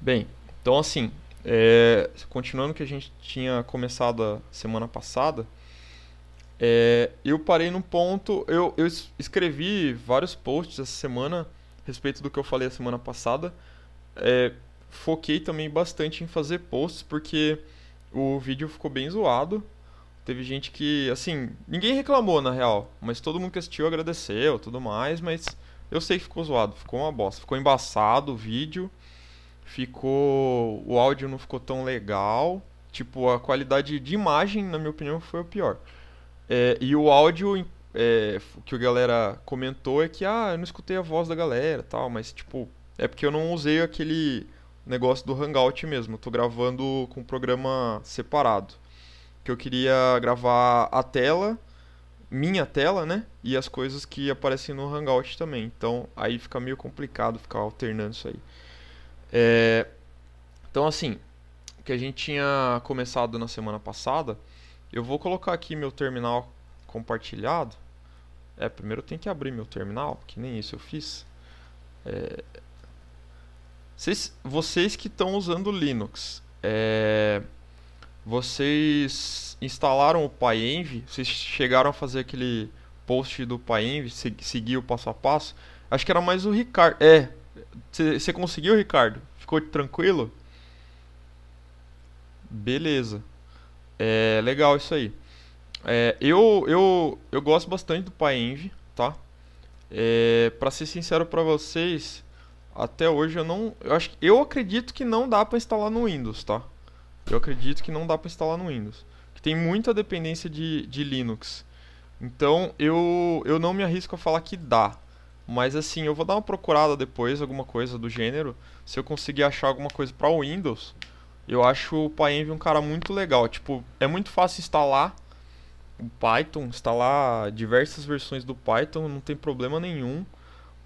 Bem, então assim, é, continuando que a gente tinha começado a semana passada, é, eu parei num ponto. Eu, eu escrevi vários posts essa semana a respeito do que eu falei a semana passada. É, foquei também bastante em fazer posts porque o vídeo ficou bem zoado. Teve gente que, assim, ninguém reclamou na real, mas todo mundo que assistiu agradeceu tudo mais. Mas eu sei que ficou zoado, ficou uma bosta, ficou embaçado o vídeo ficou. O áudio não ficou tão legal. Tipo, a qualidade de imagem, na minha opinião, foi o pior. É, e o áudio é, que o galera comentou é que, ah, eu não escutei a voz da galera tal, mas, tipo, é porque eu não usei aquele negócio do Hangout mesmo. Eu tô gravando com um programa separado. Que eu queria gravar a tela, minha tela, né? E as coisas que aparecem no Hangout também. Então, aí fica meio complicado ficar alternando isso aí. É, então, assim, o que a gente tinha começado na semana passada, eu vou colocar aqui meu terminal compartilhado. É, primeiro eu tenho que abrir meu terminal, que nem isso eu fiz. É, vocês, vocês que estão usando Linux, é, vocês instalaram o PyEnv? Vocês chegaram a fazer aquele post do PyEnv, seguir o passo a passo? Acho que era mais o Ricardo. É, você conseguiu, Ricardo? Ficou tranquilo? Beleza. É legal isso aí. É, eu, eu, eu gosto bastante do PyEnv, tá? É, para ser sincero para vocês, até hoje eu não, eu acho, eu acredito que não dá para instalar no Windows, tá? Eu acredito que não dá para instalar no Windows, que tem muita dependência de, de Linux. Então eu, eu não me arrisco a falar que dá, mas assim, eu vou dar uma procurada depois, alguma coisa do gênero. Se eu conseguir achar alguma coisa para o Windows, eu acho o PyEnv um cara muito legal. Tipo, é muito fácil instalar o Python, instalar diversas versões do Python, não tem problema nenhum.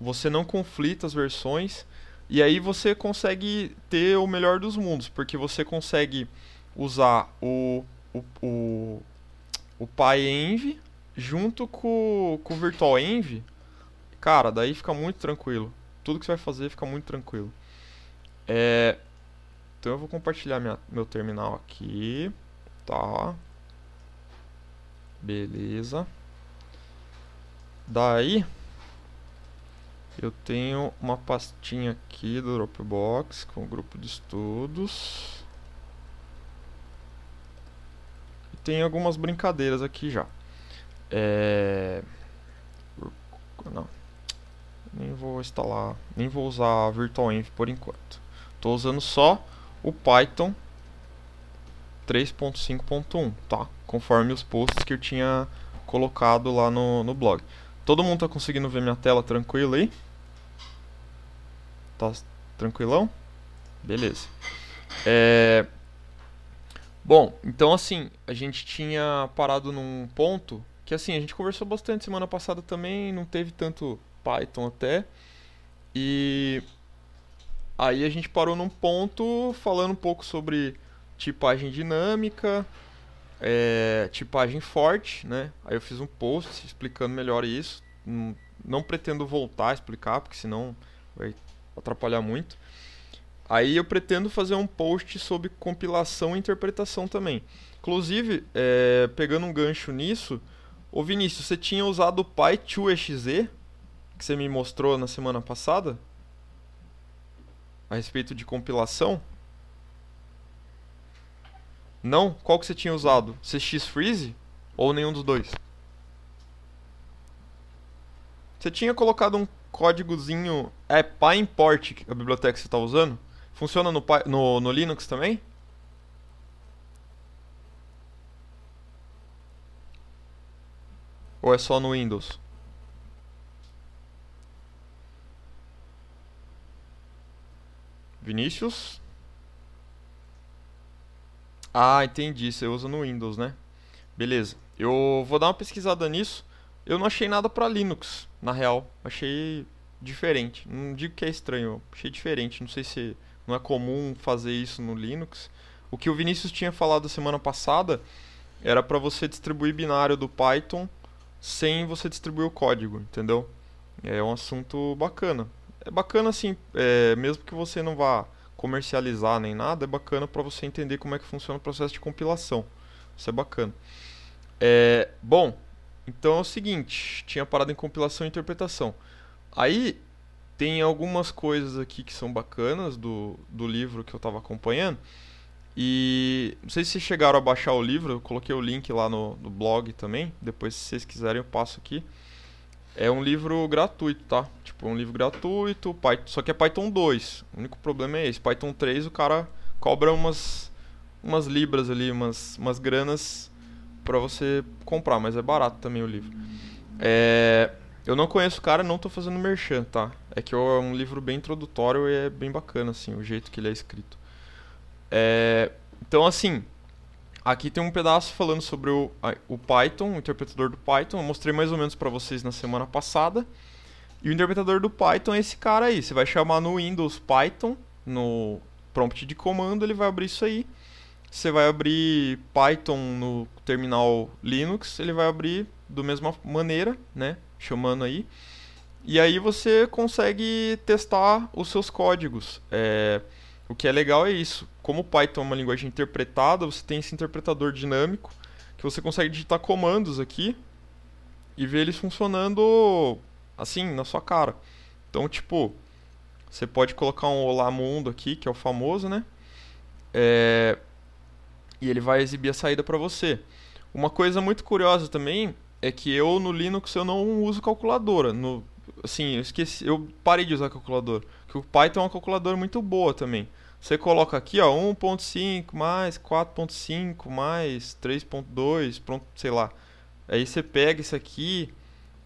Você não conflita as versões. E aí você consegue ter o melhor dos mundos, porque você consegue usar o, o, o, o PyEnv junto com, com o VirtualEnv Cara, daí fica muito tranquilo. Tudo que você vai fazer fica muito tranquilo. É... Então eu vou compartilhar minha, meu terminal aqui. Tá. Beleza. Daí eu tenho uma pastinha aqui do Dropbox com o grupo de estudos. E tem algumas brincadeiras aqui já. É... Não nem vou instalar, nem vou usar a VirtualEnv por enquanto. Estou usando só o Python 3.5.1, tá? Conforme os posts que eu tinha colocado lá no, no blog. Todo mundo está conseguindo ver minha tela tranquilo aí? Tá tranquilão? Beleza. É... Bom, então assim, a gente tinha parado num ponto que assim, a gente conversou bastante semana passada também, não teve tanto Python até. E aí a gente parou num ponto falando um pouco sobre tipagem dinâmica, é, tipagem forte, né? Aí eu fiz um post explicando melhor isso. Não, pretendo voltar a explicar, porque senão vai atrapalhar muito. Aí eu pretendo fazer um post sobre compilação e interpretação também. Inclusive, é, pegando um gancho nisso, ô Vinícius, você tinha usado o PyTueXE que você me mostrou na semana passada? A respeito de compilação? Não? Qual que você tinha usado? CX Freeze? Ou nenhum dos dois? Você tinha colocado um códigozinho. É PyImport a biblioteca que você está usando? Funciona no, no, no Linux também? Ou é só no Windows? Vinícius. Ah, entendi. Você usa no Windows, né? Beleza. Eu vou dar uma pesquisada nisso. Eu não achei nada para Linux, na real. Achei diferente. Não digo que é estranho, achei diferente. Não sei se não é comum fazer isso no Linux. O que o Vinícius tinha falado semana passada era para você distribuir binário do Python sem você distribuir o código, entendeu? É um assunto bacana é bacana assim, é, mesmo que você não vá comercializar nem nada, é bacana para você entender como é que funciona o processo de compilação. Isso é bacana. É, bom, então é o seguinte, tinha parado em compilação e interpretação. Aí tem algumas coisas aqui que são bacanas do, do livro que eu estava acompanhando. E não sei se chegaram a baixar o livro, eu coloquei o link lá no, no blog também. Depois, se vocês quiserem, eu passo aqui. É um livro gratuito, tá? Tipo, é um livro gratuito, Python, só que é Python 2. O único problema é esse. Python 3 o cara cobra umas, umas libras ali, umas, umas granas para você comprar, mas é barato também o livro. É, eu não conheço o cara, não tô fazendo merchan, tá? É que é um livro bem introdutório e é bem bacana, assim, o jeito que ele é escrito. É, então, assim, aqui tem um pedaço falando sobre o, o Python, o interpretador do Python. Eu mostrei mais ou menos para vocês na semana passada. E o interpretador do Python é esse cara aí. Você vai chamar no Windows Python, no prompt de comando, ele vai abrir isso aí. Você vai abrir Python no terminal Linux, ele vai abrir do mesma maneira, né? Chamando aí. E aí você consegue testar os seus códigos. É... O que é legal é isso. Como o Python é uma linguagem interpretada, você tem esse interpretador dinâmico que você consegue digitar comandos aqui e ver eles funcionando assim, na sua cara. Então, tipo, você pode colocar um Olá Mundo aqui, que é o famoso, né? É... E ele vai exibir a saída para você. Uma coisa muito curiosa também é que eu no Linux eu não uso calculadora. No, assim, eu esqueci, eu parei de usar calculadora. Que o Python é uma calculadora muito boa também. Você coloca aqui, ó, 1.5 mais 4.5 mais 3.2, pronto, sei lá. Aí você pega isso aqui,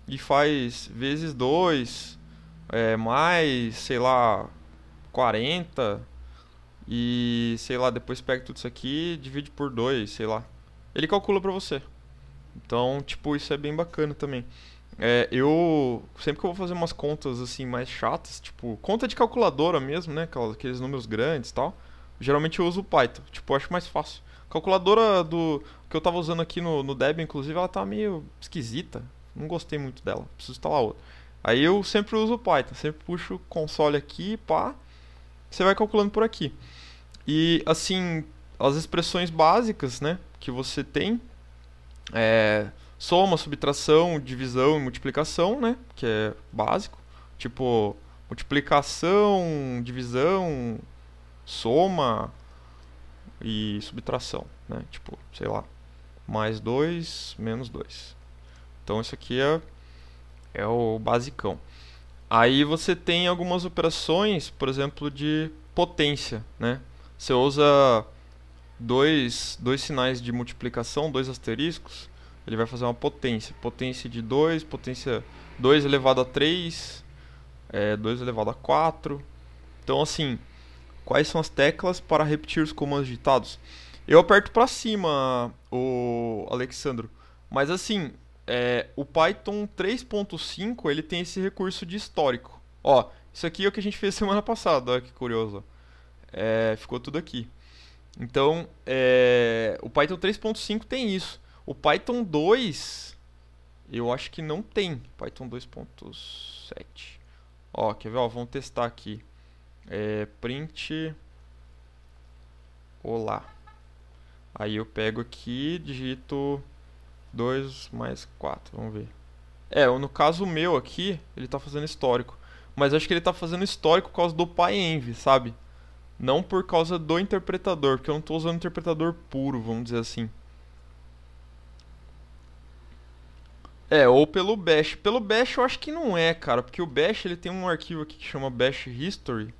e faz vezes 2, é, mais, sei lá, 40 e sei lá, depois pega tudo isso aqui, divide por 2, sei lá. Ele calcula para você. Então, tipo, isso é bem bacana também. É, eu sempre que eu vou fazer umas contas assim mais chatas, tipo, conta de calculadora mesmo, né, aqueles números grandes, tal. Geralmente eu uso o Python, tipo, eu acho mais fácil. Calculadora do que eu tava usando aqui no, no Debian, inclusive, ela tá meio esquisita. Não gostei muito dela, preciso instalar outra. Aí eu sempre uso o Python, sempre puxo o console aqui, pá, você vai calculando por aqui. E assim, as expressões básicas, né, que você tem é soma, subtração, divisão e multiplicação, né, que é básico, tipo multiplicação, divisão, soma e subtração, né? Tipo, sei lá, mais 2, menos 2. Então isso aqui é, é o basicão. Aí você tem algumas operações, por exemplo, de potência, né? Você usa dois, dois sinais de multiplicação, dois asteriscos, ele vai fazer uma potência. Potência de 2, potência 2 elevado a 3, é, 2 elevado a 4. Então, assim, quais são as teclas para repetir os comandos digitados? Eu aperto para cima, o Alexandro. Mas, assim, é, o Python 3.5 ele tem esse recurso de histórico. Ó, isso aqui é o que a gente fez semana passada, olha que curioso. É, ficou tudo aqui. Então, é, o Python 3.5 tem isso. O Python 2, eu acho que não tem. Python 2.7. Ó, quer ver? Ó, vamos testar aqui. É, print. Olá. Aí eu pego aqui, digito 2 mais 4, vamos ver. É, no caso meu aqui, ele tá fazendo histórico. Mas acho que ele tá fazendo histórico por causa do PyEnv, sabe? Não por causa do interpretador, porque eu não tô usando interpretador puro, vamos dizer assim. É, ou pelo bash. Pelo bash eu acho que não é, cara, porque o bash ele tem um arquivo aqui que chama bash history.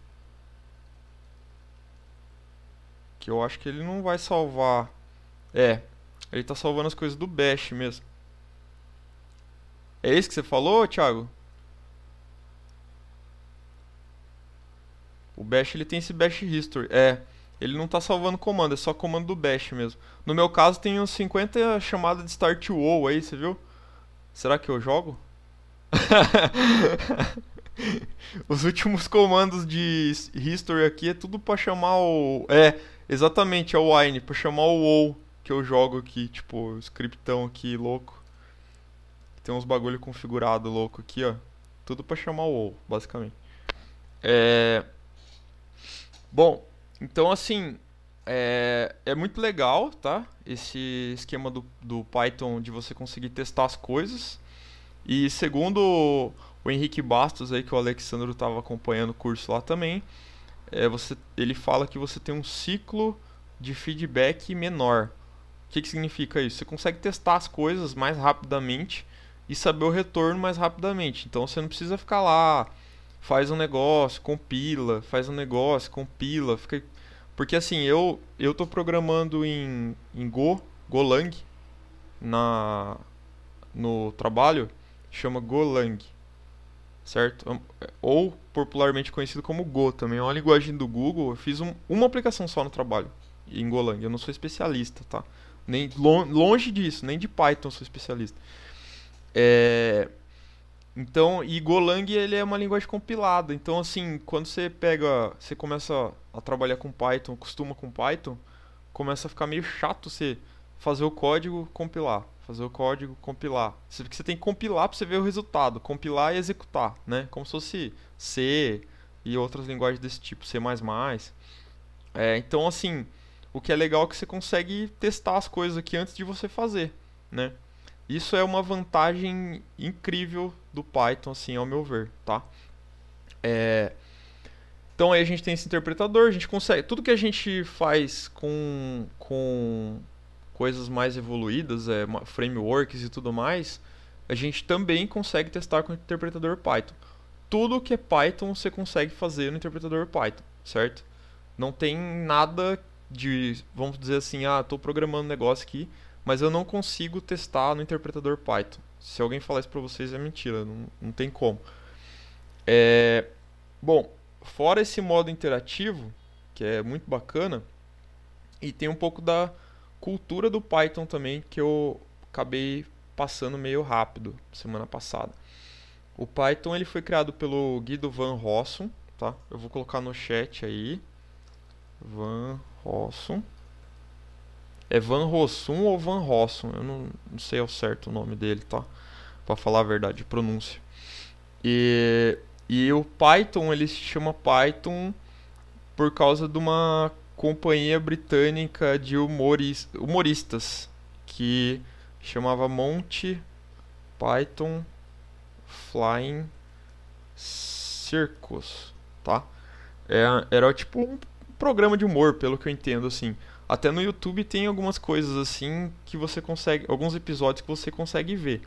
Que eu acho que ele não vai salvar. É, ele tá salvando as coisas do Bash mesmo. É isso que você falou, Thiago? O Bash ele tem esse Bash History. É, ele não tá salvando comando, é só comando do Bash mesmo. No meu caso tem uns 50 chamadas de Start WoW aí, você viu? Será que eu jogo? Os últimos comandos de history aqui é tudo para chamar o. É, exatamente, é o Wine, para chamar o WoW que eu jogo aqui, tipo, scriptão aqui louco. Tem uns bagulho configurado louco aqui, ó. Tudo para chamar o WoW, basicamente. É... Bom, então assim, é, é muito legal, tá? Esse esquema do, do Python de você conseguir testar as coisas. E segundo o Henrique Bastos aí, que o Alexandro estava acompanhando o curso lá também, é, você, ele fala que você tem um ciclo de feedback menor que, que significa isso? Você consegue testar as coisas mais rapidamente e saber o retorno mais rapidamente. Então você não precisa ficar lá, faz um negócio, compila, faz um negócio, compila, fica porque assim, eu eu tô programando em, em Go, Golang na no trabalho, chama Golang. Certo? É, ou popularmente conhecido como Go também, é uma linguagem do Google. Eu fiz um, uma aplicação só no trabalho em Golang. Eu não sou especialista, tá? Nem, longe disso, nem de Python sou especialista. É, então, e Golang ele é uma linguagem compilada. Então, assim, quando você pega, você começa a trabalhar com Python, costuma com Python, começa a ficar meio chato você fazer o código, compilar, fazer o código, compilar. Você, você tem que compilar para você ver o resultado, compilar e executar, né? Como se fosse C e outras linguagens desse tipo, C++. É, então, assim, o que é legal é que você consegue testar as coisas aqui antes de você fazer, né? Isso é uma vantagem incrível do Python, assim, ao meu ver, tá? É... Então aí a gente tem esse interpretador, a gente consegue... Tudo que a gente faz com, com coisas mais evoluídas, é, frameworks e tudo mais, a gente também consegue testar com o interpretador Python. Tudo que é Python você consegue fazer no interpretador Python, certo? Não tem nada de, vamos dizer assim, ah, estou programando um negócio aqui, mas eu não consigo testar no interpretador Python. Se alguém falar isso para vocês é mentira, não, não tem como. É, bom, fora esse modo interativo, que é muito bacana, e tem um pouco da cultura do Python também que eu acabei passando meio rápido semana passada. O Python ele foi criado pelo Guido Van Rossum, tá? Eu vou colocar no chat aí. Van Rossum. É Van Rossum ou Van Rossum? Eu não, não sei ao certo o nome dele, tá? Pra falar a verdade, pronúncia. E, e o Python, ele se chama Python por causa de uma companhia britânica de humoris, humoristas que chamava Monty Python Flying Circus, tá? É, era tipo um programa de humor, pelo que eu entendo, assim. Até no YouTube tem algumas coisas assim que você consegue, alguns episódios que você consegue ver.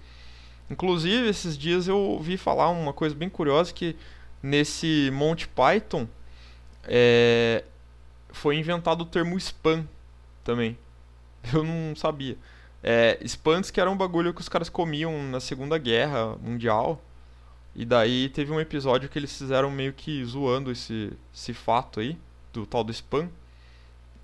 Inclusive, esses dias eu ouvi falar uma coisa bem curiosa que nesse Monty Python é, foi inventado o termo spam também. Eu não sabia. É, spams que era um bagulho que os caras comiam na Segunda Guerra Mundial. E daí teve um episódio que eles fizeram meio que zoando esse, esse fato aí do tal do spam.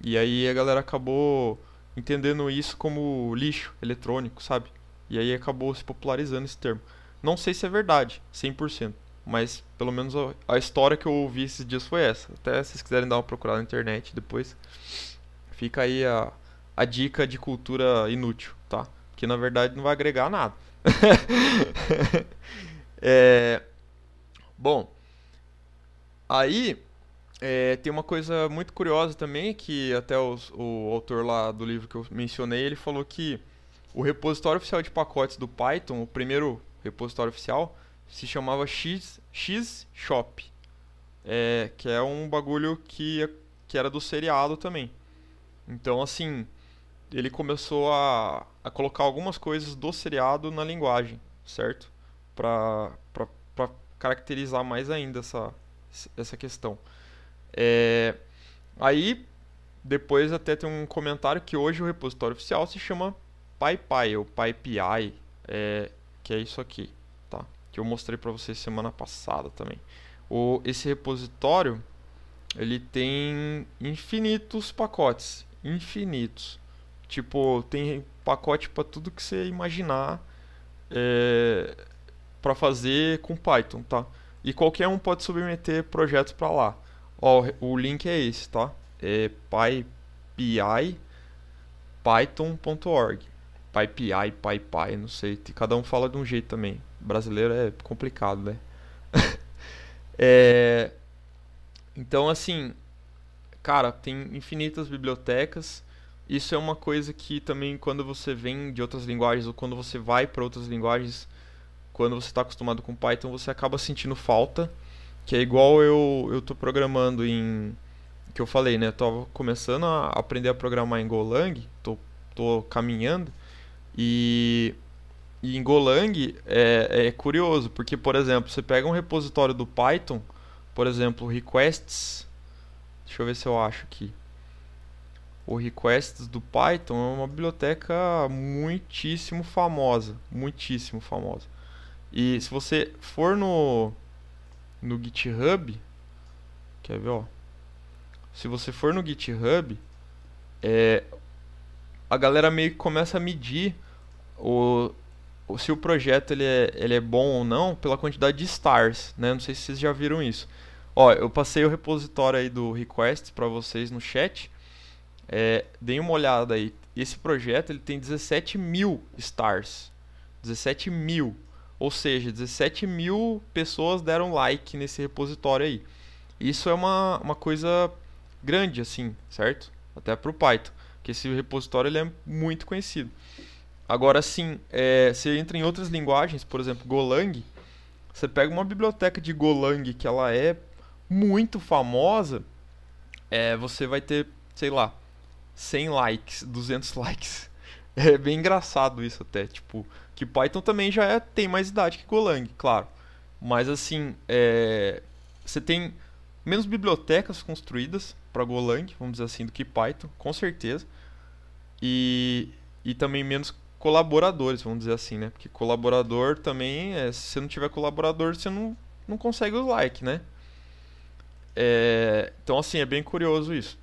E aí a galera acabou entendendo isso como lixo eletrônico, sabe? E aí acabou se popularizando esse termo. Não sei se é verdade, 100%, mas pelo menos a, história que eu ouvi esses dias foi essa. Até se vocês quiserem dar uma procurada na internet depois, fica aí a, a dica de cultura inútil, tá? Que na verdade não vai agregar nada. é, bom, aí é, tem uma coisa muito curiosa também, que até os, o autor lá do livro que eu mencionei, ele falou que o repositório oficial de pacotes do Python, o primeiro repositório oficial, se chamava X, X Shop, é, que é um bagulho que, que era do seriado também. Então, assim, ele começou a, a colocar algumas coisas do seriado na linguagem, certo? Para caracterizar mais ainda essa, essa questão. É... Aí, depois até tem um comentário que hoje o repositório oficial se chama PyPy ou PyPI, é... que é isso aqui, tá? Que eu mostrei para vocês semana passada também. O... Esse repositório, ele tem infinitos pacotes, infinitos. Tipo, tem pacote para tudo que você imaginar é, para fazer com Python, tá? E qualquer um pode submeter projetos para lá. Ó, o link é esse, tá? É pypython.org. PyPI, PyPy, não sei. Cada um fala de um jeito também. brasileiro é complicado, né? é... Então, assim, cara, tem infinitas bibliotecas. Isso é uma coisa que também, quando você vem de outras linguagens ou quando você vai para outras linguagens, quando você está acostumado com Python, você acaba sentindo falta que é igual eu, eu tô programando em. Que eu falei, né? tô começando a aprender a programar em Golang, tô, tô caminhando. E, e em Golang é, é curioso, porque, por exemplo, você pega um repositório do Python, por exemplo, requests. Deixa eu ver se eu acho aqui. O requests do Python é uma biblioteca muitíssimo famosa. Muitíssimo famosa. E se você for no no GitHub, quer ver, ó. Se você for no GitHub, é, a galera meio que começa a medir o, o, se o projeto ele é, ele é bom ou não pela quantidade de stars, né? Não sei se vocês já viram isso. Ó, eu passei o repositório aí do request para vocês no chat. É, deem uma olhada aí. Esse projeto ele tem 17 mil stars. 17 mil. Ou seja, 17 mil pessoas deram like nesse repositório aí. Isso é uma, uma coisa grande, assim, certo? Até para o Python, porque esse repositório ele é muito conhecido. Agora sim, é, você entra em outras linguagens, por exemplo, Golang. Você pega uma biblioteca de Golang que ela é muito famosa, é, você vai ter, sei lá, 100 likes, 200 likes. É bem engraçado isso até, tipo, que Python também já é, tem mais idade que Golang, claro. Mas assim, é, você tem menos bibliotecas construídas para Golang, vamos dizer assim, do que Python, com certeza. E, e também menos colaboradores, vamos dizer assim, né? Porque colaborador também, é, se você não tiver colaborador, você não, não consegue os like, né? É, então, assim, é bem curioso isso.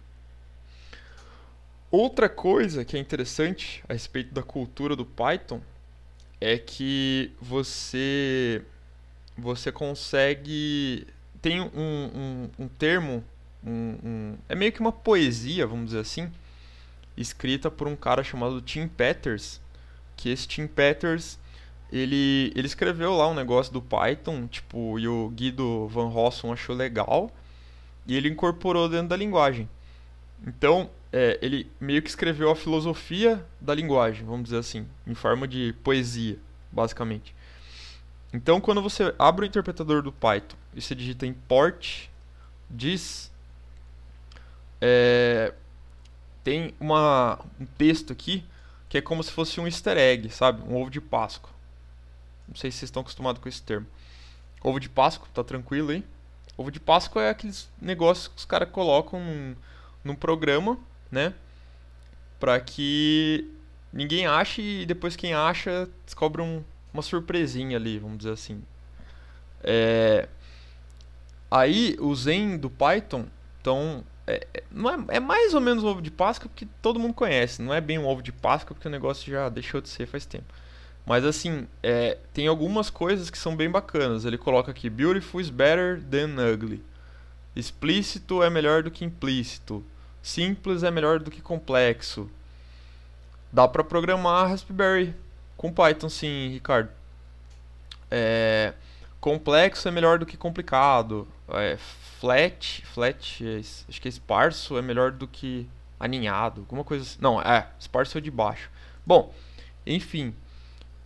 Outra coisa que é interessante a respeito da cultura do Python é que você você consegue tem um, um, um termo um, um, é meio que uma poesia vamos dizer assim escrita por um cara chamado Tim Peters que esse Tim Peters ele, ele escreveu lá um negócio do Python tipo e o Guido Van Rossum achou legal e ele incorporou dentro da linguagem então, é, ele meio que escreveu a filosofia da linguagem, vamos dizer assim, em forma de poesia, basicamente. Então, quando você abre o interpretador do Python e você digita import diz, é, tem uma, um texto aqui que é como se fosse um easter egg, sabe? Um ovo de Páscoa. Não sei se vocês estão acostumados com esse termo. Ovo de Páscoa, tá tranquilo aí? Ovo de Páscoa é aqueles negócios que os caras colocam. Num, num programa, né? Para que ninguém ache e depois quem acha descobre um, uma surpresinha ali, vamos dizer assim. É... Aí o Zen do Python, então é, é não é, é mais ou menos o ovo de Páscoa porque todo mundo conhece, não é bem um ovo de Páscoa porque o negócio já deixou de ser faz tempo. Mas assim, é, tem algumas coisas que são bem bacanas. Ele coloca aqui: Beautiful is better than ugly. Explícito é melhor do que implícito. Simples é melhor do que complexo. Dá para programar Raspberry com Python, sim, Ricardo. É, complexo é melhor do que complicado. É, flat, flat, é acho que é esparso é melhor do que aninhado, alguma coisa assim. Não, é, esparso é de baixo. Bom, enfim,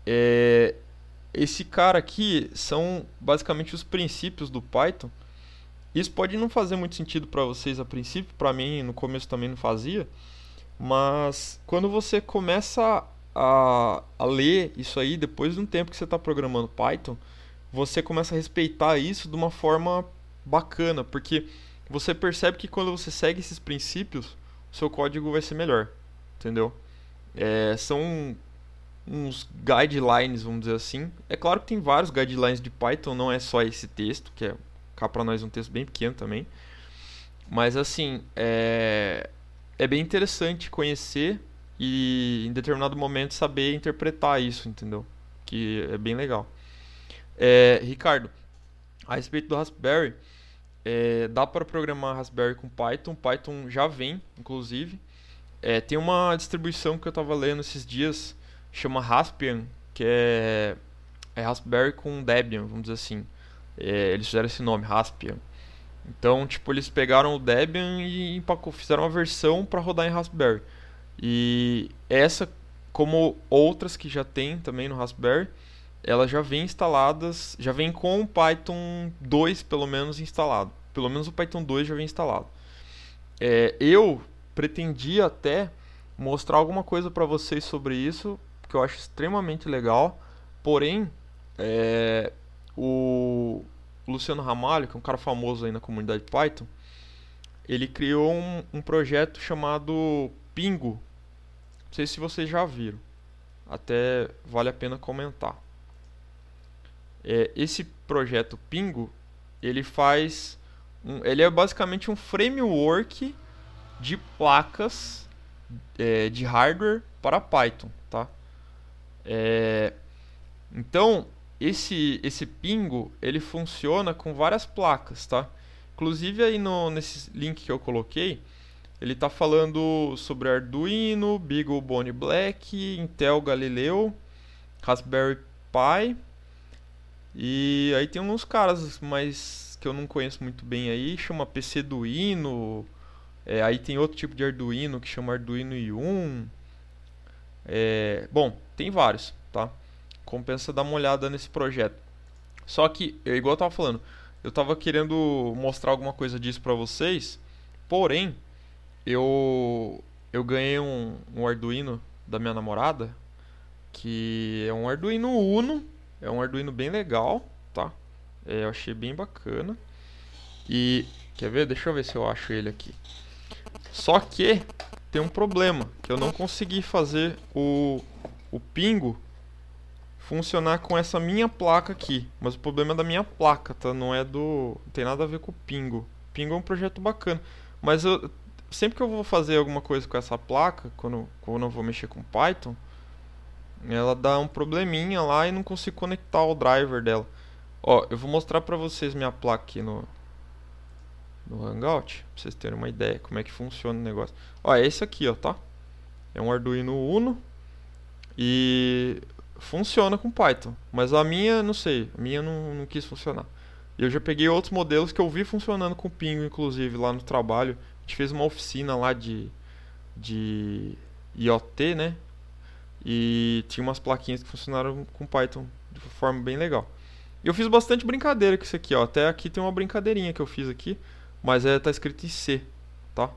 é, esse cara aqui são basicamente os princípios do Python isso pode não fazer muito sentido para vocês a princípio, para mim no começo também não fazia, mas quando você começa a, a ler isso aí, depois de um tempo que você está programando Python, você começa a respeitar isso de uma forma bacana, porque você percebe que quando você segue esses princípios, o seu código vai ser melhor, entendeu? É, são uns guidelines, vamos dizer assim. É claro que tem vários guidelines de Python, não é só esse texto, que é cá para nós um texto bem pequeno também. Mas assim, é, é bem interessante conhecer e em determinado momento saber interpretar isso, entendeu? Que é bem legal. É, Ricardo, a respeito do Raspberry, é, dá para programar Raspberry com Python. Python já vem, inclusive. É, tem uma distribuição que eu estava lendo esses dias, chama Raspbian, que é, é Raspberry com Debian, vamos dizer assim. É, eles fizeram esse nome, Raspbian. Então, tipo, eles pegaram o Debian e fizeram uma versão para rodar em Raspberry. E essa, como outras que já tem também no Raspberry, elas já vêm instaladas, já vem com o Python 2 pelo menos instalado. Pelo menos o Python 2 já vem instalado. É, eu pretendia até mostrar alguma coisa para vocês sobre isso, que eu acho extremamente legal. Porém, é, o Luciano Ramalho, que é um cara famoso aí na comunidade Python, ele criou um, um projeto chamado Pingo. Não sei se vocês já viram. Até vale a pena comentar. É, esse projeto Pingo, ele faz, um, ele é basicamente um framework de placas é, de hardware para Python, tá? É, então, esse, esse pingo, ele funciona com várias placas, tá? Inclusive aí no, nesse link que eu coloquei, ele está falando sobre Arduino, BeagleBone Black, Intel Galileo, Raspberry Pi. E aí tem uns caras mais que eu não conheço muito bem aí, chama PC Duino. É, aí tem outro tipo de Arduino que chama Arduino I1. É, bom, tem vários. Compensa dar uma olhada nesse projeto. Só que, é igual eu estava falando, eu estava querendo mostrar alguma coisa disso para vocês, porém, eu, eu ganhei um, um Arduino da minha namorada, que é um Arduino Uno, é um Arduino bem legal, tá? É, eu achei bem bacana. E, quer ver? Deixa eu ver se eu acho ele aqui. Só que tem um problema, que eu não consegui fazer o, o pingo funcionar com essa minha placa aqui. Mas o problema é da minha placa, tá? Não é do... Não tem nada a ver com o Pingo. Pingo é um projeto bacana. Mas eu... Sempre que eu vou fazer alguma coisa com essa placa, quando, quando eu vou mexer com Python, ela dá um probleminha lá e não consigo conectar o driver dela. Ó, eu vou mostrar pra vocês minha placa aqui no, no Hangout, pra vocês terem uma ideia como é que funciona o negócio. Ó, é esse aqui, ó, tá? É um Arduino Uno. E funciona com Python, mas a minha, não sei, a minha não, não quis funcionar. Eu já peguei outros modelos que eu vi funcionando com Pingo, inclusive, lá no trabalho. A gente fez uma oficina lá de, de IoT, né? E tinha umas plaquinhas que funcionaram com Python de forma bem legal. Eu fiz bastante brincadeira com isso aqui, ó. Até aqui tem uma brincadeirinha que eu fiz aqui, mas é, tá escrito em C, tá?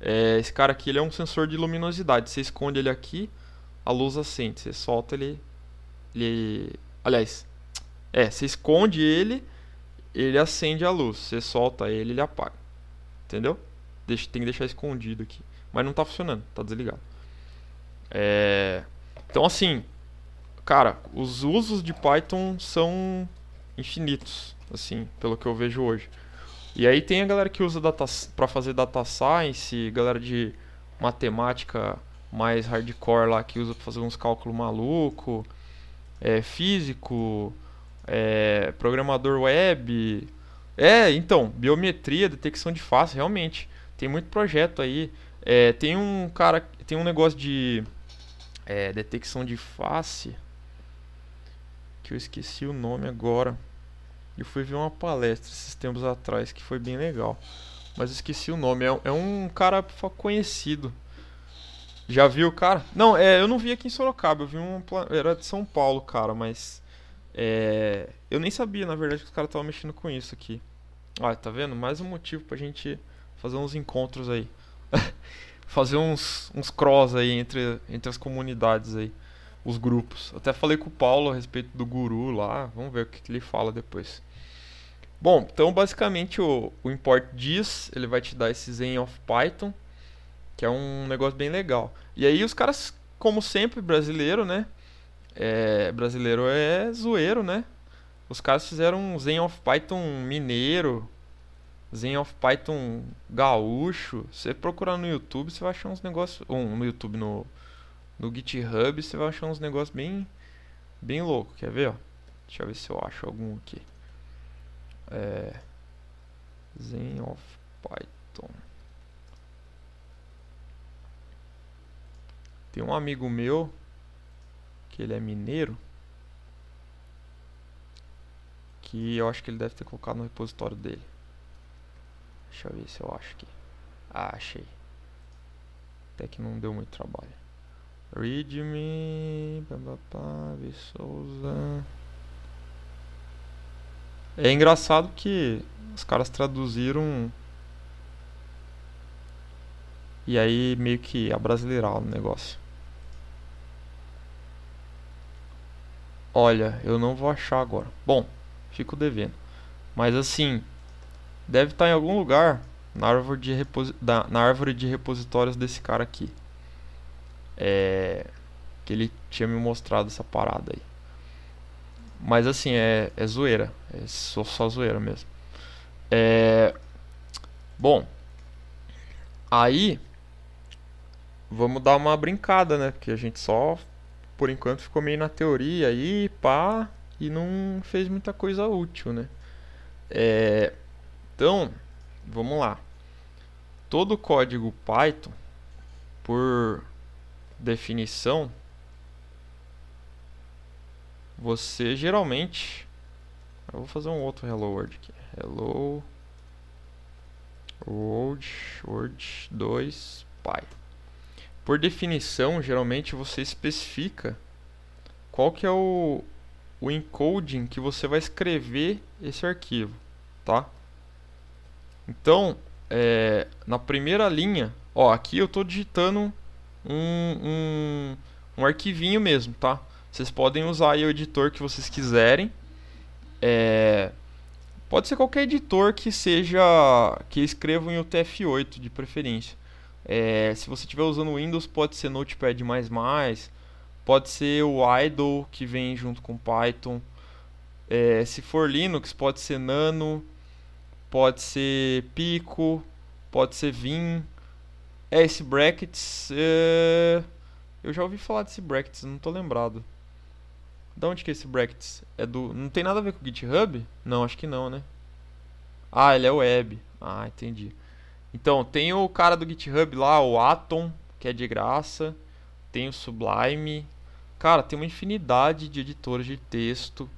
É, esse cara aqui, ele é um sensor de luminosidade. Você esconde ele aqui, a luz acende. Você solta ele, ele. Aliás, é, você esconde ele, ele acende a luz. Você solta ele, ele apaga. Entendeu? Deixa, tem que deixar escondido aqui. Mas não tá funcionando, tá desligado. É... Então, assim, cara, os usos de Python são infinitos, assim, pelo que eu vejo hoje. E aí tem a galera que usa para fazer data science, galera de matemática mais hardcore lá que usa para fazer uns cálculos maluco, é, físico, é, programador web. É, então, biometria, detecção de face, realmente. Tem muito projeto aí. É, tem um cara, tem um negócio de é, detecção de face que eu esqueci o nome agora. Eu fui ver uma palestra esses tempos atrás que foi bem legal. Mas esqueci o nome. É, é um cara conhecido. Já viu, cara? Não, é, eu não vi aqui em Sorocaba, eu vi um. Era de São Paulo, cara, mas. É, eu nem sabia, na verdade, que os caras estavam mexendo com isso aqui. Olha, tá vendo? Mais um motivo pra gente fazer uns encontros aí. fazer uns, uns cross aí entre, entre as comunidades aí. Os grupos. Até falei com o Paulo a respeito do guru lá. Vamos ver o que, que ele fala depois. Bom, então basicamente o, o import diz, ele vai te dar esse zen of Python. Que é um negócio bem legal. E aí os caras, como sempre, brasileiro, né? É, brasileiro é zoeiro, né? Os caras fizeram um Zen of Python mineiro, Zen of Python gaúcho. Você procurar no YouTube, você vai achar uns negócios. Um, no YouTube, no, no GitHub, você vai achar uns negócios bem, bem louco. Quer ver? Ó? Deixa eu ver se eu acho algum aqui. É, Zen of Python. Tem um amigo meu que ele é mineiro que eu acho que ele deve ter colocado no repositório dele. Deixa eu ver se eu acho aqui. Ah, achei. Até que não deu muito trabalho. Readme, babapá, Souza. É engraçado que os caras traduziram e aí meio que abrasileirar o negócio. Olha, eu não vou achar agora. Bom, fico devendo. Mas assim, deve estar tá em algum lugar na árvore de, reposi, da... na árvore de repositórios desse cara aqui. É... Que ele tinha me mostrado essa parada aí. Mas assim, é, é zoeira. É só, só zoeira mesmo. É... Bom. Aí. Vamos dar uma brincada, né? Porque a gente só por enquanto ficou meio na teoria aí, pá, e não fez muita coisa útil, né? É, então, vamos lá. Todo código Python, por definição, você geralmente. Eu vou fazer um outro Hello World aqui. Hello World, World 2 Python. Por definição, geralmente você especifica qual que é o, o encoding que você vai escrever esse arquivo, tá? Então, é, na primeira linha, ó, aqui eu estou digitando um, um, um arquivinho mesmo, tá? Vocês podem usar aí o editor que vocês quiserem. É, pode ser qualquer editor que seja que escreva em UTF-8 de preferência. É, se você estiver usando Windows, pode ser Notepad++, pode ser o Idle, que vem junto com Python. É, se for Linux, pode ser Nano, pode ser Pico, pode ser Vim. É, esse Brackets... É... Eu já ouvi falar desse Brackets, não estou lembrado. Da onde que é esse Brackets? É do... Não tem nada a ver com o GitHub? Não, acho que não, né? Ah, ele é web. Ah, entendi. Então, tem o cara do GitHub lá, o Atom, que é de graça. Tem o Sublime. Cara, tem uma infinidade de editores de texto.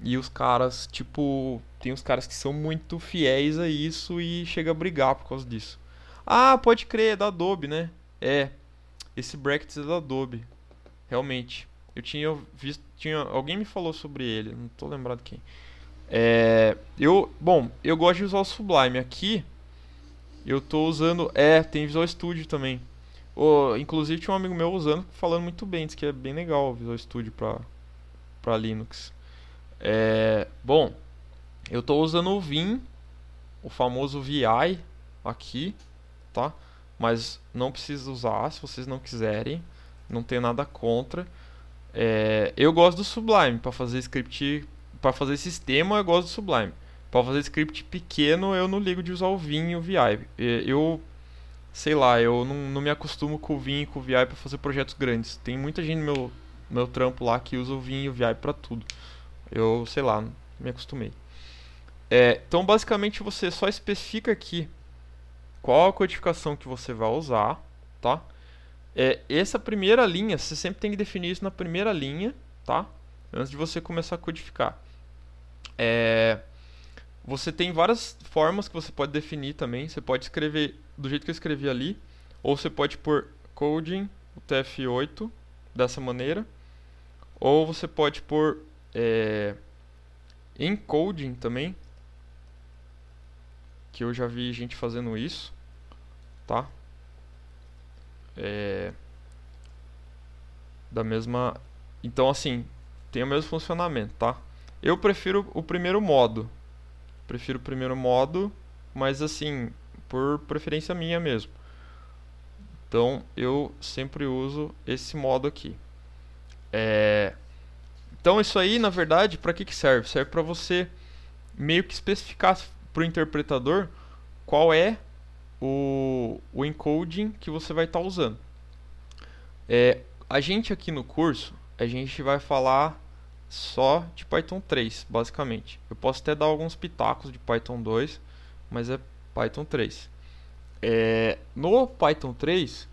E os caras, tipo, tem uns caras que são muito fiéis a isso e chega a brigar por causa disso. Ah, pode crer, é da Adobe, né? É. Esse Bracket é da Adobe. Realmente. Eu tinha visto. Tinha, alguém me falou sobre ele, não tô lembrado quem. É, eu, bom, eu gosto de usar o Sublime aqui eu tô usando. É, tem Visual Studio também. Oh, inclusive tinha um amigo meu usando falando muito bem, diz que é bem legal o Visual Studio pra, pra Linux. É, bom, eu tô usando o Vim, o famoso VI aqui, tá? Mas não precisa usar se vocês não quiserem. Não tenho nada contra. É, eu gosto do Sublime para fazer script, para fazer sistema, eu gosto do Sublime. Para fazer script pequeno, eu não ligo de usar o Vim e o VI. Eu, sei lá, eu não, não me acostumo com o Vim e com o VI para fazer projetos grandes. Tem muita gente no meu, meu trampo lá que usa o Vim e o VI para tudo. Eu, sei lá, me acostumei. É, então, basicamente, você só especifica aqui qual a codificação que você vai usar, tá? É, essa primeira linha, você sempre tem que definir isso na primeira linha, tá? Antes de você começar a codificar. É, você tem várias formas que você pode definir também. Você pode escrever do jeito que eu escrevi ali, ou você pode pôr coding TF8 dessa maneira, ou você pode pôr é, encoding também, que eu já vi gente fazendo isso, tá? É, da mesma, então assim tem o mesmo funcionamento, tá? Eu prefiro o primeiro modo, prefiro o primeiro modo, mas assim, por preferência minha mesmo. Então eu sempre uso esse modo aqui. É... Então isso aí, na verdade, para que, que serve? Serve para você meio que especificar para o interpretador qual é o, o encoding que você vai estar tá usando. É, a gente aqui no curso, a gente vai falar só de Python 3, basicamente. Eu posso até dar alguns pitacos de Python 2, mas é Python 3. É, no Python 3,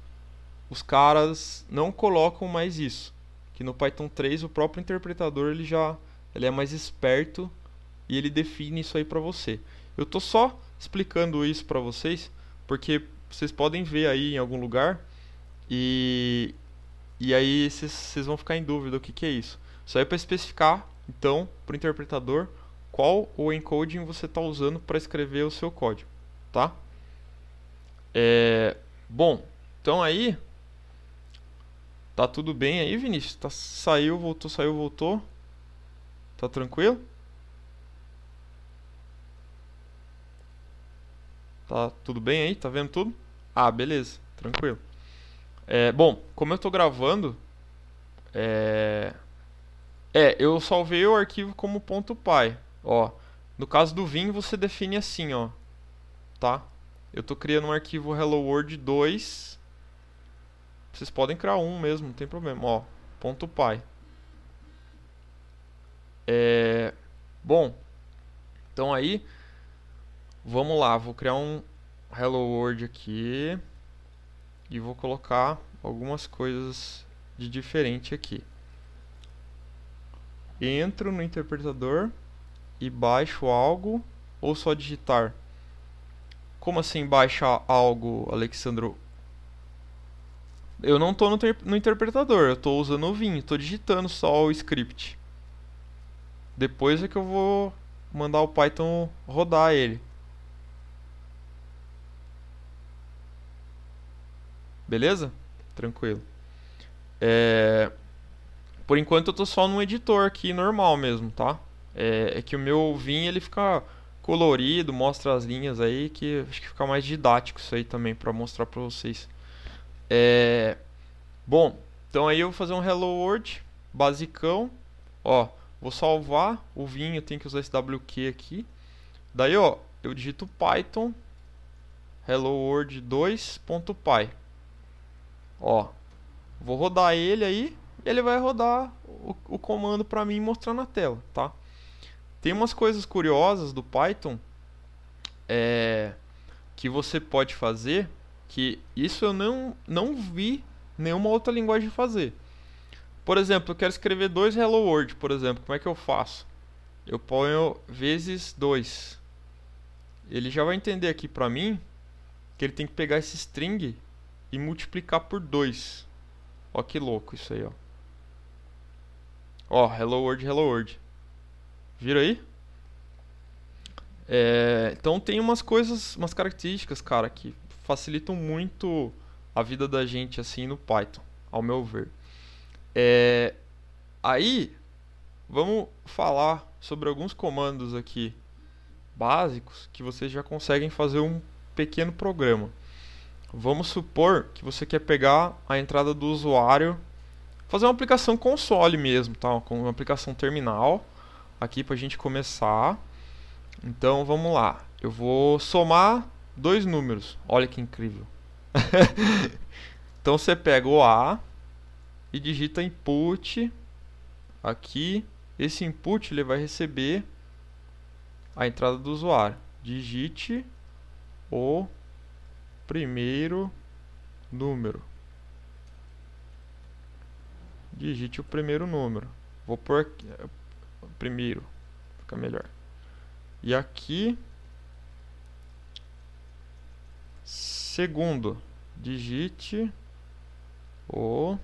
os caras não colocam mais isso. Que no Python 3 o próprio interpretador ele já ele é mais esperto e ele define isso aí para você. Eu tô só explicando isso para vocês porque vocês podem ver aí em algum lugar e e aí vocês vão ficar em dúvida o que, que é isso. Isso aí é para especificar, então, para o interpretador, qual o encoding você está usando para escrever o seu código, tá? É, bom, então aí tá tudo bem aí, Vinícius? Tá, saiu, voltou, saiu, voltou. Tá tranquilo? Tá tudo bem aí? Tá vendo tudo? Ah, beleza, tranquilo. É, bom, como eu estou gravando, é, é, eu salvei o arquivo como ponto .py, ó. No caso do Vim, você define assim, ó. Tá? Eu estou criando um arquivo hello world 2. Vocês podem criar um mesmo, não tem problema, ó. Ponto .py. É... Bom, então aí, vamos lá, vou criar um hello world aqui e vou colocar algumas coisas de diferente aqui entro no interpretador e baixo algo ou só digitar? Como assim baixar algo, Alexandro? Eu não estou no, no, interpretador, eu estou usando o Vim, estou digitando só o script. Depois é que eu vou mandar o Python rodar ele. Beleza? Tranquilo. É... Por enquanto eu tô só num editor aqui, normal mesmo, tá? É, é que o meu Vim, ele fica colorido, mostra as linhas aí, que acho que fica mais didático isso aí também, para mostrar pra vocês. É... Bom, então aí eu vou fazer um Hello World, basicão, ó... Vou salvar o vinho, tem que usar esse WQ aqui. Daí, ó, eu digito python hello world 2.py. Ó, vou rodar ele aí ele vai rodar o, o comando para mim e mostrar na tela, tá? Tem umas coisas curiosas do Python é, que você pode fazer que isso eu não, não vi nenhuma outra linguagem fazer. Por exemplo, eu quero escrever dois Hello World, por exemplo. Como é que eu faço? Eu ponho vezes 2. Ele já vai entender aqui para mim que ele tem que pegar esse string e multiplicar por 2. Ó que louco isso aí, ó. Ó, hello world, hello world. Viram aí? É, então tem umas coisas, umas características, cara, que facilitam muito a vida da gente assim no Python, ao meu ver. É, aí vamos falar sobre alguns comandos aqui básicos que vocês já conseguem fazer um pequeno programa. Vamos supor que você quer pegar a entrada do usuário fazer uma aplicação console mesmo, tá? Com uma aplicação terminal aqui para a gente começar. Então vamos lá. Eu vou somar dois números. Olha que incrível. então você pega o A e digita input aqui. Esse input ele vai receber a entrada do usuário. Digite o primeiro número digite o primeiro número. Vou pôr eh, primeiro, fica melhor. E aqui, segundo, digite o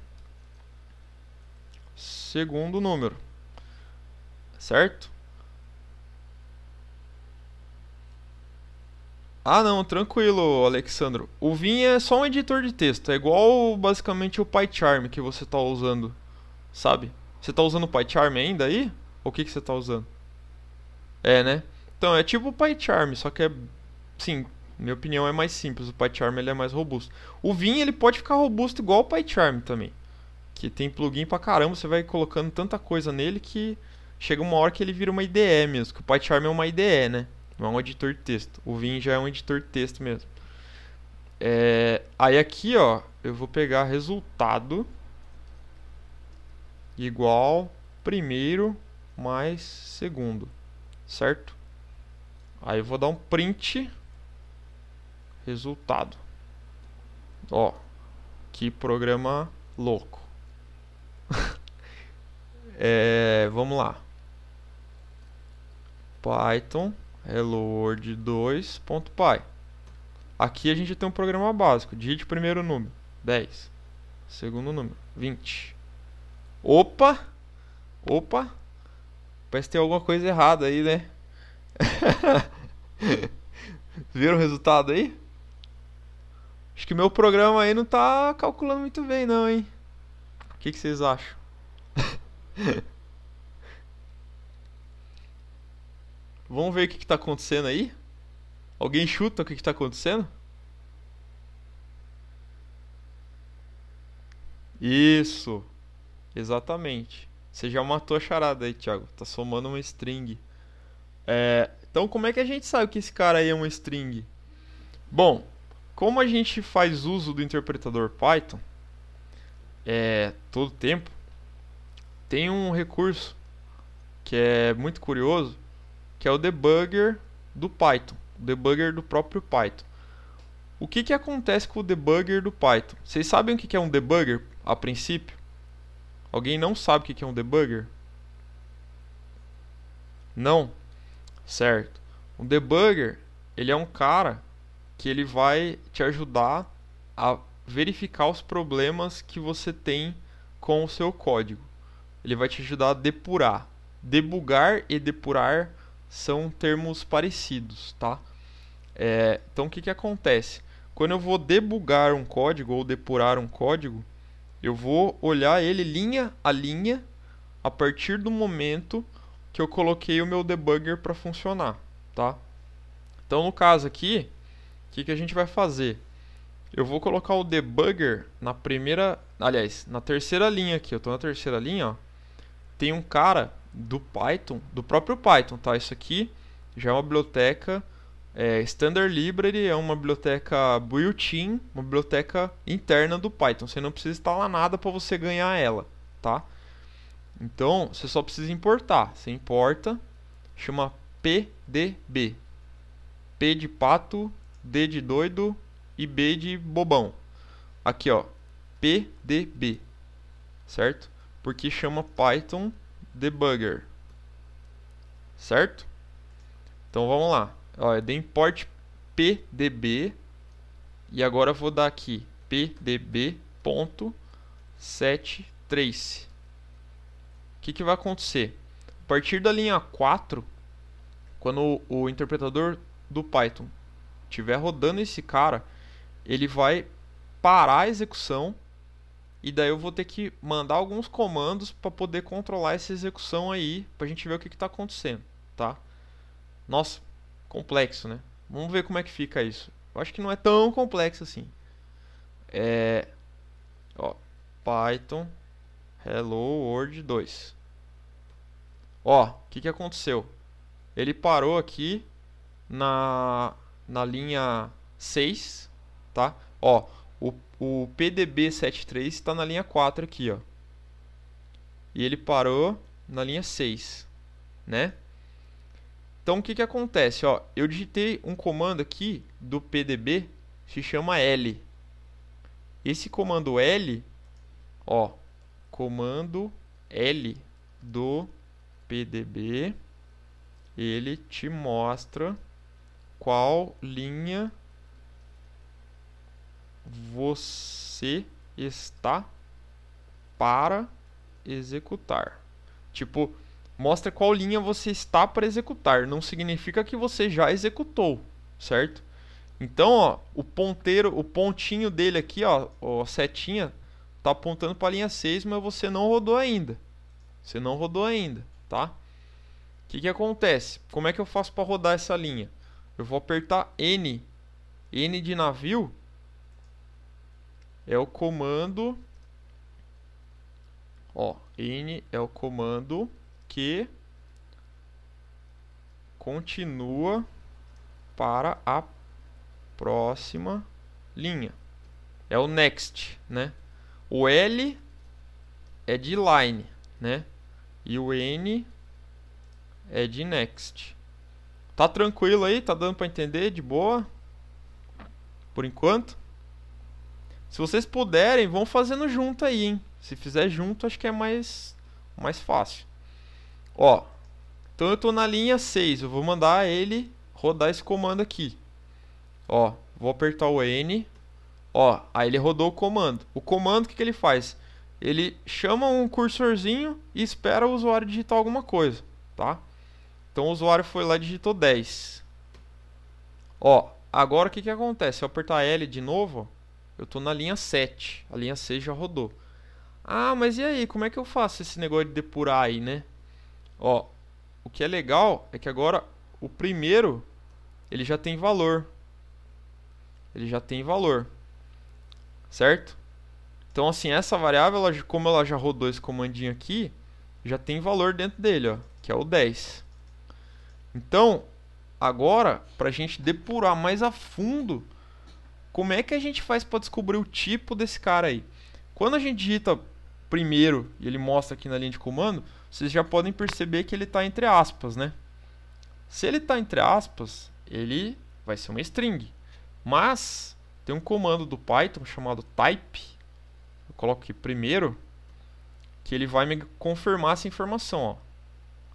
segundo número, certo? Ah não, tranquilo, Alexandro. O Vim é só um editor de texto, é igual basicamente o PyCharm que você está usando sabe? Você tá usando o PyCharm ainda aí? Ou o que, que você tá usando? É, né? Então, é tipo o PyCharm, só que é... Sim, minha opinião é mais simples. O PyCharm ele é mais robusto. O Vim ele pode ficar robusto igual o PyCharm também. Que tem plugin pra caramba, você vai colocando tanta coisa nele que chega uma hora que ele vira uma IDE mesmo. Que o PyCharm é uma IDE, né? Não é um editor de texto. O Vim já é um editor de texto mesmo. É... Aí aqui, ó, eu vou pegar resultado igual primeiro mais segundo, certo? Aí eu vou dar um print resultado. Ó, que programa louco. é, vamos lá. Python hello é world2.py. Aqui a gente tem um programa básico. Digite primeiro número, 10. Segundo número, 20. Opa! Opa! Parece que tem alguma coisa errada aí, né? Viram o resultado aí? Acho que meu programa aí não tá calculando muito bem não, hein? O que, que vocês acham? Vamos ver o que, que tá acontecendo aí? Alguém chuta o que, que tá acontecendo? Isso! Exatamente. Você já matou a charada aí, Thiago. Tá somando uma string. É, então, como é que a gente sabe que esse cara aí é um string? Bom, como a gente faz uso do interpretador Python é, todo tempo, tem um recurso que é muito curioso, que é o debugger do Python, o debugger do próprio Python. O que, que acontece com o debugger do Python? Vocês sabem o que, que é um debugger a princípio? Alguém não sabe o que é um debugger? Não? Certo. Um debugger, ele é um cara que ele vai te ajudar a verificar os problemas que você tem com o seu código. Ele vai te ajudar a depurar. Debugar e depurar são termos parecidos, tá? É, então o que, que acontece? Quando eu vou debugar um código ou depurar um código, eu vou olhar ele linha a linha a partir do momento que eu coloquei o meu debugger para funcionar, tá? Então, no caso aqui, o que, que a gente vai fazer? Eu vou colocar o debugger na primeira, aliás, na terceira linha aqui. Eu estou na terceira linha, ó. Tem um cara do Python, do próprio Python, tá? Isso aqui já é uma biblioteca é, Standard Library é uma biblioteca built-in, uma biblioteca interna do Python. Você não precisa instalar nada para você ganhar ela, tá? Então, você só precisa importar. Você importa, chama PDB. P de pato, D de doido e B de bobão. Aqui, ó, PDB. Certo? Porque chama Python debugger. Certo? Então vamos lá. Ó, eu dei import pdb e agora eu vou dar aqui pdb.setTrace. O que, que vai acontecer? A partir da linha 4, quando o, interpretador do Python estiver rodando esse cara, ele vai parar a execução e daí eu vou ter que mandar alguns comandos para poder controlar essa execução aí, para a gente ver o que está acontecendo, tá? Nossa, complexo, né? Vamos ver como é que fica isso. Eu acho que não é tão complexo assim. É, ó, Python hello world 2. Ó, o que, que aconteceu? Ele parou aqui na, na linha 6, tá? Ó, o, o PDB73 está na linha 4 aqui, ó. E ele parou na linha 6, né? Então o que, que acontece? Ó, eu digitei um comando aqui do PDB, se chama L. Esse comando L, ó, comando L do PDB, ele te mostra qual linha você está para executar. Tipo, mostra qual linha você está para executar, não significa que você já executou, certo? Então, ó, o ponteiro, o pontinho dele aqui, ó, a setinha tá apontando para a linha 6, mas você não rodou ainda. Você não rodou ainda, tá? O que que acontece? Como é que eu faço para rodar essa linha? Eu vou apertar N. N de navio é o comando ó, N é o comando que continua para a próxima linha. É o next, né? O L é de line, né? E o N é de next. Tá tranquilo aí? Tá dando para entender de boa? Por enquanto? Se vocês puderem, vão fazendo junto aí, hein? Se fizer junto, acho que é mais mais fácil. Ó, então eu estou na linha 6, eu vou mandar ele rodar esse comando aqui. Ó, vou apertar o N. Ó, aí ele rodou o comando. O comando, o que, que ele faz? Ele chama um cursorzinho e espera o usuário digitar alguma coisa, tá? Então o usuário foi lá e digitou 10. Ó, agora o que, que acontece? Se eu apertar L de novo, eu estou na linha 7. A linha 6 já rodou. Ah, mas e aí? Como é que eu faço esse negócio de depurar aí, né? Ó, o que é legal é que agora o primeiro ele já tem valor. Ele já tem valor. Certo? Então assim, essa variável, ela, como ela já rodou esse comandinho aqui, já tem valor dentro dele, ó, que é o 10. Então, agora, para a gente depurar mais a fundo, como é que a gente faz para descobrir o tipo desse cara aí? Quando a gente digita primeiro, e ele mostra aqui na linha de comando, vocês já podem perceber que ele está entre aspas, né? Se ele está entre aspas, ele vai ser uma string. Mas tem um comando do Python chamado type, eu coloco aqui primeiro, que ele vai me confirmar essa informação. Ó.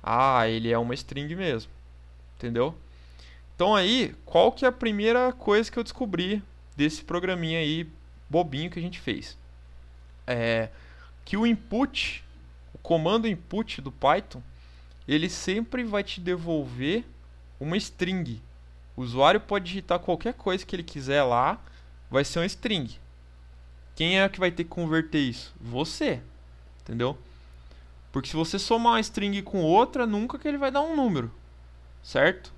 Ah, ele é uma string mesmo, entendeu? Então aí, qual que é a primeira coisa que eu descobri desse programinha aí bobinho que a gente fez? É que o input comando input do Python, ele sempre vai te devolver uma string. O usuário pode digitar qualquer coisa que ele quiser lá, vai ser uma string. Quem é que vai ter que converter isso? Você. Entendeu? Porque se você somar uma string com outra, nunca que ele vai dar um número. Certo?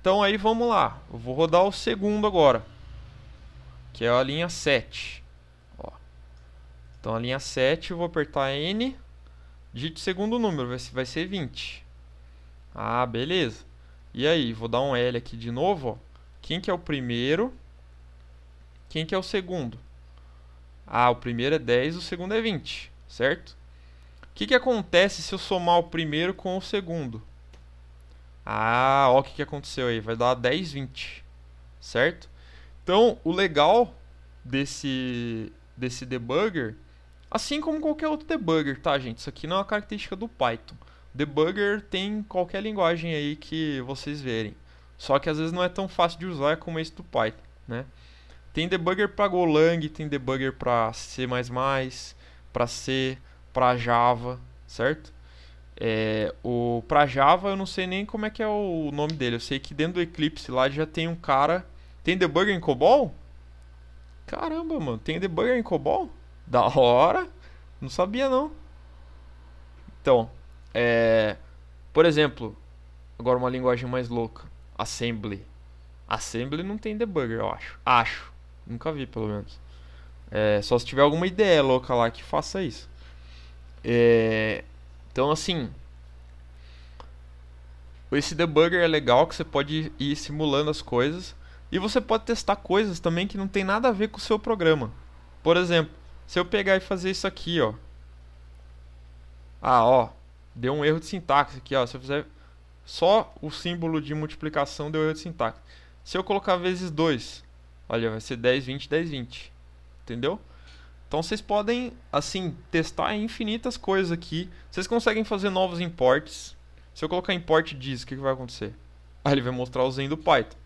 Então aí vamos lá. Eu vou rodar o segundo agora. Que é a linha 7. Ó. Então a linha 7, eu vou apertar N Digite o segundo número, vai ser 20. Ah, beleza. E aí, vou dar um L aqui de novo. Ó. Quem que é o primeiro? Quem que é o segundo? Ah, o primeiro é 10, o segundo é 20, certo? O que, que acontece se eu somar o primeiro com o segundo? Ah, ó o que, que aconteceu aí. Vai dar 10, 20, certo? Então, o legal desse, desse debugger Assim como qualquer outro debugger, tá, gente? Isso aqui não é uma característica do Python. Debugger tem qualquer linguagem aí que vocês verem. Só que às vezes não é tão fácil de usar como esse do Python, né? Tem debugger para Golang, tem debugger para C++, para C, para Java, certo? É, o para Java eu não sei nem como é que é o nome dele. Eu sei que dentro do Eclipse lá já tem um cara. Tem debugger em COBOL? Caramba, mano, tem debugger em COBOL? Da hora. Não sabia não. Então, é, por exemplo, agora uma linguagem mais louca, assembly. Assembly não tem debugger, eu acho. Acho. Nunca vi, pelo menos. É, só se tiver alguma ideia louca lá que faça isso. É, então, assim, esse debugger é legal que você pode ir simulando as coisas e você pode testar coisas também que não tem nada a ver com o seu programa. Por exemplo, se eu pegar e fazer isso aqui, ó. Ah, ó. Deu um erro de sintaxe aqui, ó. Se eu fizer só o símbolo de multiplicação, deu erro de sintaxe. Se eu colocar vezes 2, olha, vai ser 10, 20, 10, 20. Entendeu? Então vocês podem, assim, testar infinitas coisas aqui. Vocês conseguem fazer novos imports. Se eu colocar import diz, o que, que vai acontecer? Ah, ele vai mostrar o Zen do Python.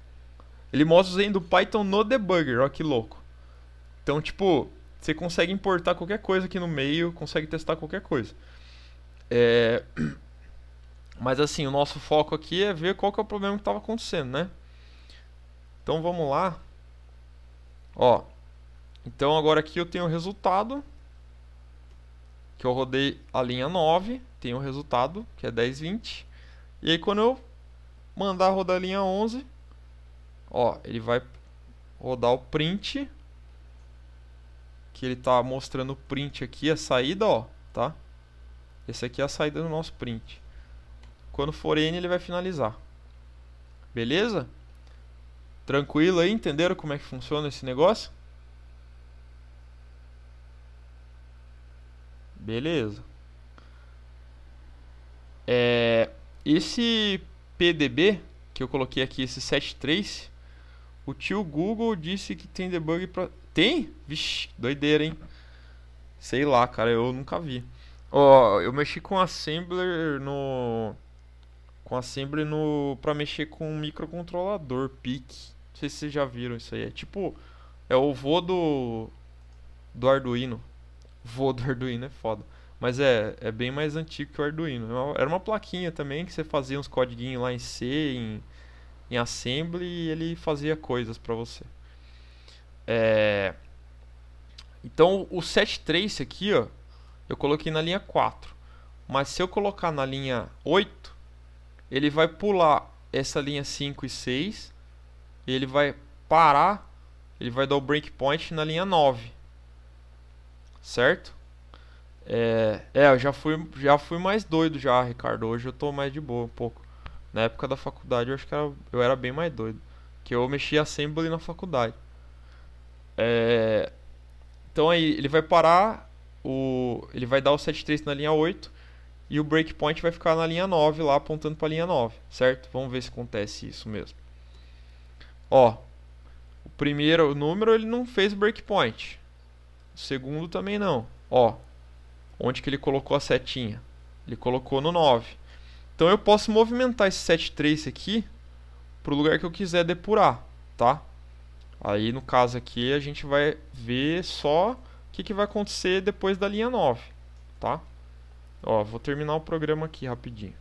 Ele mostra o Zen do Python no debugger, ó que louco. Então, tipo, você consegue importar qualquer coisa aqui no meio, consegue testar qualquer coisa. É... Mas assim, o nosso foco aqui é ver qual que é o problema que estava acontecendo, né? Então vamos lá. Ó, então agora aqui eu tenho o resultado, que eu rodei a linha 9, tenho o resultado, que é 20. E aí quando eu mandar rodar a linha 11, ó, ele vai rodar o print que ele tá mostrando o print aqui, a saída, ó, tá? Esse aqui é a saída do nosso print. Quando for n, ele vai finalizar. Beleza? Tranquilo aí? Entenderam como é que funciona esse negócio? Beleza. É, esse PDB que eu coloquei aqui, esse set trace, o tio Google disse que tem debug para tem? Vixe, doideira, hein? Sei lá, cara, eu nunca vi. Ó, oh, eu mexi com assembler no com assembly no para mexer com um microcontrolador PIC. Não sei se vocês já viram isso aí. É tipo é o vô do do Arduino. Vô do Arduino é foda. Mas é, é bem mais antigo que o Arduino. É era uma plaquinha também que você fazia uns codiguinhos lá em C, em, em assembly e ele fazia coisas para você. É... Então o set trace aqui, ó, eu coloquei na linha 4. Mas se eu colocar na linha 8, ele vai pular essa linha 5 e 6 e ele vai parar, ele vai dar o breakpoint na linha 9. Certo? É, é, eu já fui, já fui mais doido já, Ricardo. Hoje eu tô mais de boa um pouco. Na época da faculdade eu acho que era, eu era bem mais doido. Que eu mexia assembly na faculdade. É, então aí ele vai parar, o, ele vai dar o 7-3 na linha 8 e o breakpoint vai ficar na linha 9 lá apontando para a linha 9, certo? Vamos ver se acontece isso mesmo. Ó, o primeiro o número ele não fez breakpoint. O segundo também não. Ó, onde que ele colocou a setinha? Ele colocou no 9. Então eu posso movimentar esse set trace aqui para o lugar que eu quiser depurar, tá? Aí no caso aqui a gente vai ver só o que, que vai acontecer depois da linha 9, tá? Ó, vou terminar o programa aqui rapidinho.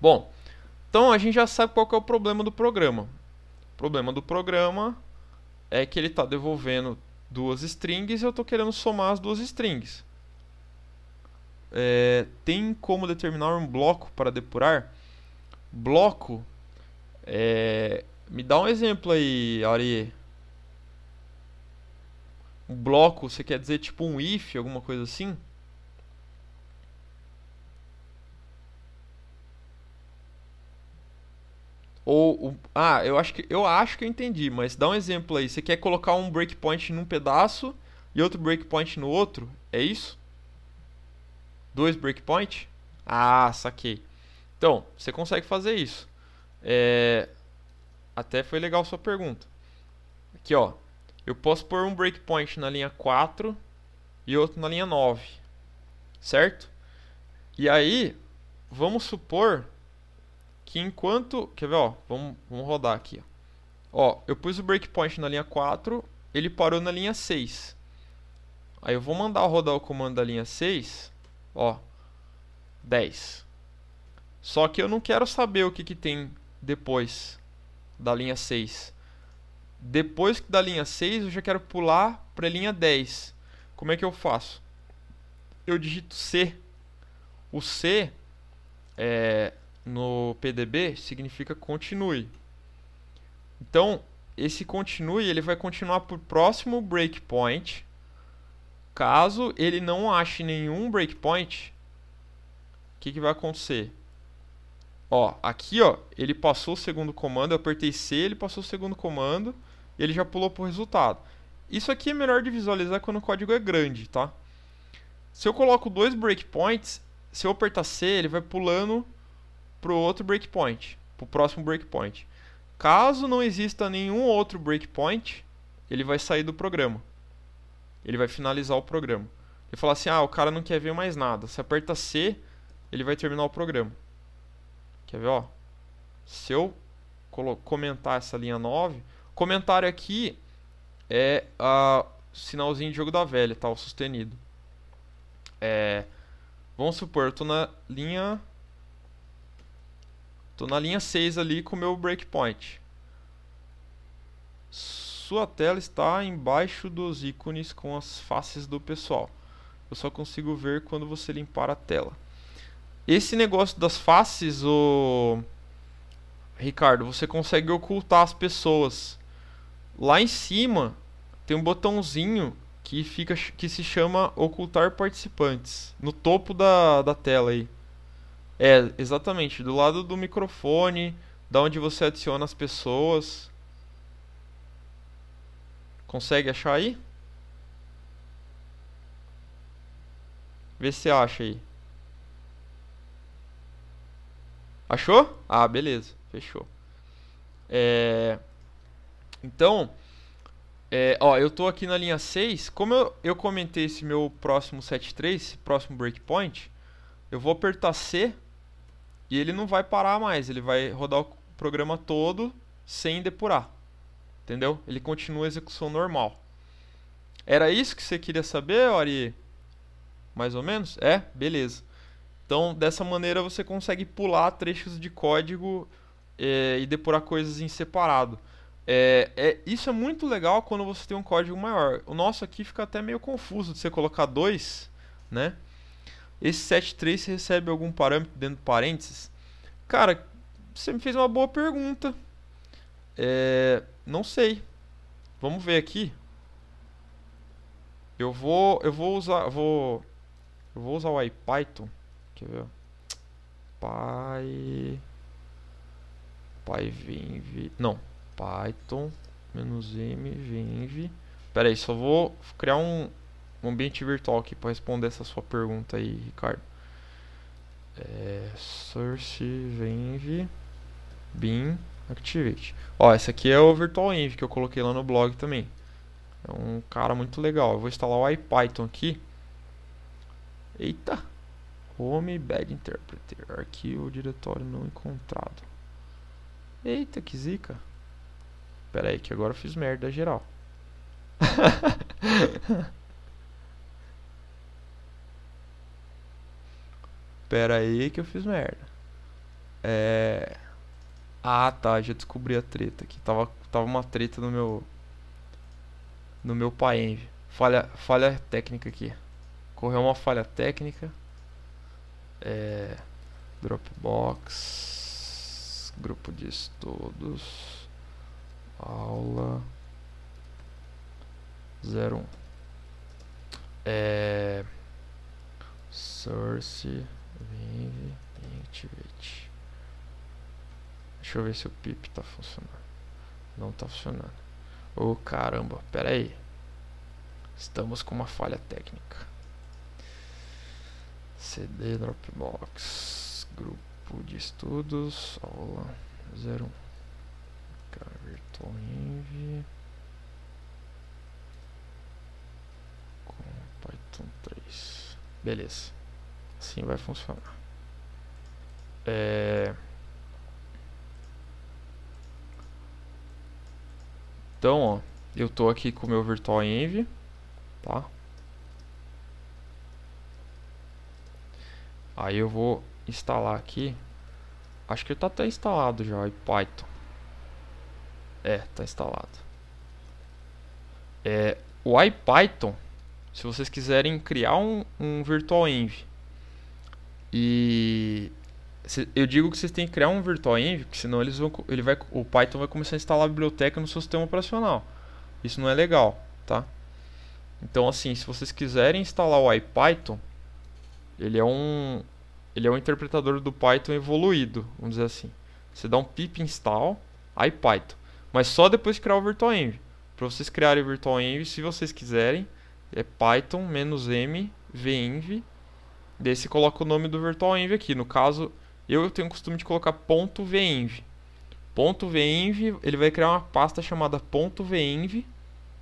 Bom, então a gente já sabe qual é o problema do programa. O problema do programa é que ele está devolvendo duas strings e eu estou querendo somar as duas strings. É, tem como determinar um bloco para depurar? Bloco é, me dá um exemplo aí, Ari. Um bloco, você quer dizer tipo um if, alguma coisa assim? Ou, ah, eu acho que eu acho que eu entendi, mas dá um exemplo aí. Você quer colocar um breakpoint num pedaço e outro breakpoint no outro? É isso? Dois breakpoints? Ah, saquei. Então, você consegue fazer isso. É, até foi legal sua pergunta. Aqui, ó. Eu posso pôr um breakpoint na linha 4 e outro na linha 9. Certo? E aí, vamos supor que enquanto... Quer ver, ó? Vamos, vamos rodar aqui, ó. Ó, eu pus o breakpoint na linha 4, ele parou na linha 6. Aí eu vou mandar rodar o comando da linha 6, ó, 10. Só que eu não quero saber o que, que tem depois da linha 6. Depois da linha 6, eu já quero pular para a linha 10. Como é que eu faço? Eu digito C. O C é, no PDB significa continue. Então, esse continue ele vai continuar para o próximo breakpoint. Caso ele não ache nenhum breakpoint, o que, que vai acontecer? Ó, aqui ó, ele passou o segundo comando, eu apertei C, ele passou o segundo comando e ele já pulou pro resultado. Isso aqui é melhor de visualizar quando o código é grande, tá? Se eu coloco dois breakpoints, se eu apertar C, ele vai pulando pro outro breakpoint, pro próximo breakpoint. Caso não exista nenhum outro breakpoint, ele vai sair do programa. Ele vai finalizar o programa. Ele fala assim: "Ah, o cara não quer ver mais nada". Se aperta C, ele vai terminar o programa. Quer ver, ó? Se eu comentar essa linha 9, comentário aqui é o sinalzinho de jogo da velha, tá? O sustenido. É, vamos supor, eu tô na linha Tô na linha 6 ali com o meu breakpoint. Sua tela está embaixo dos ícones com as faces do pessoal. Eu só consigo ver quando você limpar a tela. Esse negócio das faces, o Ricardo, você consegue ocultar as pessoas. Lá em cima tem um botãozinho que fica que se chama ocultar participantes no topo da, da tela aí. É, exatamente, do lado do microfone, da onde você adiciona as pessoas. Consegue achar aí? Vê se acha aí. Achou? Ah, beleza. Fechou. É... Então, é, ó, eu tô aqui na linha 6. Como eu, eu comentei esse meu próximo set 3, próximo breakpoint, eu vou apertar C e ele não vai parar mais. Ele vai rodar o programa todo sem depurar. Entendeu? Ele continua a execução normal. Era isso que você queria saber, ari? Mais ou menos? É? Beleza. Então, dessa maneira, você consegue pular trechos de código é, e depurar coisas em separado. É, é, isso é muito legal quando você tem um código maior. O nosso aqui fica até meio confuso de você colocar dois, né? Esse 7.3 recebe algum parâmetro dentro de parênteses? Cara, você me fez uma boa pergunta. É, não sei. Vamos ver aqui. Eu vou, eu vou usar, vou, eu vou usar o IPython. Quer ver? Py. PyVenv. Não. Python menos m venv. Pera aí, só vou criar um, um ambiente virtual aqui para responder essa sua pergunta aí, Ricardo. É, source venv bin activate. Ó, esse aqui é o virtualenv que eu coloquei lá no blog também. É um cara muito legal. Eu vou instalar o IPython aqui. Eita! Home Bad Interpreter. Arquivo diretório não encontrado. Eita, que zica. Pera aí, que agora eu fiz merda geral. Pera aí que eu fiz merda. É... Ah, tá, já descobri a treta aqui. Tava, tava uma treta no meu... No meu PyEnv. Falha, falha técnica aqui. Correu uma falha técnica é, Dropbox, grupo de estudos, aula 01, é, source, vive, activate. Deixa eu ver se o pip está funcionando. Não está funcionando. Ô oh, caramba, pera aí. Estamos com uma falha técnica. CD Dropbox, grupo de estudos, aula 01. Cara, virtual env. Com Python 3. Beleza. Assim vai funcionar. É... Então, ó, eu tô aqui com o meu virtual env, tá? Aí eu vou instalar aqui. Acho que está até instalado já o Python. É, está instalado. É, o IPython, se vocês quiserem criar um, um virtualenv e eu digo que vocês têm que criar um virtualenv, porque senão eles vão, ele vai, o Python vai começar a instalar a biblioteca no seu sistema operacional. Isso não é legal, tá? Então assim, se vocês quiserem instalar o IPython, ele é um ele é um interpretador do Python evoluído, vamos dizer assim. Você dá um pip install IPython, mas só depois de criar o virtualenv. Para vocês criarem o virtualenv, se vocês quiserem, é python -m venv. Daí você coloca o nome do virtualenv aqui. No caso, eu tenho o costume de colocar .venv. .venv, ele vai criar uma pasta chamada .venv,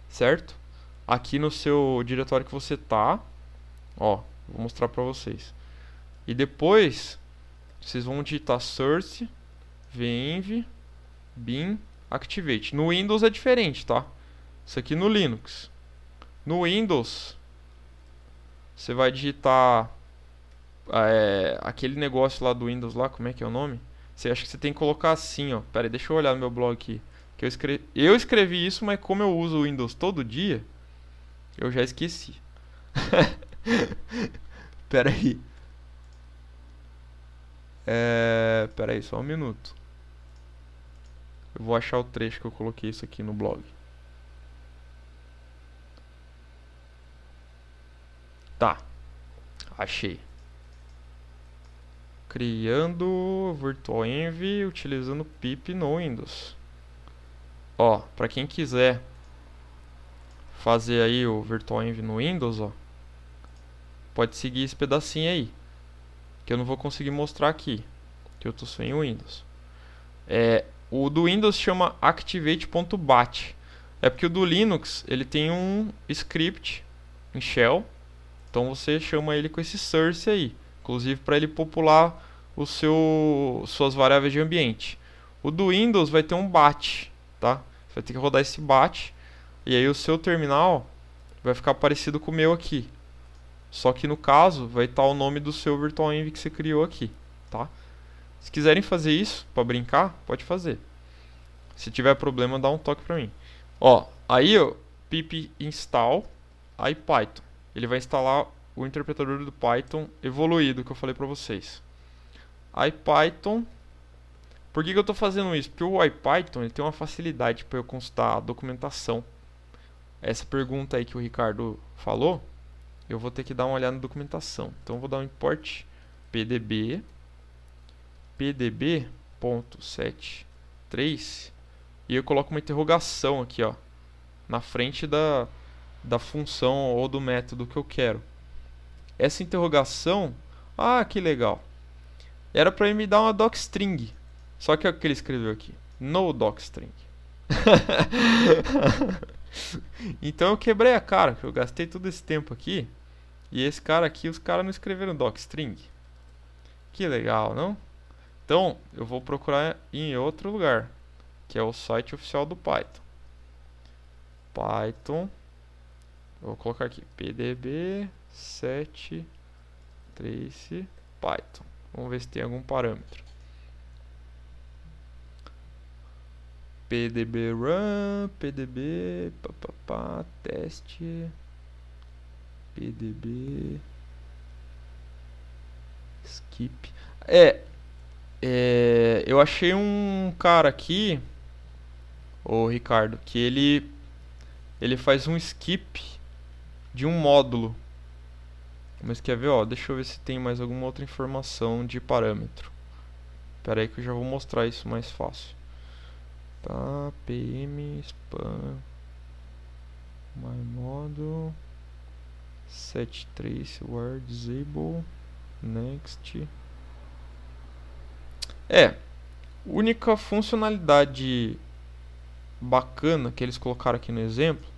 certo? Aqui no seu diretório que você tá, ó, Vou mostrar para vocês. E depois, vocês vão digitar search, venv, bin, activate. No Windows é diferente, tá? Isso aqui no Linux. No Windows, você vai digitar é, aquele negócio lá do Windows lá, como é que é o nome? Você acha que você tem que colocar assim, ó. Pera aí, deixa eu olhar no meu blog aqui. Que eu, escrevi, eu escrevi isso, mas como eu uso o Windows todo dia, eu já esqueci. Pera aí. É... Pera aí, só um minuto. Eu vou achar o trecho que eu coloquei isso aqui no blog. Tá. Achei. Criando Virtual Envy utilizando pip no Windows. Ó, para quem quiser fazer aí o Virtual Envy no Windows, ó pode seguir esse pedacinho aí, que eu não vou conseguir mostrar aqui, que eu estou sem o Windows. É, o do Windows chama activate.bat. É porque o do Linux, ele tem um script em shell, então você chama ele com esse source aí, inclusive para ele popular o seu suas variáveis de ambiente. O do Windows vai ter um bat, tá? Você vai ter que rodar esse bat e aí o seu terminal vai ficar parecido com o meu aqui. Só que no caso vai estar tá o nome do seu virtual env que você criou aqui, tá? Se quiserem fazer isso para brincar, pode fazer. Se tiver problema, dá um toque para mim. Ó, aí ó, pip install IPython. Ele vai instalar o interpretador do Python evoluído que eu falei para vocês. IPython. Por que, que eu estou fazendo isso? Porque o IPython ele tem uma facilidade para eu consultar a documentação. Essa pergunta aí que o Ricardo falou, eu vou ter que dar uma olhada na documentação. Então vou dar um import pdb pdb.set3 e eu coloco uma interrogação aqui, ó, na frente da da função ou do método que eu quero. Essa interrogação, ah, que legal. Era para ele me dar uma docstring. Só que é o que ele escreveu aqui, no docstring. então eu quebrei a cara, que eu gastei todo esse tempo aqui e esse cara aqui, os caras não escreveram docstring. Que legal, não? Então, eu vou procurar em outro lugar, que é o site oficial do Python. Python, vou colocar aqui, pdb 7 trace Python. Vamos ver se tem algum parâmetro. pdb run, pdb, papapá, teste... PDB. Skip. É, é, eu achei um cara aqui, o Ricardo, que ele ele faz um skip de um módulo. Mas quer ver, ó, deixa eu ver se tem mais alguma outra informação de parâmetro. espera aí que eu já vou mostrar isso mais fácil. Tá, PM, spam, my module trace where disable next é única funcionalidade bacana que eles colocaram aqui no exemplo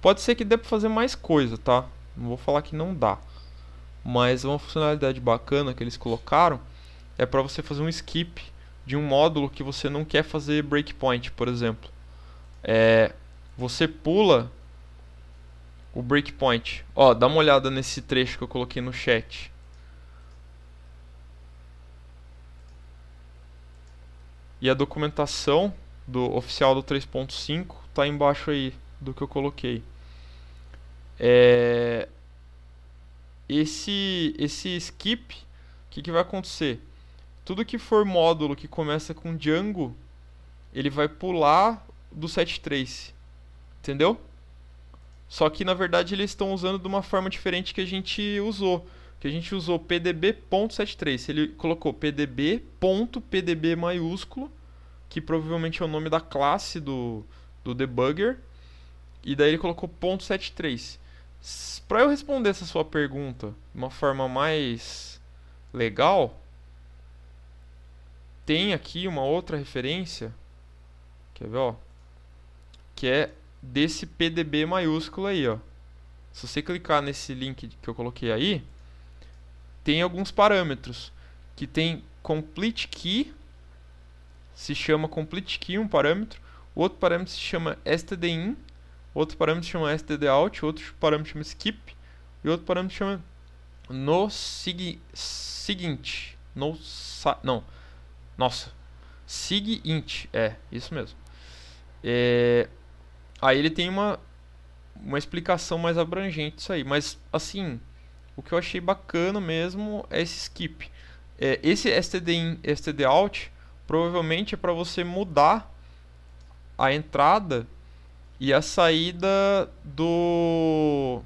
pode ser que dê para fazer mais coisa tá não vou falar que não dá mas uma funcionalidade bacana que eles colocaram é para você fazer um skip de um módulo que você não quer fazer breakpoint por exemplo é você pula o breakpoint. Ó, dá uma olhada nesse trecho que eu coloquei no chat. E a documentação do oficial do 3.5 tá embaixo aí do que eu coloquei. É... Esse, esse skip, o que, que vai acontecer? Tudo que for módulo que começa com Django, ele vai pular do set trace. Entendeu? Só que na verdade eles estão usando de uma forma diferente que a gente usou. Que a gente usou pdb.73. Ele colocou pdb.pdb maiúsculo, que provavelmente é o nome da classe do, do debugger. E daí ele colocou .73. Para eu responder essa sua pergunta de uma forma mais legal, tem aqui uma outra referência, quer ver, ó, que é desse PDB maiúsculo aí, ó. Se você clicar nesse link que eu coloquei aí, tem alguns parâmetros que tem complete key se chama complete key um parâmetro, outro parâmetro se chama stdin, outro parâmetro se chama stdout, outro parâmetro chama skip e outro parâmetro chama no sig seguinte, no não. Nossa. seguinte é, isso mesmo. É, Aí ele tem uma, uma explicação mais abrangente disso aí. Mas, assim, o que eu achei bacana mesmo é esse skip. É, esse std, in, std out provavelmente é para você mudar a entrada e a saída do,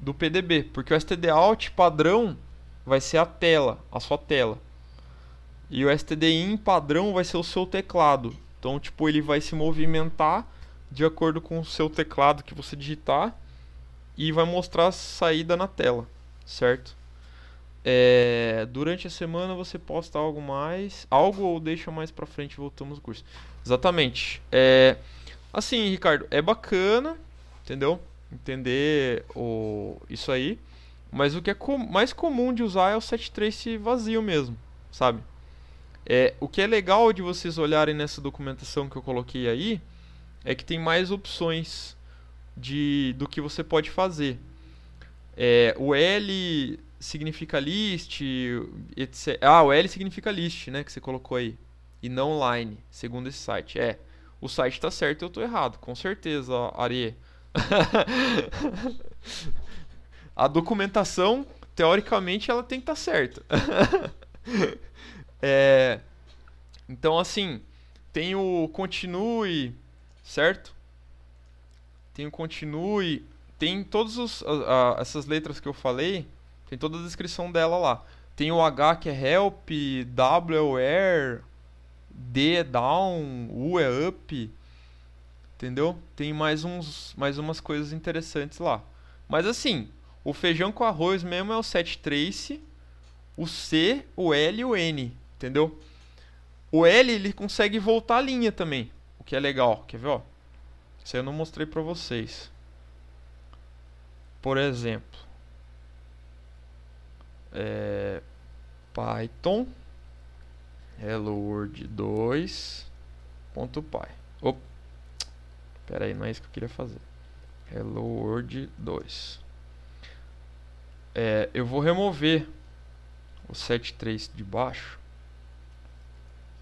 do PDB. Porque o std out padrão vai ser a tela, a sua tela. E o std in padrão vai ser o seu teclado. Então, tipo, ele vai se movimentar de acordo com o seu teclado que você digitar e vai mostrar a saída na tela, certo? É, durante a semana você posta algo mais, algo ou deixa mais para frente voltamos o curso. Exatamente. É, assim, Ricardo, é bacana, entendeu? Entender o isso aí, mas o que é com, mais comum de usar é o set trace vazio mesmo, sabe? É, o que é legal de vocês olharem nessa documentação que eu coloquei aí é que tem mais opções de, do que você pode fazer. É, o L significa list, etc. Ah, o L significa list, né? Que você colocou aí. E não line, segundo esse site. É, o site está certo e eu estou errado, com certeza, Are. A documentação, teoricamente, ela tem que estar tá certa. é, então, assim, tem o continue certo? Tem o continue, tem todas os, essas letras que eu falei, tem toda a descrição dela lá. Tem o H que é help, W é where, D é down, U é up, entendeu? Tem mais, uns, mais umas coisas interessantes lá. Mas assim, o feijão com arroz mesmo é o set trace, o C, o L e o N, entendeu? O L ele consegue voltar a linha também que é legal. Quer ver, ó? Isso eu não mostrei para vocês. Por exemplo, é Python hello world 2.py. Opa. Pera aí, não é isso que eu queria fazer. Hello world 2. É, eu vou remover o 73 de baixo.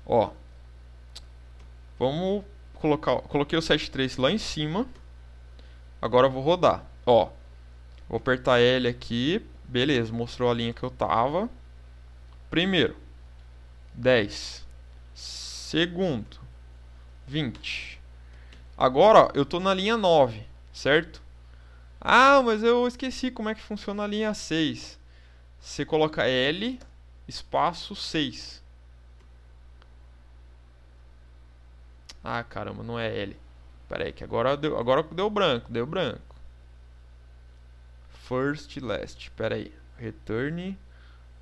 Ó. Vamos colocar, coloquei o 7.3 lá em cima. Agora eu vou rodar. Ó, vou apertar L aqui. Beleza, mostrou a linha que eu tava. Primeiro, 10. Segundo, 20. Agora eu tô na linha 9, certo? Ah, mas eu esqueci como é que funciona a linha 6. Você coloca L, espaço 6. Ah, caramba, não é L. Pera aí, que agora deu, agora deu branco, deu branco. First last, pera aí. Return,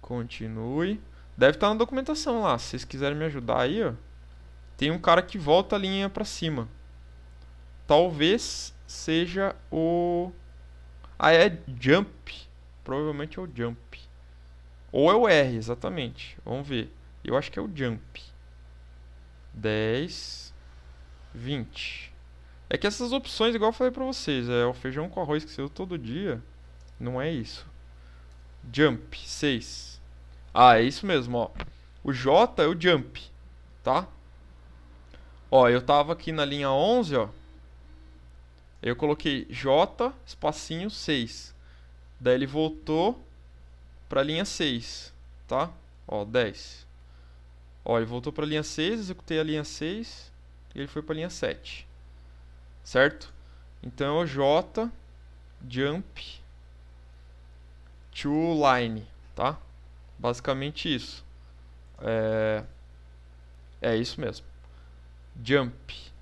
continue. Deve estar tá na documentação lá, se vocês quiserem me ajudar aí, ó. Tem um cara que volta a linha pra cima. Talvez seja o... Ah, é jump. Provavelmente é o jump. Ou é o R, exatamente. Vamos ver. Eu acho que é o jump. 10... 20. É que essas opções, igual eu falei pra vocês, é o feijão com arroz que você usa todo dia, não é isso. Jump, 6. Ah, é isso mesmo, ó. O J é o jump, tá? Ó, eu tava aqui na linha 11, ó. Eu coloquei J, espacinho, 6. Daí ele voltou pra linha 6, tá? Ó, 10. Ó, ele voltou pra linha 6, executei a linha 6 e ele foi para a linha 7. Certo? Então é o J jump to line, tá? Basicamente isso. É, é isso mesmo. Jump.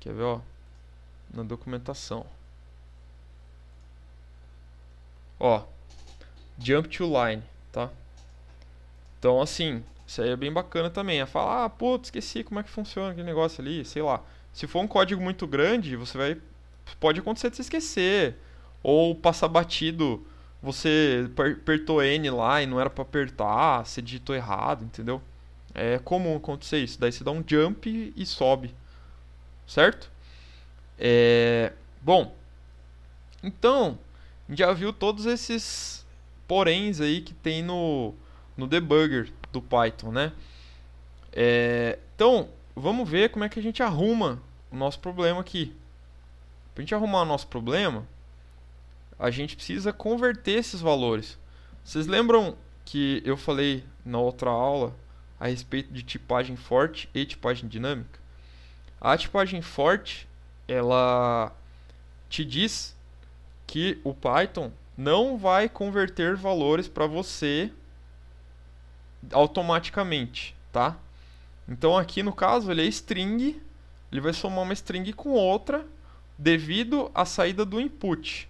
Quer ver, ó? Na documentação. Ó. Jump to line, tá? Então, assim, isso aí é bem bacana também. É falar, ah, pô, esqueci como é que funciona aquele negócio ali, sei lá. Se for um código muito grande, você vai. Pode acontecer de se esquecer. Ou passar batido, você apertou N lá e não era para apertar, você digitou errado, entendeu? É comum acontecer isso. Daí você dá um jump e sobe. Certo? É... Bom. Então, já viu todos esses poréns aí que tem no, no debugger do Python, né? É, então, vamos ver como é que a gente arruma o nosso problema aqui. Para a gente arrumar o nosso problema, a gente precisa converter esses valores. Vocês lembram que eu falei na outra aula a respeito de tipagem forte e tipagem dinâmica? A tipagem forte, ela te diz que o Python não vai converter valores para você automaticamente, tá? Então aqui no caso ele é string, ele vai somar uma string com outra devido à saída do input,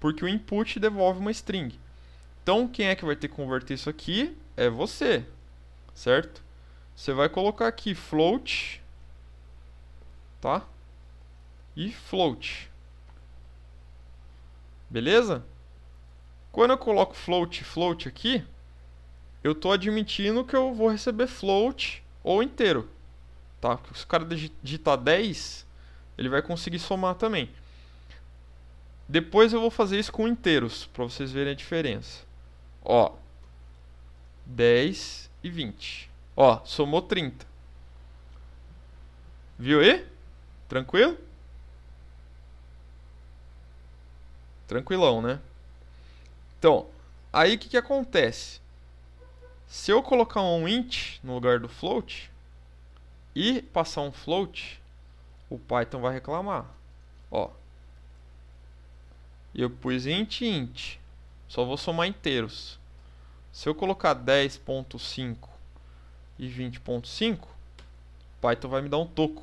porque o input devolve uma string. Então quem é que vai ter que converter isso aqui? É você, certo? Você vai colocar aqui float, tá? E float. Beleza? Quando eu coloco float, float aqui, eu tô admitindo que eu vou receber float ou inteiro. Tá? Porque se o cara digitar 10, ele vai conseguir somar também. Depois eu vou fazer isso com inteiros, para vocês verem a diferença. Ó, 10 e 20. Ó, somou 30. Viu aí? Tranquilo? Tranquilão, né? Então, aí o que, que acontece? Se eu colocar um int no lugar do float e passar um float, o Python vai reclamar. Ó, eu pus int int, só vou somar inteiros. Se eu colocar 10.5 e 20.5, Python vai me dar um toco,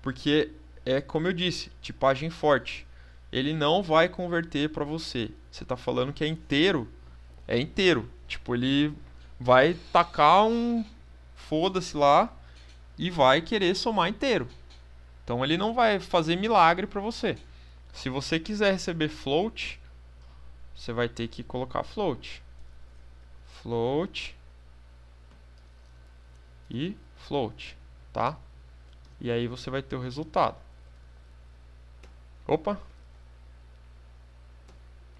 porque é como eu disse, tipagem forte. Ele não vai converter para você. Você está falando que é inteiro, é inteiro. Tipo, ele vai tacar um foda-se lá e vai querer somar inteiro. Então ele não vai fazer milagre para você. Se você quiser receber float, você vai ter que colocar float. Float e float, tá? E aí você vai ter o resultado. Opa.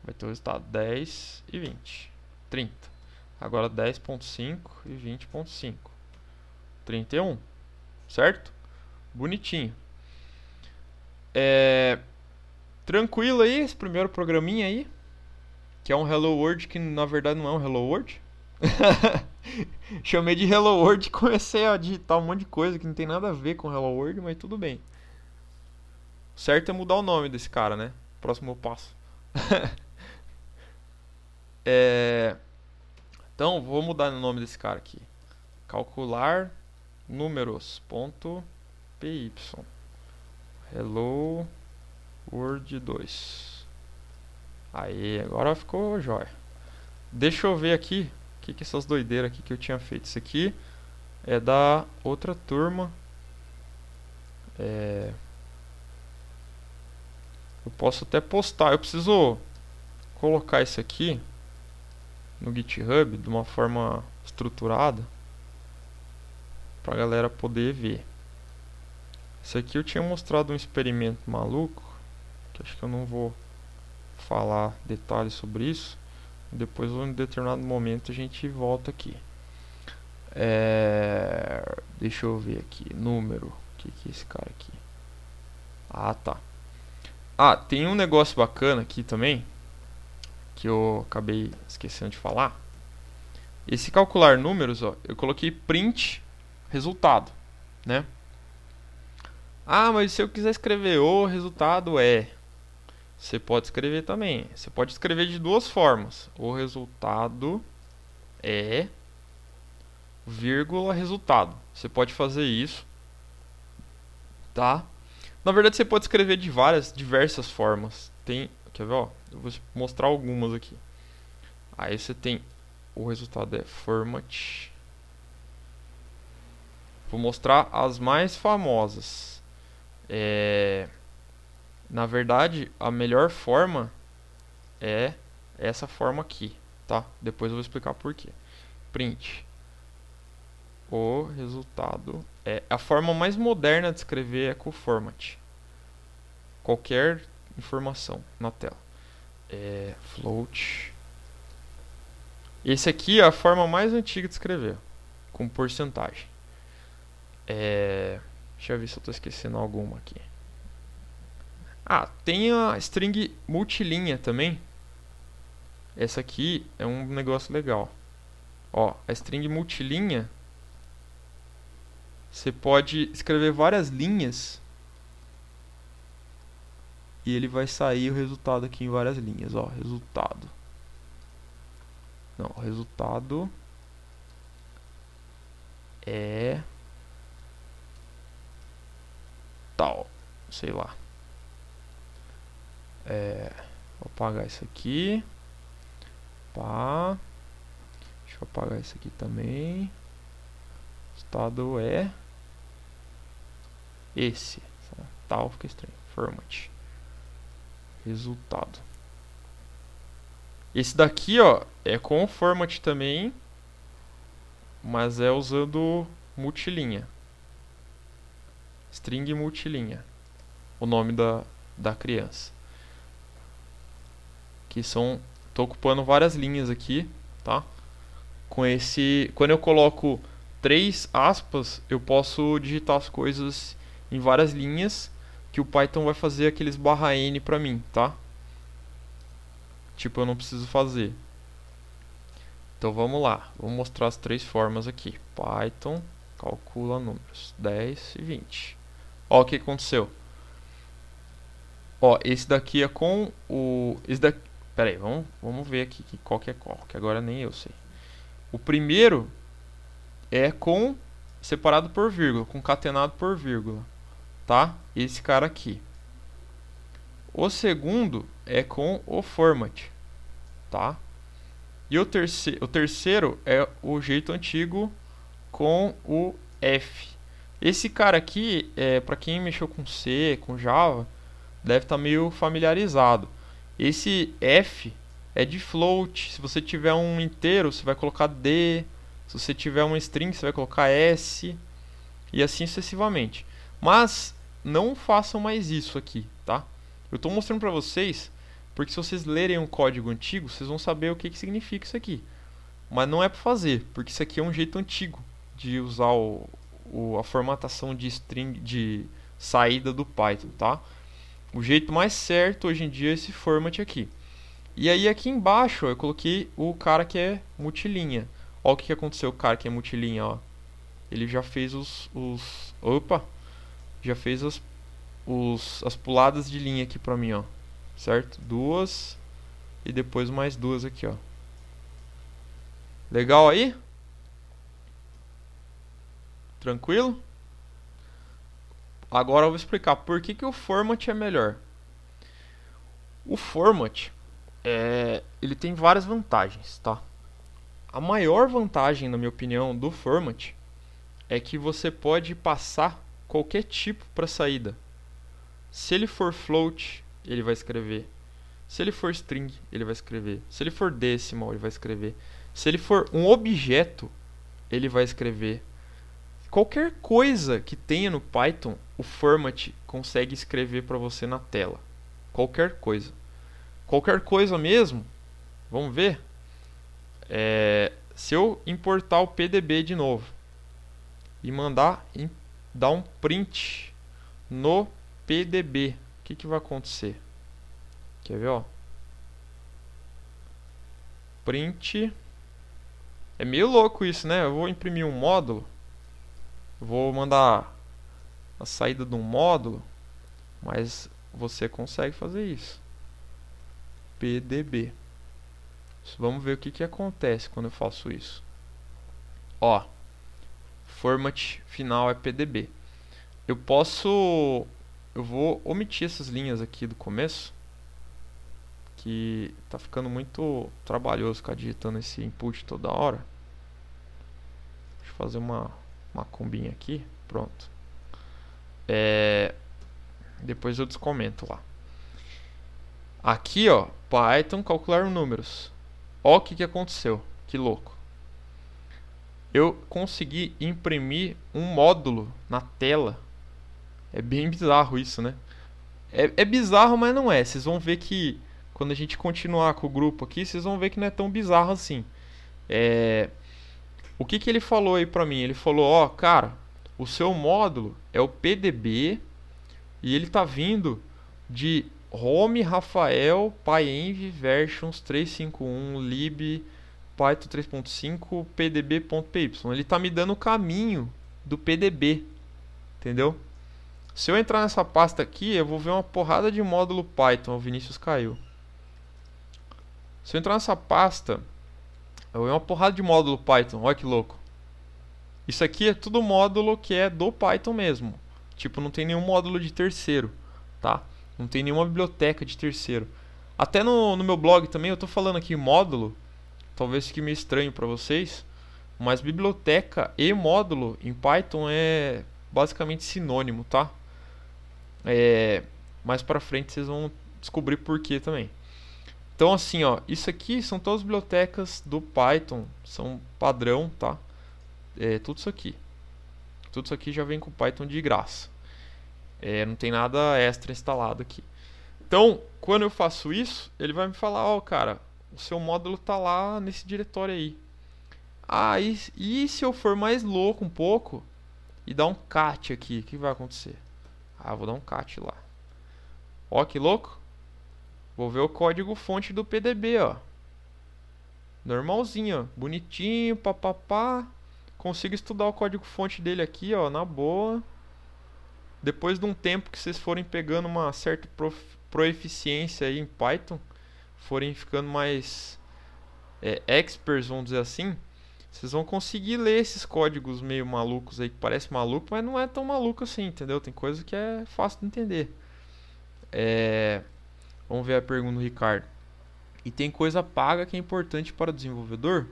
Vai ter o resultado 10 e 20, 30. Agora 10.5 e 20.5. 31, certo? Bonitinho. É... Tranquilo aí, esse primeiro programinha aí. Que é um Hello World que na verdade não é um Hello World. Chamei de Hello World e comecei a digitar um monte de coisa que não tem nada a ver com Hello World, mas tudo bem. certo é mudar o nome desse cara, né? Próximo passo. é... Então, vou mudar o nome desse cara aqui. Calcular números.py. Hello Word 2. Aí, agora ficou jóia. Deixa eu ver aqui o que, que essas doideiras aqui que eu tinha feito. Isso aqui é da outra turma. É... Eu posso até postar. Eu preciso colocar isso aqui no GitHub de uma forma estruturada para a galera poder ver. Isso aqui eu tinha mostrado um experimento maluco, que acho que eu não vou falar detalhes sobre isso. Depois, em determinado momento, a gente volta aqui. É... Deixa eu ver aqui. Número. O que, que é esse cara aqui? Ah, tá. Ah, tem um negócio bacana aqui também que eu acabei esquecendo de falar. Esse calcular números, ó, eu coloquei print resultado, né? Ah, mas se eu quiser escrever o resultado é, você pode escrever também. Você pode escrever de duas formas. O resultado é vírgula resultado. Você pode fazer isso, tá? Na verdade, você pode escrever de várias, diversas formas. Tem Quer ver? Ó, eu vou mostrar algumas aqui. Aí você tem o resultado é format. Vou mostrar as mais famosas. É... Na verdade, a melhor forma é essa forma aqui, tá? Depois eu vou explicar por quê. Print. O resultado é a forma mais moderna de escrever é com format. Qualquer informação na tela. É, float. Esse aqui é a forma mais antiga de escrever, com porcentagem. É, deixa eu ver se eu estou esquecendo alguma aqui. Ah, tem a string multilinha também. Essa aqui é um negócio legal. Ó, a string multilinha, você pode escrever várias linhas e ele vai sair o resultado aqui em várias linhas, ó, resultado. Não, resultado é tal, sei lá. É, vou apagar isso aqui. Pá. Deixa eu apagar isso aqui também. Estado é esse. Tal fica estranho. Format. Resultado. Esse daqui, ó, é com format também, mas é usando multilinha. String multilinha. O nome da, da criança. Que são... Estou ocupando várias linhas aqui, tá? Com esse... Quando eu coloco três aspas, eu posso digitar as coisas em várias linhas que o Python vai fazer aqueles barra n para mim, tá? Tipo, eu não preciso fazer. Então vamos lá, vou mostrar as três formas aqui. Python calcula números 10 e 20. Ó, o que aconteceu? Ó, esse daqui é com o esse daqui, pera aí, vamos, vamos ver aqui que qual que é qual, que agora nem eu sei. O primeiro é com separado por vírgula, concatenado por vírgula tá? Esse cara aqui. O segundo é com o format, tá? E o terceiro, o terceiro é o jeito antigo com o F. Esse cara aqui, é, para quem mexeu com C, com Java, deve estar tá meio familiarizado. Esse F é de float. Se você tiver um inteiro, você vai colocar D. Se você tiver um string, você vai colocar S. E assim sucessivamente. Mas não façam mais isso aqui, tá? Eu estou mostrando para vocês porque se vocês lerem um código antigo, vocês vão saber o que, que significa isso aqui. Mas não é para fazer, porque isso aqui é um jeito antigo de usar o, o, a formatação de string de saída do Python, tá? O jeito mais certo hoje em dia é esse format aqui. E aí aqui embaixo eu coloquei o cara que é multilinha. Olha o que aconteceu o cara que é multilinha, ó. Ele já fez os... os... Opa! já fez as, os, as puladas de linha aqui para mim, ó. Certo? Duas e depois mais duas aqui, ó. Legal aí? Tranquilo? Agora eu vou explicar por que, que o format é melhor. O format é, ele tem várias vantagens, tá? A maior vantagem, na minha opinião, do format é que você pode passar qualquer tipo para saída. Se ele for float, ele vai escrever. Se ele for string, ele vai escrever. Se ele for decimal, ele vai escrever. Se ele for um objeto, ele vai escrever. Qualquer coisa que tenha no Python, o format consegue escrever para você na tela. Qualquer coisa. Qualquer coisa mesmo. Vamos ver. É, se eu importar o PDB de novo e mandar dar um print no PDB. O que, que vai acontecer? Quer ver? Ó? Print. É meio louco isso, né? Eu vou imprimir um módulo. Vou mandar a saída de um módulo. Mas você consegue fazer isso. PDB. Vamos ver o que, que acontece quando eu faço isso. Ó format final é PDB. Eu posso... Eu vou omitir essas linhas aqui do começo, que tá ficando muito trabalhoso ficar digitando esse input toda hora. Deixa eu fazer uma, uma combinha aqui, pronto. É, depois eu descomento lá. Aqui, ó, Python calcular números. Ó o que, que aconteceu, que louco eu consegui imprimir um módulo na tela. É bem bizarro isso, né? É, é bizarro, mas não é. Vocês vão ver que quando a gente continuar com o grupo aqui, vocês vão ver que não é tão bizarro assim. É... O que, que ele falou aí pra mim? Ele falou, ó, oh, cara, o seu módulo é o PDB e ele tá vindo de Home Rafael PyEnv Versions 351 lib Python 3.5 pdb.py. Ele está me dando o caminho do PDB, entendeu? Se eu entrar nessa pasta aqui, eu vou ver uma porrada de módulo Python. O Vinícius caiu. Se eu entrar nessa pasta, eu vou ver uma porrada de módulo Python. Olha que louco. Isso aqui é tudo módulo que é do Python mesmo. Tipo, não tem nenhum módulo de terceiro, tá? Não tem nenhuma biblioteca de terceiro. Até no, no meu blog também eu estou falando aqui módulo, talvez fique meio estranho para vocês, mas biblioteca e módulo em Python é basicamente sinônimo, tá? É, mais para frente vocês vão descobrir por que também. Então assim, ó, isso aqui são todas as bibliotecas do Python, são padrão, tá? É, tudo isso aqui. Tudo isso aqui já vem com o Python de graça. É, não tem nada extra instalado aqui. Então, quando eu faço isso, ele vai me falar, ó, oh, cara, o seu módulo está lá nesse diretório aí. Ah, e, e, se eu for mais louco um pouco e dar um cat aqui, o que vai acontecer? Ah, vou dar um cat lá. Ó, que louco. Vou ver o código fonte do PDB, ó. Normalzinho, ó. bonitinho, papapá. Consigo estudar o código fonte dele aqui, ó, na boa. Depois de um tempo que vocês forem pegando uma certa prof... proeficiência aí em Python, forem ficando mais é, experts, vamos dizer assim, vocês vão conseguir ler esses códigos meio malucos aí, que parece maluco, mas não é tão maluco assim, entendeu? Tem coisa que é fácil de entender. É... Vamos ver a pergunta do Ricardo. E tem coisa paga que é importante para o desenvolvedor?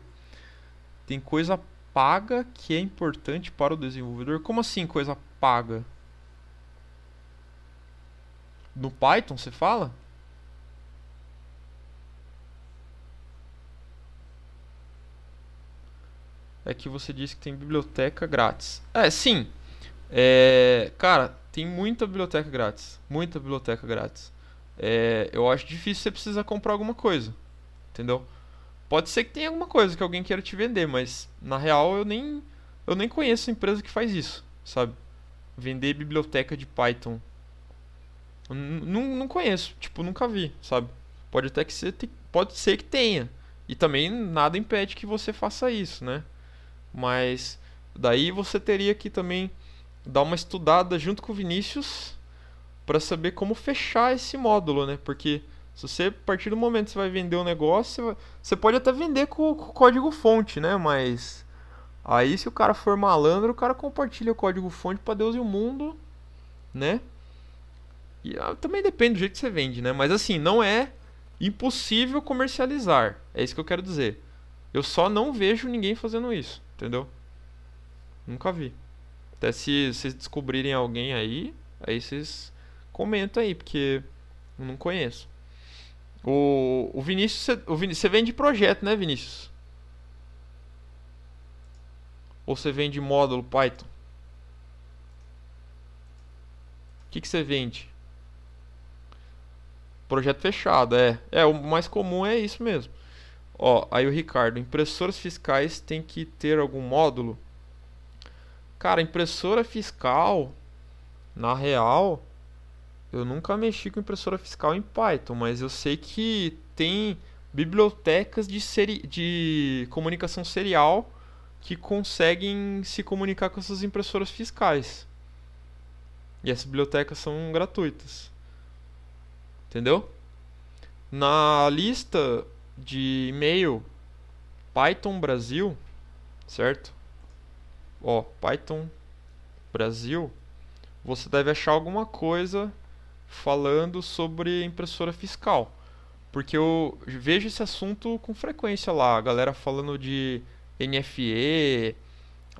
Tem coisa paga que é importante para o desenvolvedor? Como assim coisa paga? No Python você fala? é que você disse que tem biblioteca grátis. É, sim. É, cara, tem muita biblioteca grátis. Muita biblioteca grátis. É, eu acho difícil você precisar comprar alguma coisa. Entendeu? Pode ser que tenha alguma coisa que alguém queira te vender, mas na real eu nem eu nem conheço empresa que faz isso, sabe? Vender biblioteca de Python. Não, não conheço, tipo, nunca vi, sabe? Pode até que ser, pode ser que tenha. E também nada impede que você faça isso, né? Mas daí você teria que também dar uma estudada junto com o Vinícius para saber como fechar esse módulo, né? Porque se você, a partir do momento que você vai vender um negócio, você, pode até vender com, código fonte, né? Mas aí se o cara for malandro, o cara compartilha o código fonte para Deus e o mundo, né? E ah, também depende do jeito que você vende, né? Mas assim, não é impossível comercializar. É isso que eu quero dizer. Eu só não vejo ninguém fazendo isso. Entendeu? Nunca vi. Até se vocês descobrirem alguém aí, aí vocês comentam aí, porque eu não conheço. O, o Vinícius, o Vinícius, você vende projeto, né, Vinícius? Ou você vende módulo Python? O que, que você vende? Projeto fechado, é. É, o mais comum é isso mesmo. Ó, aí o Ricardo, impressoras fiscais tem que ter algum módulo? Cara, impressora fiscal, na real, eu nunca mexi com impressora fiscal em Python, mas eu sei que tem bibliotecas de, seri de comunicação serial que conseguem se comunicar com essas impressoras fiscais. E essas bibliotecas são gratuitas. Entendeu? Na lista de e-mail Python Brasil, certo? Ó, Python Brasil, você deve achar alguma coisa falando sobre impressora fiscal. Porque eu vejo esse assunto com frequência lá, a galera falando de NFE,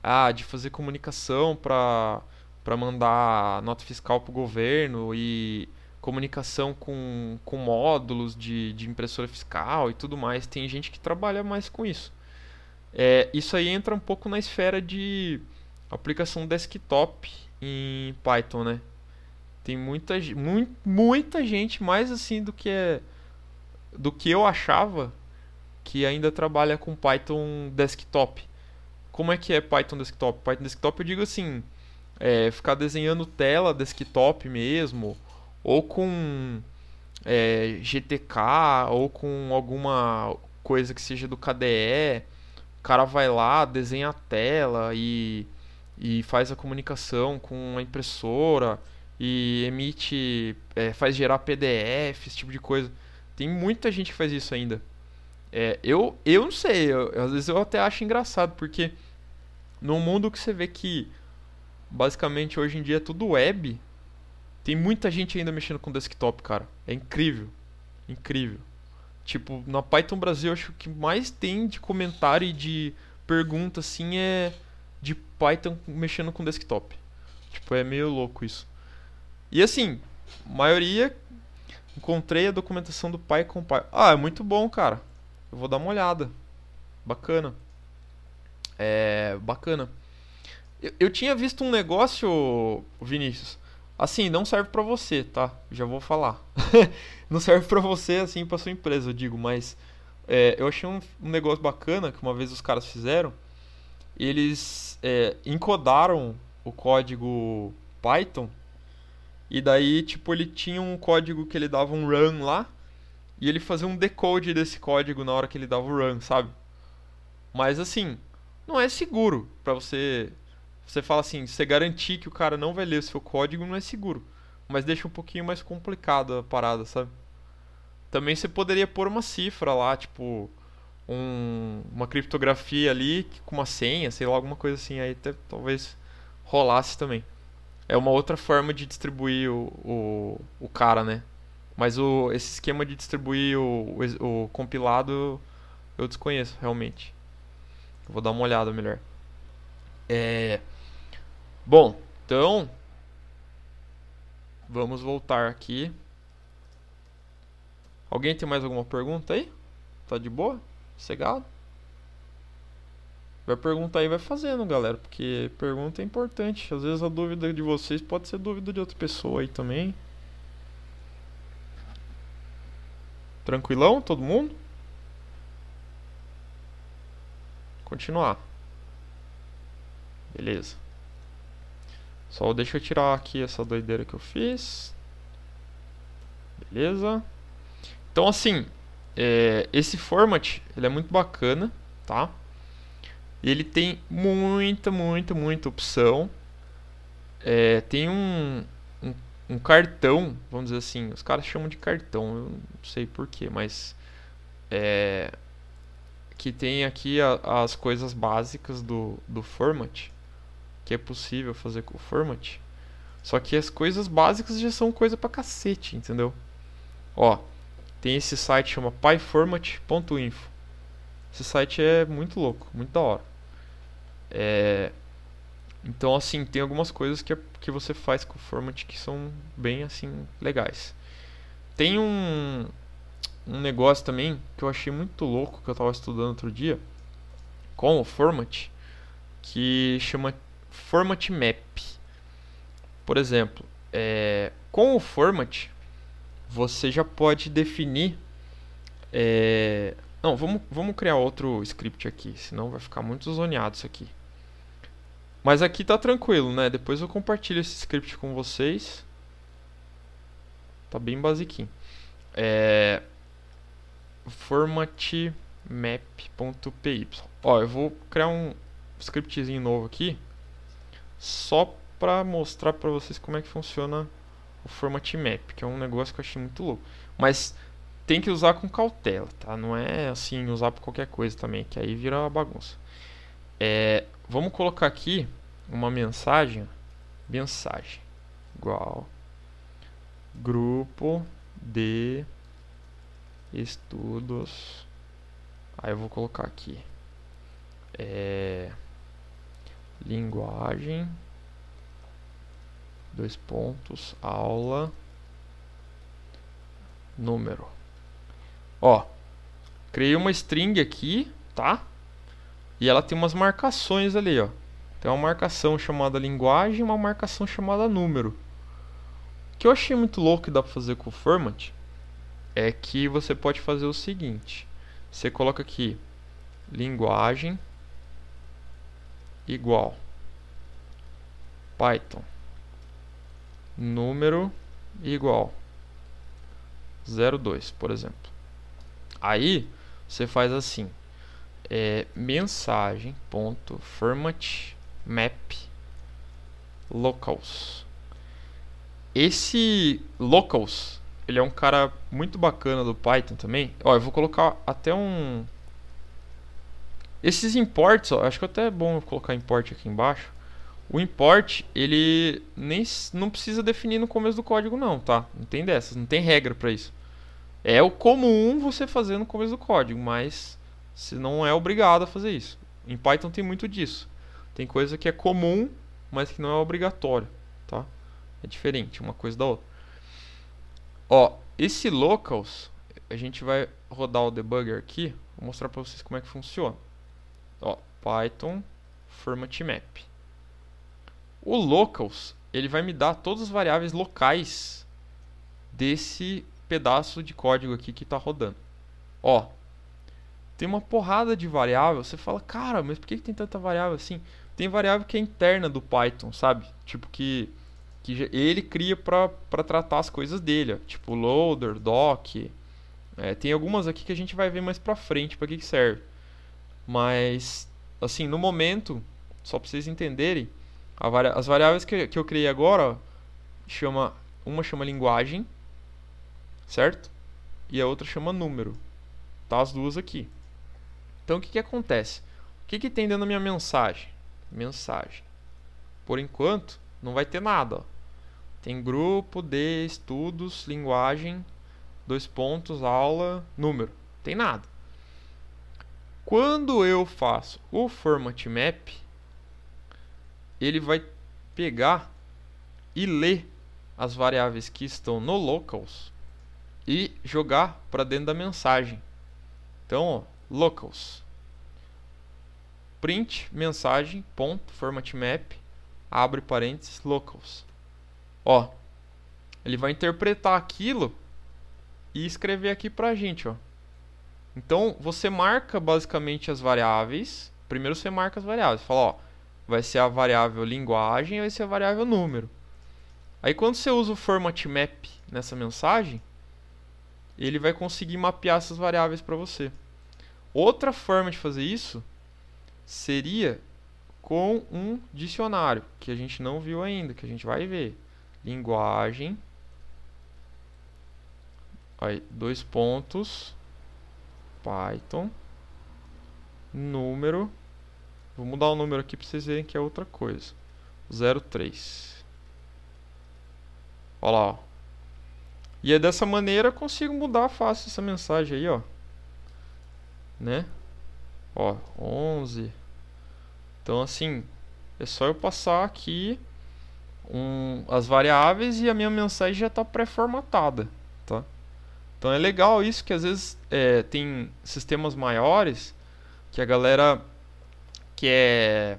ah, de fazer comunicação para para mandar nota fiscal para o governo e comunicação com, com módulos de, de impressora fiscal e tudo mais. Tem gente que trabalha mais com isso. É, isso aí entra um pouco na esfera de aplicação desktop em Python, né? Tem muita, mu muita gente, mais assim do que, é, do que eu achava, que ainda trabalha com Python desktop. Como é que é Python desktop? Python desktop eu digo assim, é, ficar desenhando tela desktop mesmo, ou com é, GTK ou com alguma coisa que seja do KDE, o cara vai lá, desenha a tela e, e faz a comunicação com a impressora e emite, é, faz gerar PDF, esse tipo de coisa. Tem muita gente que faz isso ainda. É, eu, eu não sei, eu, às vezes eu até acho engraçado, porque no mundo que você vê que basicamente hoje em dia é tudo web, tem muita gente ainda mexendo com desktop, cara. É incrível. Incrível. Tipo, na Python Brasil, acho que mais tem de comentário e de pergunta, assim, é de Python mexendo com desktop. Tipo, é meio louco isso. E assim, maioria encontrei a documentação do pai com o pai. Ah, é muito bom, cara. Eu vou dar uma olhada. Bacana. É, bacana. Eu, eu tinha visto um negócio, Vinícius, Assim, não serve para você, tá? Já vou falar. não serve para você, assim, para sua empresa, eu digo, mas é, eu achei um, um, negócio bacana que uma vez os caras fizeram. Eles é, encodaram o código Python e daí, tipo, ele tinha um código que ele dava um run lá e ele fazia um decode desse código na hora que ele dava o run, sabe? Mas assim, não é seguro para você você fala assim, você garantir que o cara não vai ler o seu código não é seguro. Mas deixa um pouquinho mais complicada a parada, sabe? Também você poderia pôr uma cifra lá, tipo, um, uma criptografia ali com uma senha, sei lá, alguma coisa assim. Aí até, talvez rolasse também. É uma outra forma de distribuir o, o, o cara, né? Mas o, esse esquema de distribuir o, o, o compilado eu desconheço, realmente. vou dar uma olhada melhor. É. Bom, então vamos voltar aqui. Alguém tem mais alguma pergunta aí? Tá de boa? Cegado? Vai perguntar aí, vai fazendo, galera, porque pergunta é importante. Às vezes a dúvida de vocês pode ser dúvida de outra pessoa aí também. Tranquilão, todo mundo? Continuar. Beleza. Só deixa eu tirar aqui essa doideira que eu fiz. Beleza. Então, assim, é, esse format, ele é muito bacana, tá? Ele tem muita, muita, muita opção. É, tem um, um, um, cartão, vamos dizer assim, os caras chamam de cartão, eu não sei porquê, mas... É, que tem aqui a, as coisas básicas do, do format que é possível fazer com o format. Só que as coisas básicas já são coisa pra cacete, entendeu? Ó, tem esse site chama pyformat.info. Esse site é muito louco, muito da hora. É... Então, assim, tem algumas coisas que, é, que você faz com o format que são bem, assim, legais. Tem um, um negócio também que eu achei muito louco, que eu estava estudando outro dia, com o format, que chama format map. Por exemplo, é, com o format você já pode definir. É, não, vamos, vamos criar outro script aqui, senão vai ficar muito zoneado isso aqui. Mas aqui tá tranquilo, né? Depois eu compartilho esse script com vocês. Tá bem basiquinho. É, format map.py. Ó, eu vou criar um scriptzinho novo aqui só para mostrar para vocês como é que funciona o format map, que é um negócio que eu achei muito louco. Mas tem que usar com cautela, tá? Não é assim usar para qualquer coisa também, que aí vira uma bagunça. É, vamos colocar aqui uma mensagem, mensagem igual grupo de estudos. Aí eu vou colocar aqui. É linguagem, dois pontos, aula, número. Ó, criei uma string aqui, tá? E ela tem umas marcações ali, ó. Tem uma marcação chamada linguagem e uma marcação chamada número. O que eu achei muito louco que dá pra fazer com o format é que você pode fazer o seguinte. Você coloca aqui linguagem igual Python número igual 02, por exemplo. Aí você faz assim: é, mensagem ponto format map locals. Esse locals ele é um cara muito bacana do Python também. Ó, eu vou colocar até um esses imports, ó, acho que até é bom colocar import aqui embaixo. O import, ele nem não precisa definir no começo do código não, tá? Não tem dessas, não tem regra para isso. É o comum você fazer no começo do código, mas você não é obrigado a fazer isso. Em Python tem muito disso. Tem coisa que é comum, mas que não é obrigatório, tá? É diferente uma coisa da outra. Ó, esse locals, a gente vai rodar o debugger aqui, vou mostrar para vocês como é que funciona. Ó, Python format map. O locals, ele vai me dar todas as variáveis locais desse pedaço de código aqui que está rodando. Ó, tem uma porrada de variável. Você fala, cara, mas por que, tem tanta variável assim? Tem variável que é interna do Python, sabe? Tipo que, que ele cria para tratar as coisas dele. Ó. Tipo loader, doc. É, tem algumas aqui que a gente vai ver mais pra frente para que, que serve. Mas, assim, no momento, só para vocês entenderem, as variáveis que, que eu criei agora, chama uma chama linguagem, certo? E a outra chama número. Tá as duas aqui. Então o que, que acontece? O que, que tem dentro da minha mensagem? Mensagem. Por enquanto, não vai ter nada. Ó. Tem grupo de estudos, linguagem, dois pontos, aula, número. Tem nada. Quando eu faço o format map, ele vai pegar e ler as variáveis que estão no locals e jogar para dentro da mensagem. Então, ó, locals print mensagem ponto format map abre parênteses locals. Ó, ele vai interpretar aquilo e escrever aqui para gente, ó. Então, você marca basicamente as variáveis. Primeiro você marca as variáveis. Fala, ó, vai ser a variável linguagem e vai ser a variável número. Aí quando você usa o format map nessa mensagem, ele vai conseguir mapear essas variáveis para você. Outra forma de fazer isso seria com um dicionário, que a gente não viu ainda, que a gente vai ver. Linguagem. Aí, dois pontos. Python, número, vou mudar o número aqui para vocês verem que é outra coisa, 03. Olha lá, ó. E é dessa maneira eu consigo mudar fácil essa mensagem aí, ó. Né? Ó, 11. Então, assim, é só eu passar aqui um, as variáveis e a minha mensagem já está pré-formatada. Então é legal isso que às vezes é, tem sistemas maiores que a galera quer é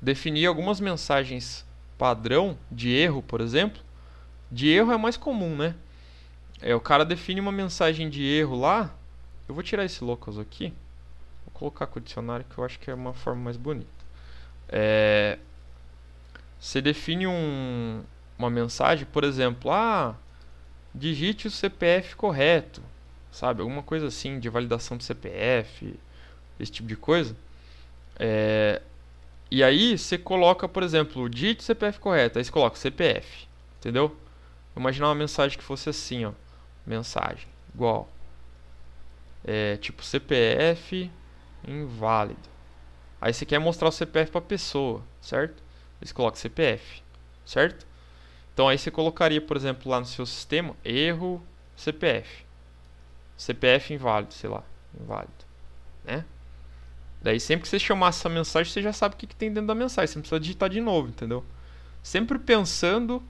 definir algumas mensagens padrão de erro, por exemplo. De erro é mais comum, né? É, o cara define uma mensagem de erro lá. Eu vou tirar esse locals aqui. Vou colocar com o dicionário que eu acho que é uma forma mais bonita. É, você define um, uma mensagem, por exemplo, ah, digite o CPF correto, sabe? Alguma coisa assim de validação do CPF, esse tipo de coisa. É... E aí você coloca, por exemplo, digite o CPF correto, aí você coloca CPF, entendeu? Vou imaginar uma mensagem que fosse assim, ó. Mensagem, igual. É, tipo CPF inválido. Aí você quer mostrar o CPF para a pessoa, certo? Aí você coloca CPF, certo? Então aí você colocaria, por exemplo, lá no seu sistema, erro CPF. CPF inválido, sei lá, inválido, né? Daí sempre que você chamar essa mensagem, você já sabe o que, que tem dentro da mensagem, você não precisa digitar de novo, entendeu? Sempre pensando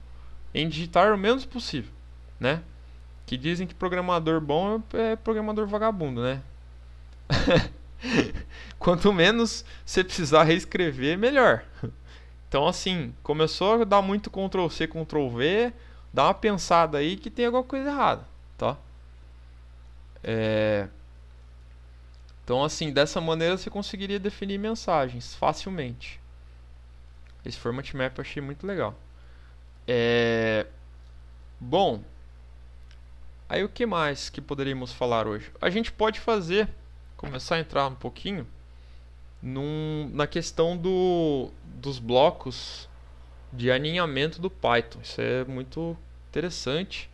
em digitar o menos possível, né? Que dizem que programador bom é programador vagabundo, né? Quanto menos você precisar reescrever, melhor. Então, assim, começou a dar muito Ctrl C, Ctrl V, dá uma pensada aí que tem alguma coisa errada, tá? É... Então, assim, dessa maneira você conseguiria definir mensagens facilmente. Esse format map eu achei muito legal. É... Bom, aí o que mais que poderíamos falar hoje? A gente pode fazer, começar a entrar um pouquinho num, na questão do, dos blocos de alinhamento do Python. Isso é muito interessante.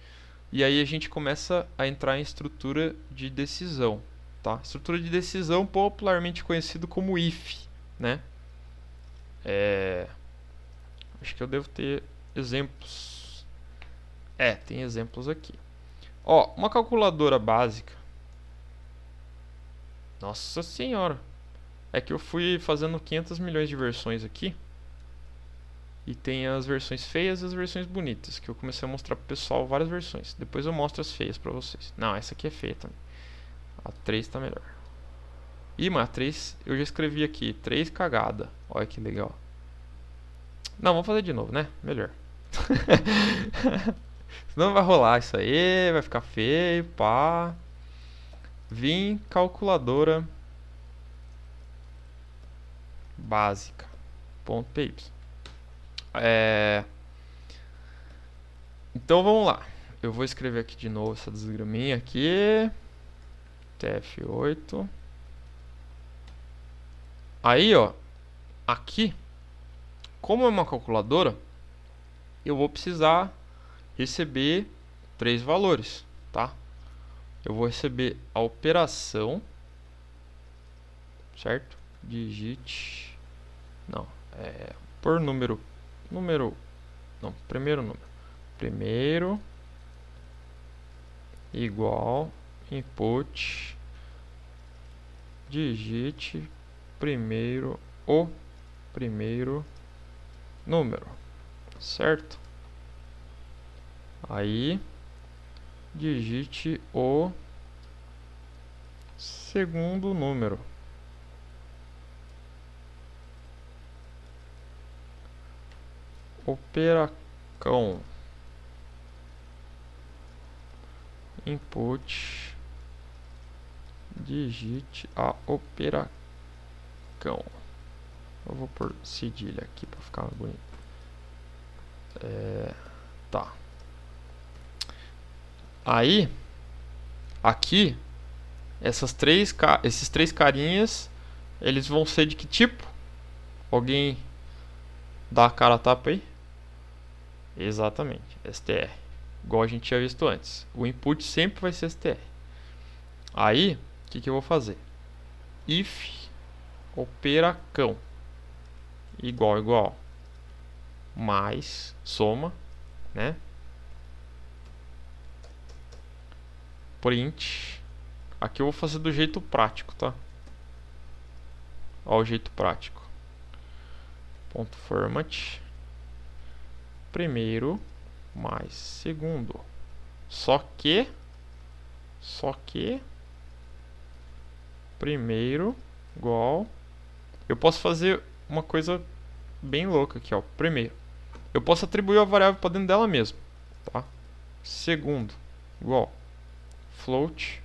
E aí a gente começa a entrar em estrutura de decisão. Tá? Estrutura de decisão popularmente conhecido como if. Né? É... Acho que eu devo ter exemplos. É, tem exemplos aqui. Ó, uma calculadora básica. Nossa senhora. É que eu fui fazendo 500 milhões de versões aqui. E tem as versões feias e as versões bonitas, que eu comecei a mostrar pro pessoal várias versões. Depois eu mostro as feias pra vocês. Não, essa aqui é feia também. A 3 tá melhor. Ih, mas a 3, eu já escrevi aqui, 3 cagada. Olha que legal. Não, vamos fazer de novo, né? Melhor. Senão vai rolar isso aí, vai ficar feio, pá. Vim calculadora básica.py. É... Então vamos lá. Eu vou escrever aqui de novo essa desgraminha aqui. TF8. Aí, ó, aqui, como é uma calculadora, eu vou precisar receber três valores, tá? Eu vou receber a operação, certo? Digite não, é por número, número, não, primeiro número. Primeiro igual input digite primeiro o primeiro número, certo? Aí digite o segundo número. Operacão. Input. Digite a operacão. Eu vou por cedilha aqui para ficar bonito. É, tá. Aí, aqui, essas três, esses três carinhas, eles vão ser de que tipo? Alguém dá a cara a tapa aí? Exatamente, str. Igual a gente tinha visto antes. O input sempre vai ser str. Aí, o que, que eu vou fazer? If operacão igual, igual, mais, soma, né? Print. Aqui eu vou fazer do jeito prático, tá? Ao o jeito prático. Ponto format primeiro mais segundo. Só que, só que, primeiro igual... Eu posso fazer uma coisa bem louca aqui, ó. Primeiro, eu posso atribuir a variável para dentro dela mesmo, tá? Segundo, igual float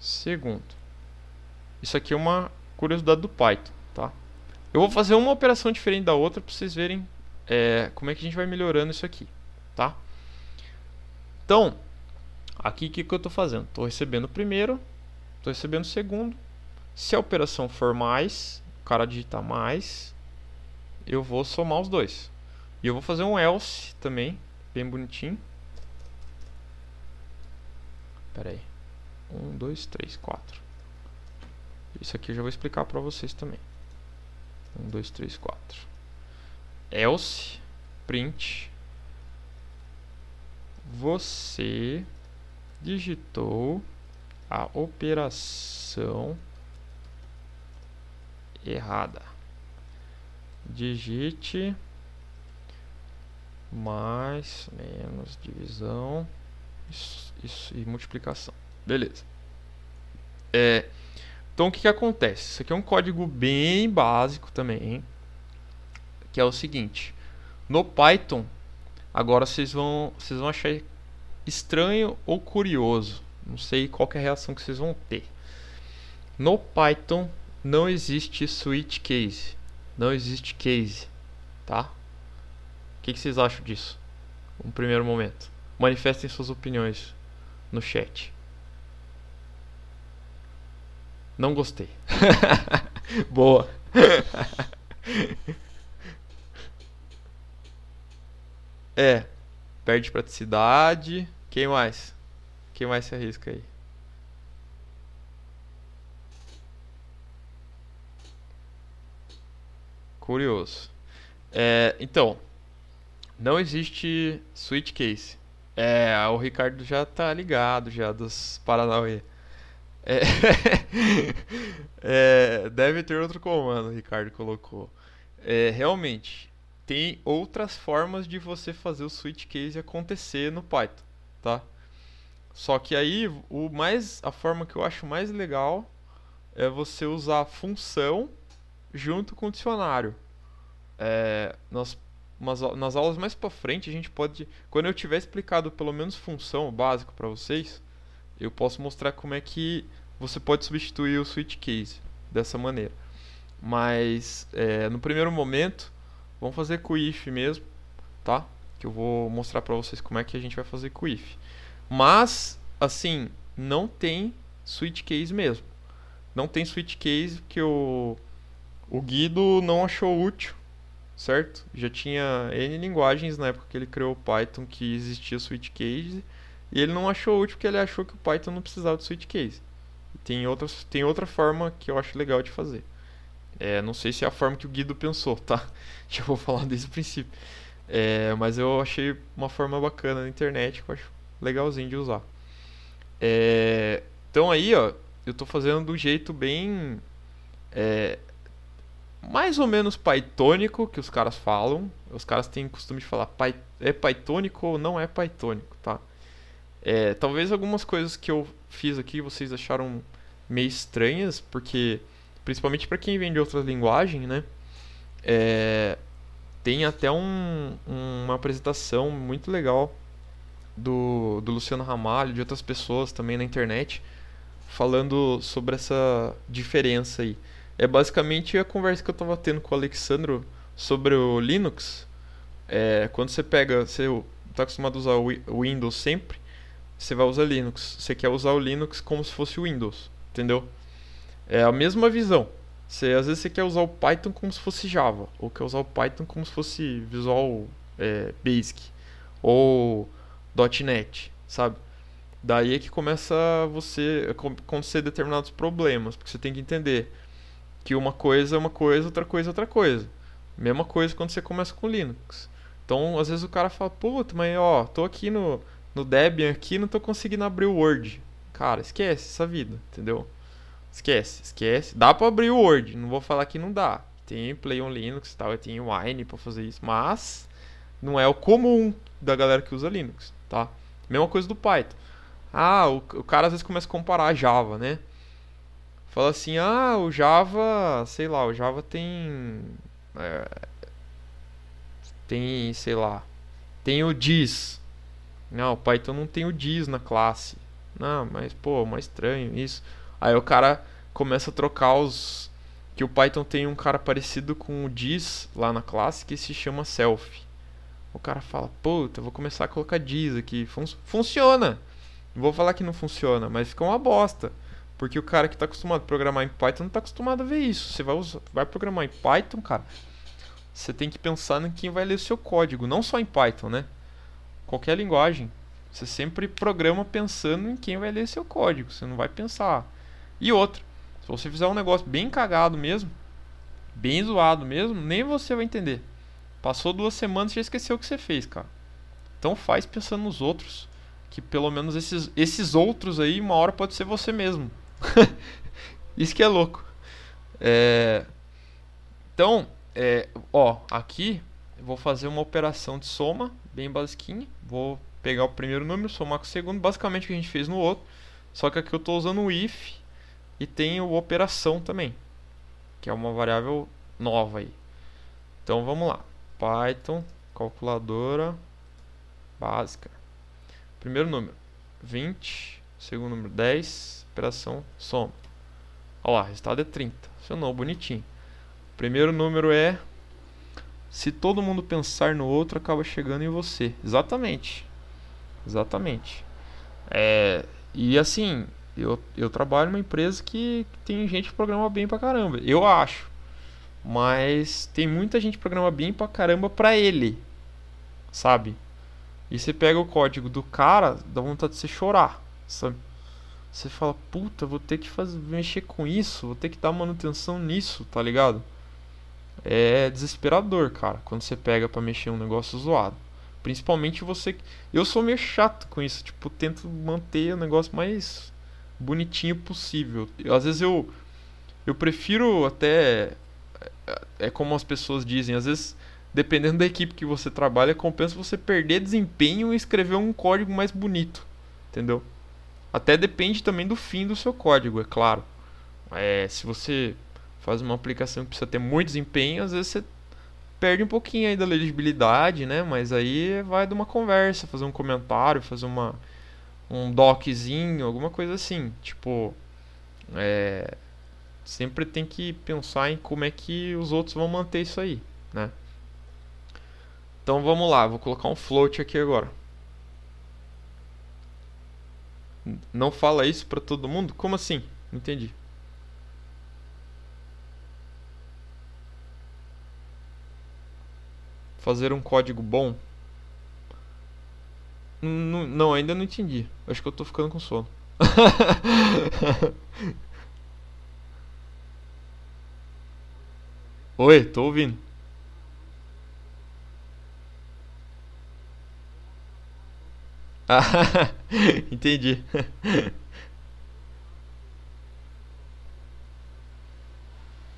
segundo. Isso aqui é uma curiosidade do Python, tá? Eu vou fazer uma operação diferente da outra para vocês verem é, como é que a gente vai melhorando isso aqui, tá? Então, aqui o que, que eu estou fazendo? Estou recebendo o primeiro, estou recebendo o segundo. Se a operação for mais, o cara digitar mais, eu vou somar os dois. E eu vou fazer um else também, bem bonitinho. Espera aí. Um, dois, três, quatro. Isso aqui eu já vou explicar para vocês também. Um, dois, três, quatro else print você digitou a operação errada. Digite mais, menos, divisão isso, isso, e multiplicação. Beleza. É, então o que, que acontece? Isso aqui é um código bem básico também. Hein? que é o seguinte. No Python, agora vocês vão, vocês vão achar estranho ou curioso. Não sei qual é a reação que vocês vão ter. No Python não existe switch case. Não existe case, tá? O que, que vocês acham disso? Um primeiro momento. Manifestem suas opiniões no chat. Não gostei. Boa. É. Perde praticidade. Quem mais? Quem mais se arrisca aí? Curioso. É, então, não existe switch case. É, o Ricardo já tá ligado já dos Paranauê. É, é, deve ter outro comando, o Ricardo colocou. É, realmente, tem outras formas de você fazer o switch case acontecer no Python, tá? Só que aí o mais a forma que eu acho mais legal é você usar função junto com dicionário. É, nas, nas aulas mais para frente a gente pode, quando eu tiver explicado pelo menos função básico para vocês, eu posso mostrar como é que você pode substituir o switch case dessa maneira. Mas é, no primeiro momento Vamos fazer com o if mesmo, tá? Que eu vou mostrar para vocês como é que a gente vai fazer com o if. Mas, assim, não tem switch case mesmo. Não tem switch case que o, o Guido não achou útil, certo? Já tinha N linguagens na época que ele criou o Python que existia switch case. E ele não achou útil porque ele achou que o Python não precisava de switch case. Tem, outras, tem outra forma que eu acho legal de fazer. É, não sei se é a forma que o Guido pensou, tá? Já vou falar desde o princípio. É, mas eu achei uma forma bacana na internet que eu acho legalzinho de usar. É, então aí, ó, eu tô fazendo do jeito bem. É, mais ou menos pythonico que os caras falam. Os caras têm o costume de falar é pythonico ou não é pythonico tá? É, talvez algumas coisas que eu fiz aqui vocês acharam meio estranhas, porque principalmente para quem vem de outras linguagens, né? É, tem até um, uma apresentação muito legal do, do Luciano Ramalho, de outras pessoas também na internet, falando sobre essa diferença aí. É basicamente a conversa que eu estava tendo com o Alexandro sobre o Linux. É, quando você pega, você está acostumado a usar o Windows sempre, você vai usar Linux. Você quer usar o Linux como se fosse o Windows, entendeu? É a mesma visão. Você, às vezes você quer usar o Python como se fosse Java, ou quer usar o Python como se fosse Visual é, Basic, ou .NET, sabe? Daí é que começa você é, acontecer determinados problemas, porque você tem que entender que uma coisa é uma coisa, outra coisa é outra coisa. Mesma coisa quando você começa com Linux. Então, às vezes o cara fala, puta, mas ó, tô aqui no, no Debian aqui, não tô conseguindo abrir o Word. Cara, esquece essa vida, entendeu? Esquece, esquece. Dá pra abrir o Word, não vou falar que não dá. Tem Play on Linux e tal, tem Wine pra fazer isso, mas não é o comum da galera que usa Linux, tá? Mesma coisa do Python. Ah, o, o cara às vezes começa a comparar Java, né? Fala assim, ah, o Java, sei lá, o Java tem... É, tem, sei lá, tem o diz. Não, o Python não tem o diz na classe. Não, mas pô, mais estranho isso. Aí o cara começa a trocar os. Que o Python tem um cara parecido com o Diz lá na classe que se chama self. O cara fala, puta, vou começar a colocar Diz aqui. Fun funciona! Não vou falar que não funciona, mas fica uma bosta. Porque o cara que está acostumado a programar em Python não está acostumado a ver isso. Você vai, usar, vai programar em Python, cara. Você tem que pensar em quem vai ler o seu código. Não só em Python, né? Qualquer linguagem. Você sempre programa pensando em quem vai ler seu código. Você não vai pensar e outra, se você fizer um negócio bem cagado mesmo, bem zoado mesmo, nem você vai entender. Passou duas semanas e já esqueceu o que você fez, cara. Então faz pensando nos outros. Que pelo menos esses, esses outros aí, uma hora pode ser você mesmo. Isso que é louco. É... Então, é... ó, aqui eu vou fazer uma operação de soma, bem basiquinha. Vou pegar o primeiro número, somar com o segundo, basicamente o que a gente fez no outro. Só que aqui eu estou usando o if e tem o operação também, que é uma variável nova aí. Então vamos lá. Python calculadora básica. Primeiro número 20, segundo número 10, operação soma. Olha lá, resultado é 30. Funcionou bonitinho. Primeiro número é se todo mundo pensar no outro, acaba chegando em você. Exatamente. Exatamente. É, e assim, eu, eu trabalho numa empresa que tem gente que programa bem pra caramba, eu acho. Mas tem muita gente que programa bem pra caramba pra ele, sabe? E você pega o código do cara, dá vontade de você chorar, sabe? Você fala, puta, vou ter que fazer, mexer com isso, vou ter que dar manutenção nisso, tá ligado? É desesperador, cara, quando você pega para mexer um negócio zoado. Principalmente você. Eu sou meio chato com isso, tipo, tento manter o negócio mais bonitinho possível. Eu, às vezes eu eu prefiro até é, é como as pessoas dizem, às vezes dependendo da equipe que você trabalha, compensa você perder desempenho e escrever um código mais bonito, entendeu? Até depende também do fim do seu código, é claro. É, se você faz uma aplicação que precisa ter muito desempenho, às vezes você perde um pouquinho aí da legibilidade, né? Mas aí vai de uma conversa, fazer um comentário, fazer uma um doczinho, alguma coisa assim. Tipo, é, sempre tem que pensar em como é que os outros vão manter isso aí, né? Então vamos lá, vou colocar um float aqui agora. Não fala isso para todo mundo? Como assim? entendi. Fazer um código bom não, não, ainda não entendi. Acho que eu tô ficando com sono. Oi, tô ouvindo. Ah, entendi.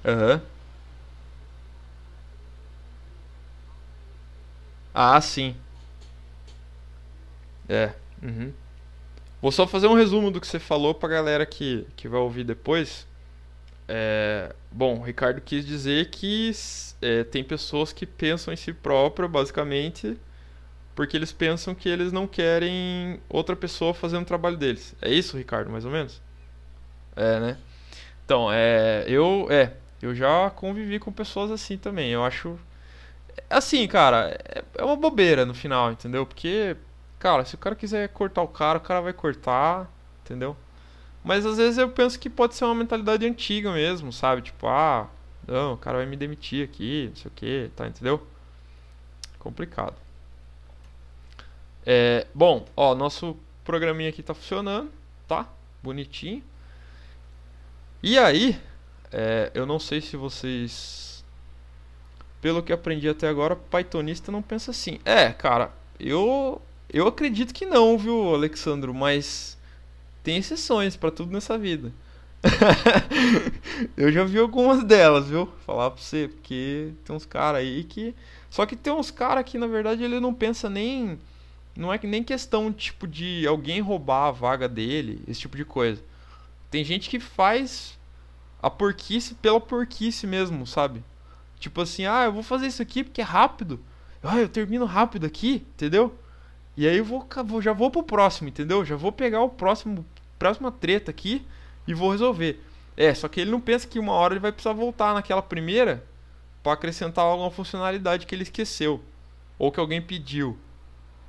Aham. Ah, sim. É. Uhum. Vou só fazer um resumo do que você falou pra galera que, que vai ouvir depois. É, bom, o Ricardo quis dizer que é, tem pessoas que pensam em si próprio, basicamente, porque eles pensam que eles não querem outra pessoa fazendo o trabalho deles. É isso, Ricardo, mais ou menos? É, né? Então, é, eu, é, eu já convivi com pessoas assim também. Eu acho assim, cara, é, é uma bobeira no final, entendeu? Porque Cara, se o cara quiser cortar o cara, o cara vai cortar, entendeu? Mas às vezes eu penso que pode ser uma mentalidade antiga mesmo, sabe? Tipo, ah, não, o cara vai me demitir aqui, não sei o que, tá, entendeu? Complicado. É, bom, ó, nosso programinha aqui tá funcionando, tá? Bonitinho. E aí, é, eu não sei se vocês. Pelo que aprendi até agora, Pythonista não pensa assim. É, cara, eu eu acredito que não, viu, Alexandro, mas tem exceções para tudo nessa vida. eu já vi algumas delas, viu? Falar pra você, porque tem uns caras aí que. Só que tem uns caras que, na verdade, ele não pensa nem. Não é que nem questão, tipo, de alguém roubar a vaga dele, esse tipo de coisa. Tem gente que faz a porquice pela porquice mesmo, sabe? Tipo assim, ah, eu vou fazer isso aqui porque é rápido. Ah, eu termino rápido aqui, entendeu? E aí eu vou, já vou pro próximo, entendeu? Já vou pegar o próximo, próxima treta aqui e vou resolver. É, só que ele não pensa que uma hora ele vai precisar voltar naquela primeira para acrescentar alguma funcionalidade que ele esqueceu ou que alguém pediu.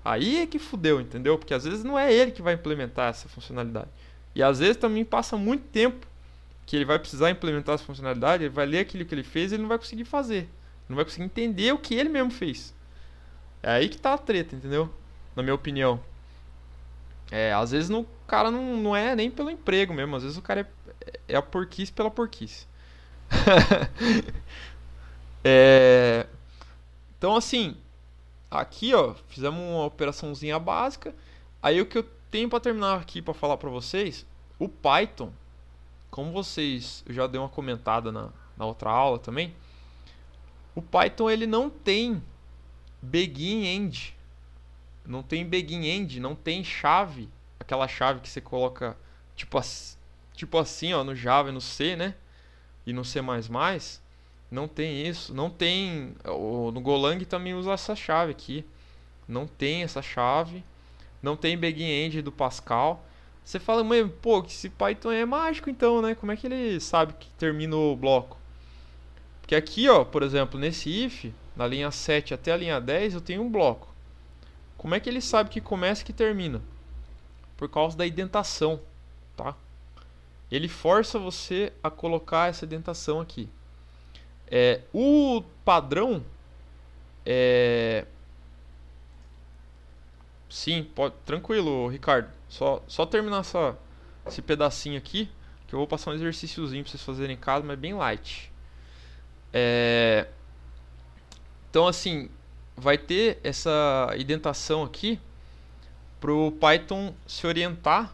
Aí é que fudeu, entendeu? Porque às vezes não é ele que vai implementar essa funcionalidade. E às vezes também passa muito tempo que ele vai precisar implementar essa funcionalidade, ele vai ler aquilo que ele fez e ele não vai conseguir fazer. Não vai conseguir entender o que ele mesmo fez. É aí que tá a treta, entendeu? na minha opinião. É, às vezes o cara não, não é nem pelo emprego mesmo, às vezes o cara é, é a porquice pela porquice. é, então assim, aqui ó, fizemos uma operaçãozinha básica. Aí o que eu tenho para terminar aqui para falar para vocês, o Python, como vocês, eu já dei uma comentada na, na outra aula também, o Python ele não tem begin end não tem begin end, não tem chave, aquela chave que você coloca tipo, as, tipo assim, ó, no Java e no C, né? E no C++, não tem isso, não tem, no Golang também usa essa chave aqui. Não tem essa chave, não tem begin end do Pascal. Você fala, mãe, pô, que esse Python é mágico então, né? Como é que ele sabe que termina o bloco? Porque aqui, ó, por exemplo, nesse if, na linha 7 até a linha 10, eu tenho um bloco. Como é que ele sabe que começa e que termina? Por causa da indentação, tá? Ele força você a colocar essa indentação aqui. É, o padrão é... Sim, pode, tranquilo, Ricardo. Só, só terminar essa, esse pedacinho aqui, que eu vou passar um exercíciozinho para vocês fazerem em casa, mas bem light. É... Então, assim, vai ter essa indentação aqui para o Python se orientar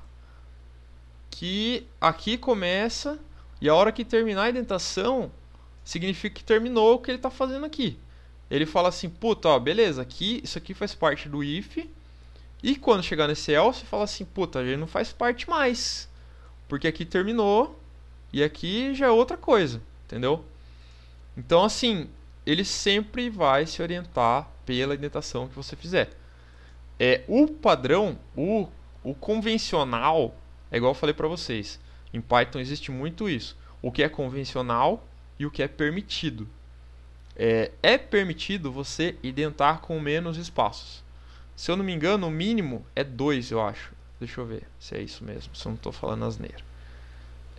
que aqui começa e a hora que terminar a indentação significa que terminou o que ele está fazendo aqui. Ele fala assim, puta, ó, beleza, aqui, isso aqui faz parte do if. E quando chegar nesse else, fala assim, puta, ele não faz parte mais. Porque aqui terminou e aqui já é outra coisa, entendeu? Então, assim, ele sempre vai se orientar pela indentação que você fizer. É, o padrão, o, o convencional, é igual eu falei para vocês. Em Python existe muito isso. O que é convencional e o que é permitido. É, é permitido você identar com menos espaços. Se eu não me engano, o mínimo é 2, eu acho. Deixa eu ver se é isso mesmo, se eu não estou falando asneira.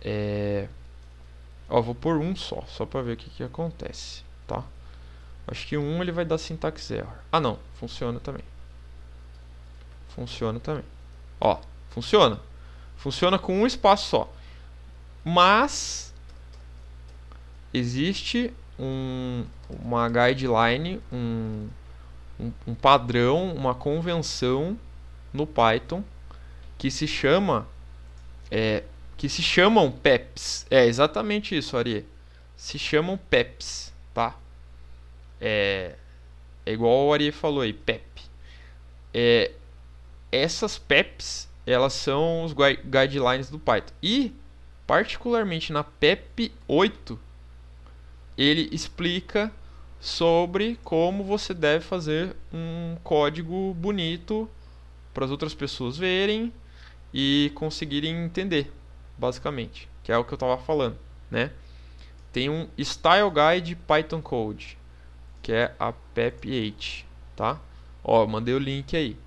É... Ó, vou por um só, só para ver o que, que acontece, tá? Acho que um ele vai dar syntax error. Ah, não. Funciona também. Funciona também. Ó, funciona. Funciona com um espaço só. Mas existe um, uma guideline, um, um, um padrão, uma convenção no Python que se chama é, que se chamam PEPs. É exatamente isso, Ari. Se chamam PEPs, tá? É, é igual o Ari falou aí, PEP. É, essas PEPs, elas são os gui guidelines do Python. E, particularmente na PEP 8, ele explica sobre como você deve fazer um código bonito para as outras pessoas verem e conseguirem entender, basicamente, que é o que eu estava falando, né? Tem um Style Guide Python Code, que é a PEP8, tá? Ó, mandei o link aí.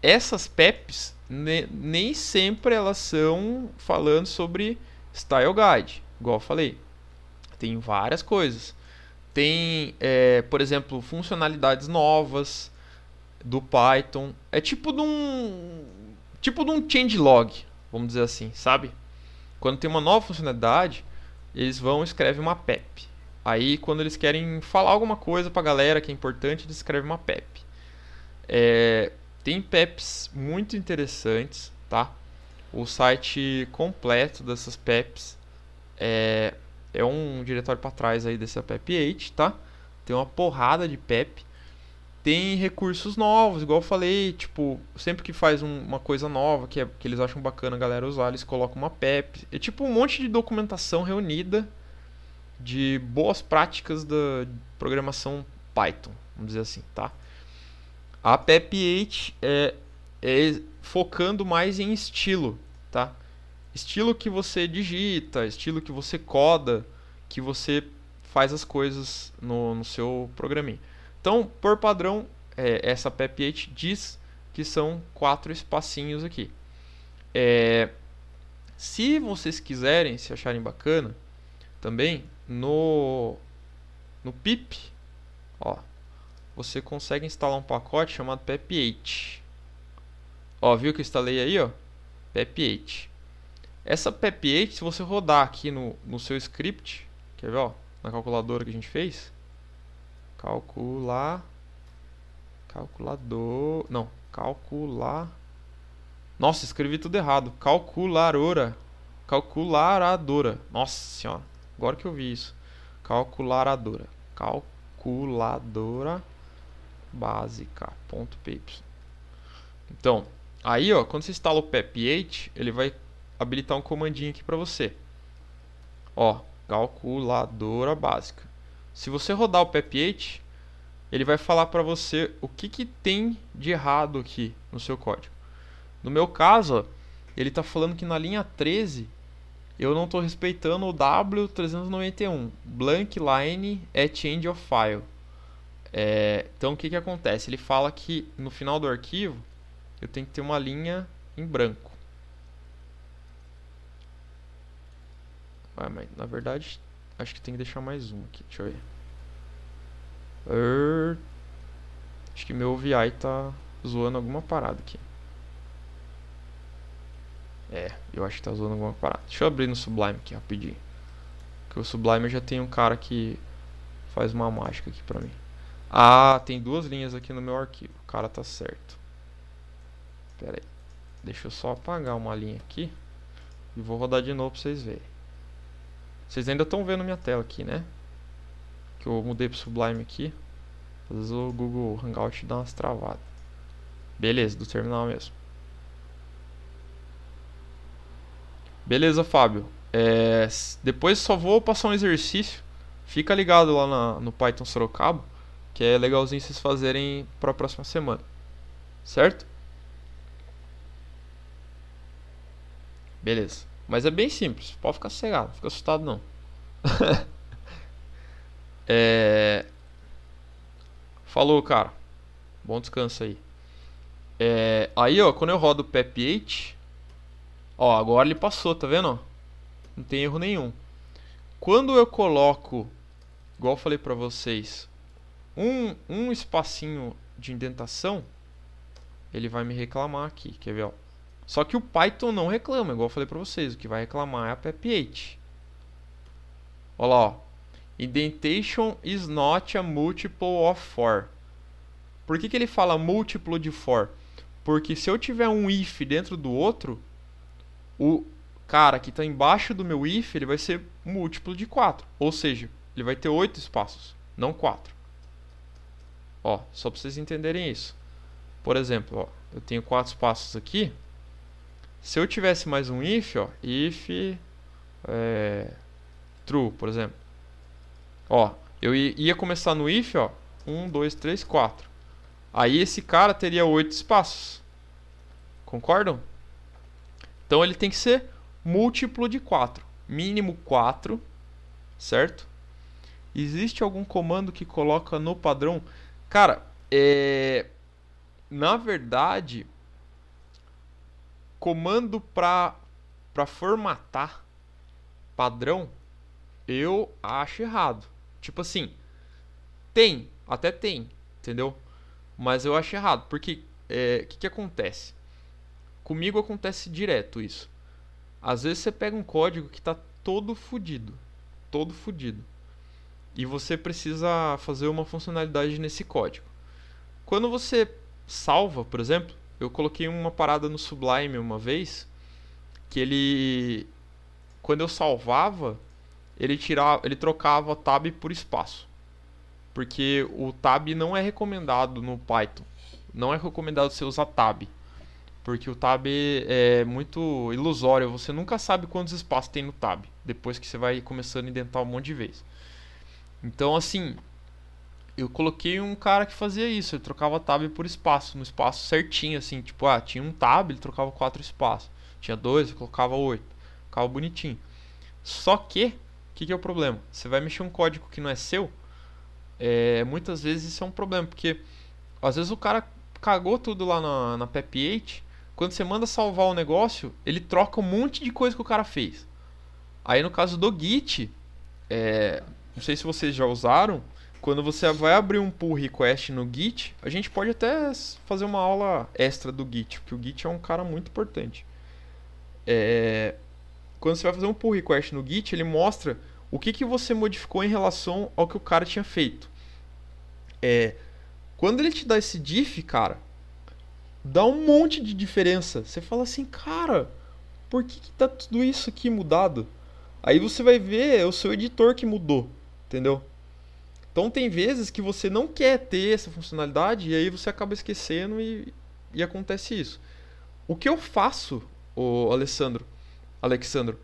Essas PEPs ne, nem sempre elas são falando sobre Style Guide, igual eu falei. Tem várias coisas. Tem, é, por exemplo, funcionalidades novas do Python. É tipo de um tipo de um changelog, vamos dizer assim, sabe? Quando tem uma nova funcionalidade, eles vão escrever uma PEP. Aí, quando eles querem falar alguma coisa pra galera que é importante, eles escrevem uma PEP. É, tem PEPs muito interessantes, tá? O site completo dessas PEPs é, é um diretório para trás aí dessa PEP 8, tá? Tem uma porrada de PEP. Tem recursos novos, igual eu falei, tipo, sempre que faz um, uma coisa nova que, é, que eles acham bacana a galera usar, eles colocam uma PEP. É tipo um monte de documentação reunida de boas práticas da programação Python, vamos dizer assim, tá? A PEP8 é, é focando mais em estilo, tá? Estilo que você digita, estilo que você coda, que você faz as coisas no, no seu programinha. Então, por padrão, é, essa PEP8 diz que são quatro espacinhos aqui. É, se vocês quiserem, se acharem bacana, também no, no pip, ó, você consegue instalar um pacote chamado pep8. Ó, viu que eu instalei aí, ó? Pep8. Essa pep8, se você rodar aqui no, no seu script, quer ver, ó, na calculadora que a gente fez, calcular calculador, não, calcular Nossa, escrevi tudo errado. calcularora, calcularadora, Nossa senhora. Agora que eu vi isso. Calculadora. Calculadora básica.py. Então, aí, ó, quando você instala o PEPH, ele vai habilitar um comandinho aqui para você. Ó, calculadora básica. Se você rodar o PEPH, ele vai falar para você o que, que tem de errado aqui no seu código. No meu caso, ó, ele está falando que na linha 13 eu não estou respeitando o W391, blank line at é change of file. É, então o que, que acontece? Ele fala que no final do arquivo eu tenho que ter uma linha em branco. Ah, mas na verdade acho que tem que deixar mais um. aqui, deixa eu ver. Acho que meu VI está zoando alguma parada aqui. É, eu acho que tá usando alguma parada. Deixa eu abrir no Sublime aqui rapidinho. Porque o Sublime já tem um cara que faz uma mágica aqui pra mim. Ah, tem duas linhas aqui no meu arquivo. O cara tá certo. Pera aí. Deixa eu só apagar uma linha aqui. E vou rodar de novo pra vocês verem. Vocês ainda estão vendo minha tela aqui, né? Que eu mudei pro Sublime aqui. Às vezes o Google Hangout dá umas travadas. Beleza, do terminal mesmo. Beleza, Fábio. É, depois só vou passar um exercício. Fica ligado lá na, no Python Sorocaba, que é legalzinho vocês fazerem para a próxima semana. Certo? Beleza. Mas é bem simples. Pode ficar cegado, não fica assustado não. é... Falou, cara. Bom descanso aí. É... Aí, ó, quando eu rodo o PEP8, Ó, agora ele passou, tá vendo? Não tem erro nenhum. Quando eu coloco, igual eu falei pra vocês, um, um espacinho de indentação, ele vai me reclamar aqui, quer ver, ó. Só que o Python não reclama, igual eu falei pra vocês, o que vai reclamar é a pep Olha lá, ó. Indentation is not a multiple of for. Por que, que ele fala múltiplo de for? Porque se eu tiver um if dentro do outro, o cara que está embaixo do meu if ele vai ser múltiplo de 4. Ou seja, ele vai ter 8 espaços, não 4. Ó, só para vocês entenderem isso. Por exemplo, ó, eu tenho 4 espaços aqui. Se eu tivesse mais um if, ó, if é, true, por exemplo. Ó, eu ia começar no if, ó, 1, 2, 3, 4. Aí esse cara teria 8 espaços. Concordam? Então ele tem que ser múltiplo de 4, mínimo 4, certo? Existe algum comando que coloca no padrão? Cara, é... na verdade, comando para para formatar padrão, eu acho errado. Tipo assim, tem, até tem, entendeu? Mas eu acho errado, porque o é, que, que acontece? Comigo acontece direto isso. Às vezes você pega um código que está todo fodido, todo fodido. E você precisa fazer uma funcionalidade nesse código. Quando você salva, por exemplo, eu coloquei uma parada no Sublime uma vez que ele quando eu salvava, ele tirava, ele trocava tab por espaço. Porque o tab não é recomendado no Python. Não é recomendado você usar tab porque o tab é muito ilusório, você nunca sabe quantos espaços tem no tab, depois que você vai começando a indentar um monte de vez. Então, assim, eu coloquei um cara que fazia isso, ele trocava tab por espaço, no espaço certinho, assim, tipo, ah, tinha um tab, ele trocava quatro espaços, tinha dois, eu colocava oito, ficava bonitinho. Só que, o que, que, é o problema? Você vai mexer um código que não é seu, é, muitas vezes isso é um problema, porque às vezes o cara cagou tudo lá na, na PEP8 quando você manda salvar o negócio, ele troca um monte de coisa que o cara fez. Aí no caso do Git, é, não sei se vocês já usaram, quando você vai abrir um pull request no Git, a gente pode até fazer uma aula extra do Git, porque o Git é um cara muito importante. É, quando você vai fazer um pull request no Git, ele mostra o que, que você modificou em relação ao que o cara tinha feito. É, quando ele te dá esse diff, cara, dá um monte de diferença. Você fala assim, cara, por que, que tá tudo isso aqui mudado? Aí você vai ver é o seu editor que mudou, entendeu? Então tem vezes que você não quer ter essa funcionalidade e aí você acaba esquecendo e, e acontece isso. O que eu faço, o Alessandro, Alexandro,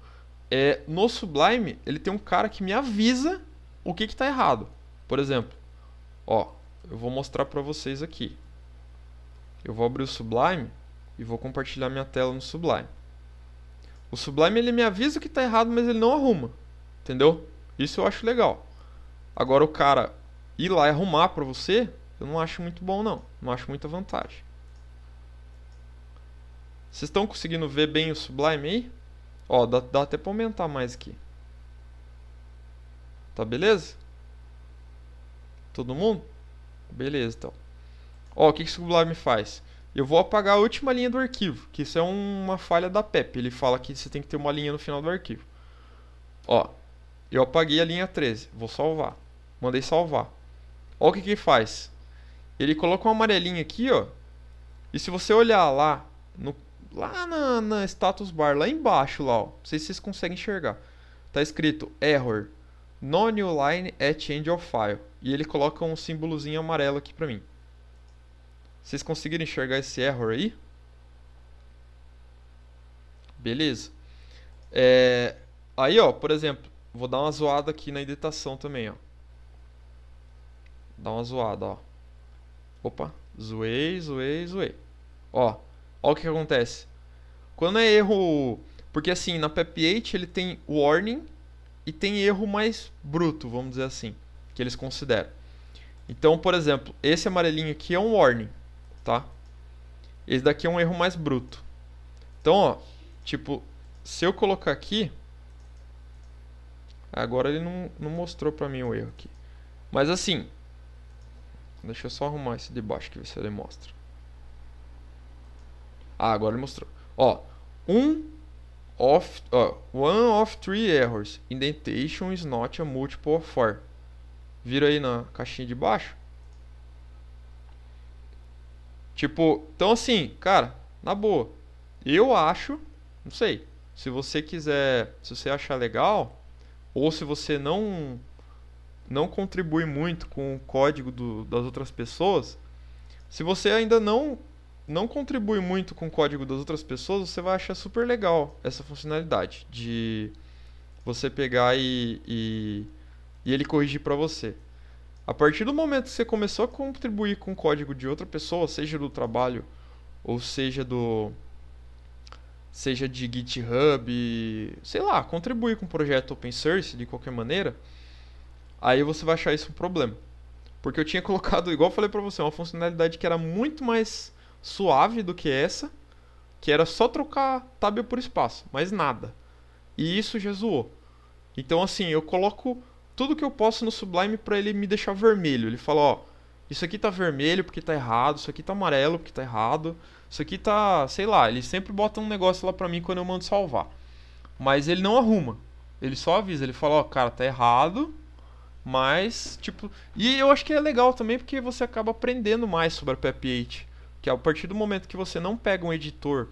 é no Sublime ele tem um cara que me avisa o que está errado. Por exemplo, ó, eu vou mostrar para vocês aqui. Eu vou abrir o Sublime e vou compartilhar minha tela no Sublime. O Sublime ele me avisa que está errado, mas ele não arruma. Entendeu? Isso eu acho legal. Agora o cara ir lá e arrumar para você, eu não acho muito bom não. Não acho muita vantagem. Vocês estão conseguindo ver bem o Sublime aí? Ó, dá, dá até para aumentar mais aqui. Tá beleza? Todo mundo? Beleza, então. Ó, o que, que o sublime faz? Eu vou apagar a última linha do arquivo, que isso é uma falha da PEP. Ele fala que você tem que ter uma linha no final do arquivo. Ó, eu apaguei a linha 13, vou salvar. Mandei salvar. Ó o que que faz. Ele coloca uma amarelinha aqui, ó. E se você olhar lá, no, lá na, na status bar, lá embaixo, lá, ó, não sei se vocês conseguem enxergar. Tá escrito error, no new line at change of file. E ele coloca um símbolozinho amarelo aqui pra mim. Vocês conseguiram enxergar esse error aí? Beleza. É, aí, ó, por exemplo, vou dar uma zoada aqui na editação também, ó. Dá uma zoada, ó. Opa, zoei, zoei, zoei. Ó, ó o que, que acontece. Quando é erro... Porque assim, na PEP8 ele tem warning e tem erro mais bruto, vamos dizer assim, que eles consideram. Então, por exemplo, esse amarelinho aqui é um warning tá? Esse daqui é um erro mais bruto. Então, ó, tipo, se eu colocar aqui, agora ele não, não mostrou para mim o erro aqui. Mas assim, deixa eu só arrumar esse de baixo que ver se ele mostra. Ah, agora ele mostrou. Ó, um of, ó, one of three errors. Indentation is not a multiple of four. Vira aí na caixinha de baixo. Tipo, então assim, cara, na boa. Eu acho, não sei, se você quiser, se você achar legal, ou se você não não contribui muito com o código do, das outras pessoas, se você ainda não não contribui muito com o código das outras pessoas, você vai achar super legal essa funcionalidade de você pegar e, e, e ele corrigir para você. A partir do momento que você começou a contribuir com o código de outra pessoa, seja do trabalho ou seja do seja de GitHub, sei lá, contribuir com um projeto open source de qualquer maneira, aí você vai achar isso um problema. Porque eu tinha colocado, igual eu falei para você, uma funcionalidade que era muito mais suave do que essa, que era só trocar tab por espaço, mas nada. E isso já zoou. Então assim, eu coloco tudo que eu posso no Sublime para ele me deixar vermelho. Ele fala, ó, isso aqui tá vermelho porque tá errado, isso aqui tá amarelo porque tá errado, isso aqui tá, sei lá, ele sempre bota um negócio lá para mim quando eu mando salvar. Mas ele não arruma. Ele só avisa, ele fala, ó, cara, tá errado, mas tipo, e eu acho que é legal também porque você acaba aprendendo mais sobre a PAP8, que é a partir do momento que você não pega um editor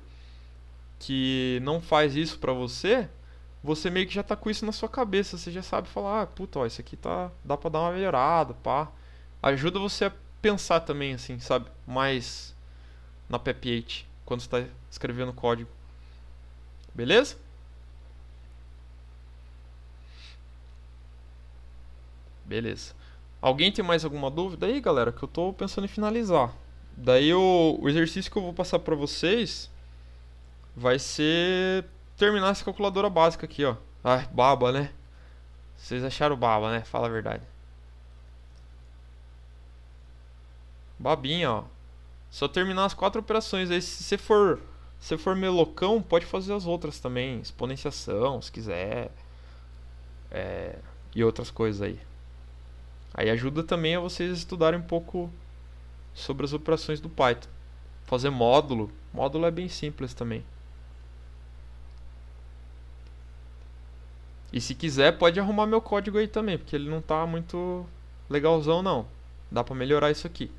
que não faz isso para você, você meio que já tá com isso na sua cabeça, você já sabe falar, ah, puta, ó, isso aqui tá, dá para dar uma melhorada, pá. Ajuda você a pensar também assim, sabe? Mais na pep8 quando está escrevendo código. Beleza? Beleza. Alguém tem mais alguma dúvida aí, galera? Que eu estou pensando em finalizar. Daí o, o exercício que eu vou passar para vocês vai ser terminar essa calculadora básica aqui, ó. Ai, ah, baba, né? Vocês acharam baba, né? Fala a verdade. Babinha, ó. Só terminar as quatro operações. Aí se você for, se for melocão, pode fazer as outras também. Exponenciação, se quiser. É, e outras coisas aí. Aí ajuda também a vocês estudarem um pouco sobre as operações do Python. Fazer módulo. Módulo é bem simples também. E se quiser, pode arrumar meu código aí também, porque ele não tá muito legalzão não. Dá para melhorar isso aqui.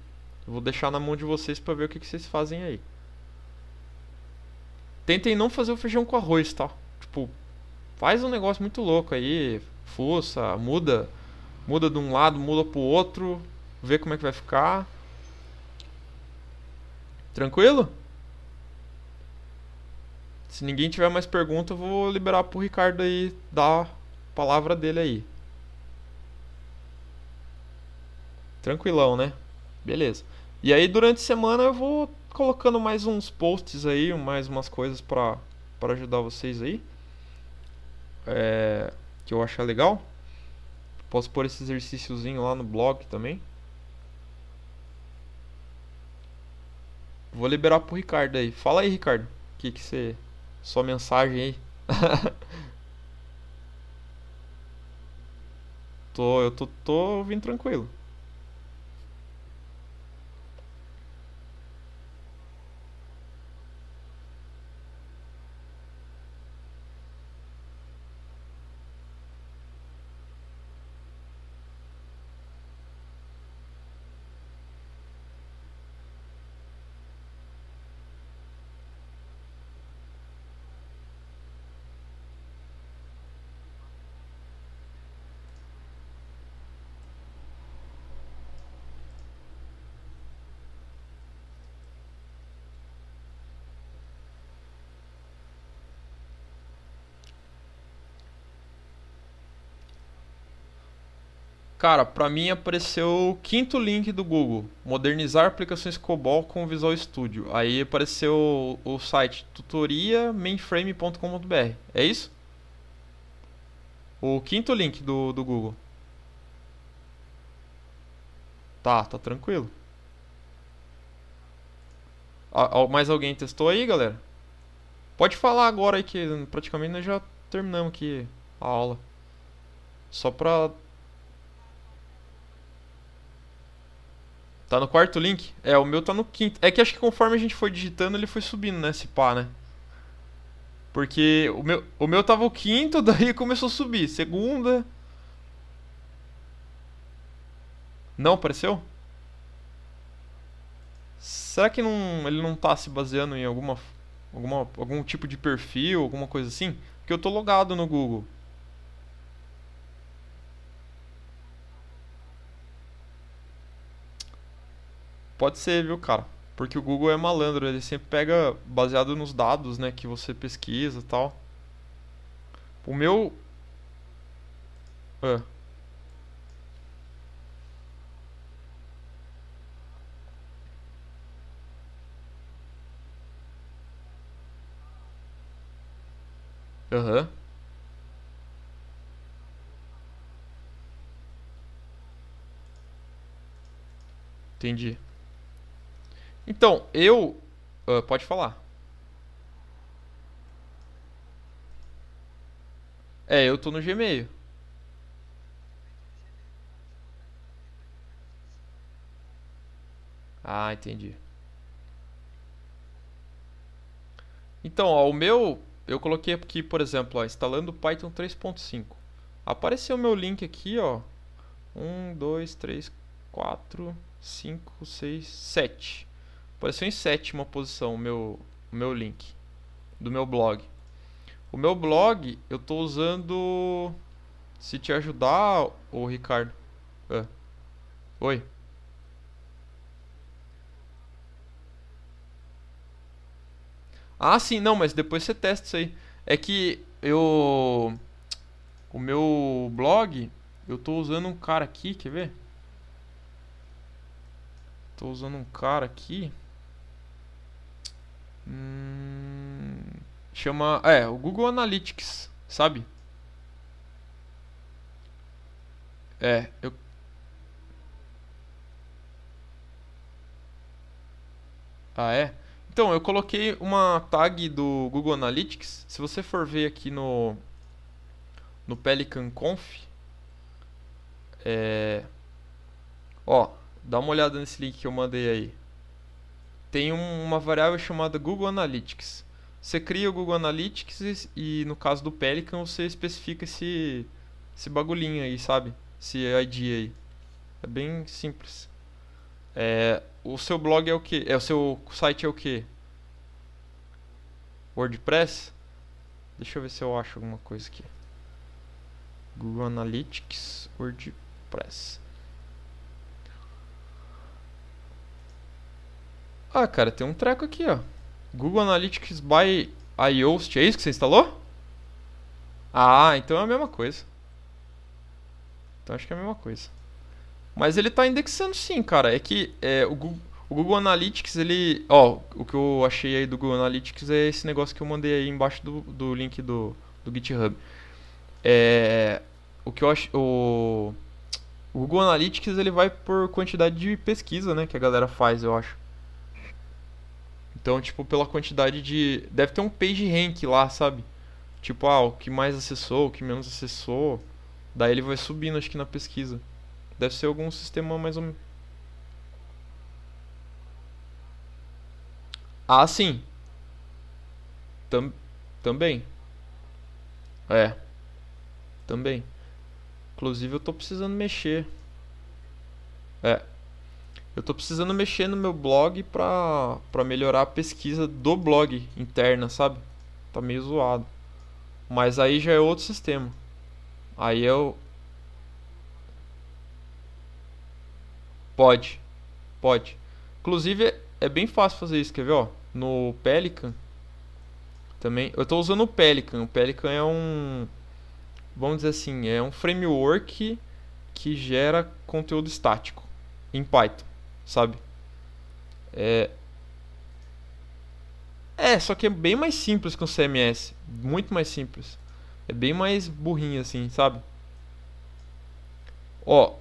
vou deixar na mão de vocês para ver o que, que vocês fazem aí. Tentem não fazer o feijão com arroz, tá? Tipo, faz um negócio muito louco aí, força, muda, muda de um lado, muda pro outro, vê como é que vai ficar. Tranquilo? Se ninguém tiver mais pergunta, eu vou liberar pro Ricardo aí dar a palavra dele aí. Tranquilão, né? Beleza. E aí durante a semana eu vou colocando mais uns posts aí, mais umas coisas pra, pra ajudar vocês aí. É, que eu achar legal. Posso pôr esse exercíciozinho lá no blog também. Vou liberar pro Ricardo aí. Fala aí, Ricardo. O que, que você sua mensagem aí. tô, eu tô, tô vindo tranquilo. Cara, para mim apareceu o quinto link do Google, modernizar aplicações COBOL com Visual Studio. Aí apareceu o site tutoria-mainframe.com.br. É isso? O quinto link do, do Google. Tá, tá tranquilo. Mais alguém testou aí, galera? Pode falar agora aí que praticamente nós já terminamos aqui a aula. Só pra Tá no quarto link? É, o meu tá no quinto. É que acho que conforme a gente foi digitando, ele foi subindo, né? Se pá, né? Porque o meu, o meu tava o quinto, daí começou a subir. Segunda. Não apareceu? Será que não, ele não tá se baseando em alguma, alguma, algum tipo de perfil, alguma coisa assim? Porque eu tô logado no Google. Pode ser, viu, cara? Porque o Google é malandro, ele sempre pega baseado nos dados, né, que você pesquisa, tal. O meu ah. Uhum. Entendi. Então, eu. Uh, pode falar. É, eu tô no Gmail. Ah, entendi. Então, ó, o meu, eu coloquei aqui, por exemplo, ó, instalando Python 3.5. Apareceu o meu link aqui, ó. 1, 2, 3, 4, 5, 6, 7 apareceu em sétima posição o meu, o meu link do meu blog. O meu blog eu estou usando. Se te ajudar, o Ricardo. Ah. Oi. Ah, sim, não, mas depois você testa isso aí. É que eu. O meu blog, eu tô usando um cara aqui, quer ver? Tô usando um cara aqui. Hum, chama. É, o Google Analytics, sabe? É, eu. Ah, é? Então, eu coloquei uma tag do Google Analytics. Se você for ver aqui no, no Pelican Conf, é, ó, dá uma olhada nesse link que eu mandei aí tem uma variável chamada Google Analytics. Você cria o Google Analytics e, e, no caso do Pelican você especifica esse, esse bagulhinho aí, sabe? Esse ID aí. É bem simples. É, o seu blog é o que? É, o seu site é o que? WordPress? Deixa eu ver se eu acho alguma coisa aqui. Google Analytics, WordPress. Ah, cara, tem um treco aqui, ó. Google Analytics by iOST. É isso que você instalou? Ah, então é a mesma coisa. Então acho que é a mesma coisa. Mas ele está indexando sim, cara. É que é, o, Google, o, Google, Analytics, ele. Ó, o que eu achei aí do Google Analytics é esse negócio que eu mandei aí embaixo do, do link do, do GitHub. É, o que eu acho. o Google Analytics ele vai por quantidade de pesquisa, né? Que a galera faz, eu acho. Então, tipo, pela quantidade de. Deve ter um page rank lá, sabe? Tipo, ah, o que mais acessou, o que menos acessou. Daí ele vai subindo, acho que na pesquisa. Deve ser algum sistema mais ou menos. Ah, sim. Tam... Também. É. Também. Inclusive eu tô precisando mexer. É. Eu tô precisando mexer no meu blog pra, pra melhorar a pesquisa do blog interna, sabe? Tá meio zoado. Mas aí já é outro sistema. Aí eu. Pode. Pode. Inclusive, é bem fácil fazer isso, quer ver? Ó, no Pelican. Também. Eu tô usando o Pelican. O Pelican é um. Vamos dizer assim, é um framework que gera conteúdo estático em Python sabe? É. É, só que é bem mais simples que o CMS. Muito mais simples. É bem mais burrinho assim, sabe? Ó.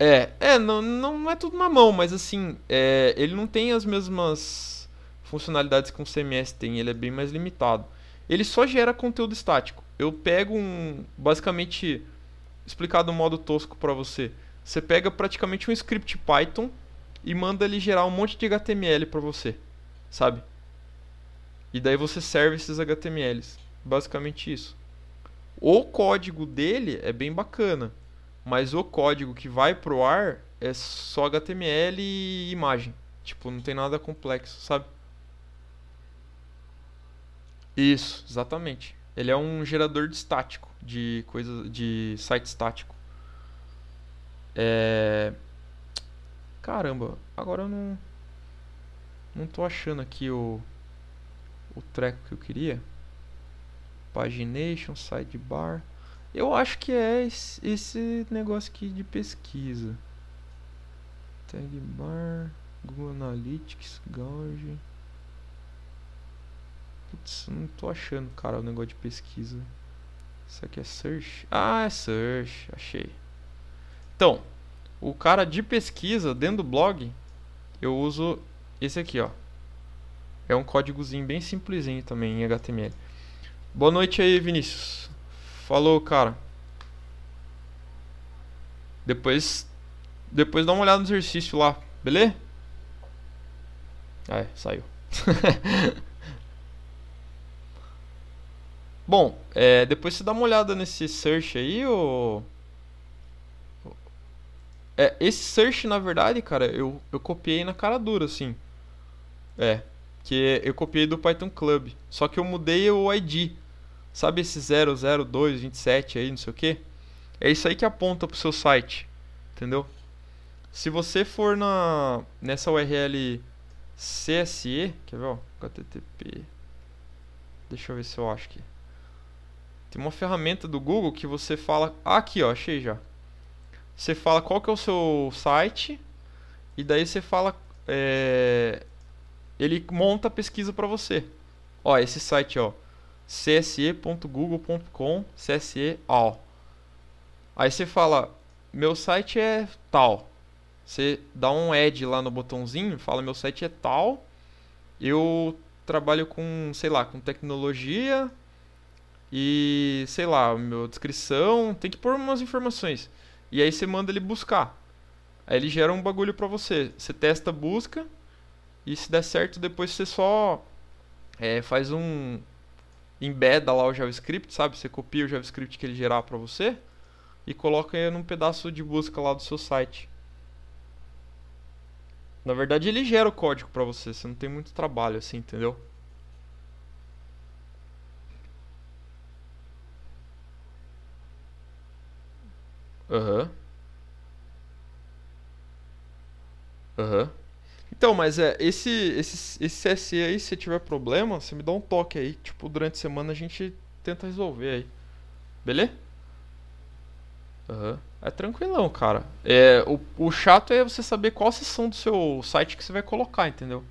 É, é, não, não é tudo na mão, mas assim, é, ele não tem as mesmas funcionalidades que o CMS tem, ele é bem mais limitado. Ele só gera conteúdo estático. Eu pego um. Basicamente, explicado um modo tosco para você. Você pega praticamente um script Python e manda ele gerar um monte de HTML para você, sabe? E daí você serve esses HTMLs. Basicamente isso. O código dele é bem bacana, mas o código que vai pro ar é só HTML e imagem. Tipo, não tem nada complexo, sabe? Isso, exatamente. Ele é um gerador de estático, de coisa de site estático. É... Caramba, agora eu não. Não tô achando aqui o. O treco que eu queria. Pagination, sidebar. Eu acho que é esse negócio aqui de pesquisa. Tagbar, Google Analytics, Gauge. Putz, não tô achando, cara, o negócio de pesquisa. Isso aqui é search? Ah, é search, achei. Então, o cara de pesquisa dentro do blog, eu uso esse aqui, ó. É um códigozinho bem simplesinho também em HTML. Boa noite aí, Vinícius. Falou, cara. Depois depois dá uma olhada no exercício lá, beleza? Ah, é, saiu. Bom, é, depois você dá uma olhada nesse search aí, ou é, esse search, na verdade, cara, eu, eu copiei na cara dura, assim. É. Que eu copiei do Python Club. Só que eu mudei o ID. Sabe esse 00227 aí, não sei o que? É isso aí que aponta pro seu site. Entendeu? Se você for na nessa URL CSE, quer ver, ó, HTTP. Deixa eu ver se eu acho aqui. Tem uma ferramenta do Google que você fala, ah, aqui, ó, achei já você fala qual que é o seu site e daí você fala é, ele monta a pesquisa para você. Ó, esse site ó, cse.google.com, cse all. Aí você fala, meu site é tal. Você dá um add lá no botãozinho, fala meu site é tal. Eu trabalho com, sei lá, com tecnologia e sei lá, meu descrição, tem que pôr umas informações. E aí você manda ele buscar. Aí ele gera um bagulho para você. Você testa a busca e se der certo, depois você só é, faz um embeda lá o JavaScript, sabe? Você copia o JavaScript que ele gerar para você e coloca num pedaço de busca lá do seu site. Na verdade, ele gera o código para você, você não tem muito trabalho assim, entendeu? Aham. Aham. Então, mas é, esse, esse, esse CSE aí, se tiver problema, você me dá um toque aí. Tipo, durante a semana a gente tenta resolver aí. Beleza? Aham. É tranquilão, cara. É, o, o chato é você saber qual seção do seu site que você vai colocar, entendeu?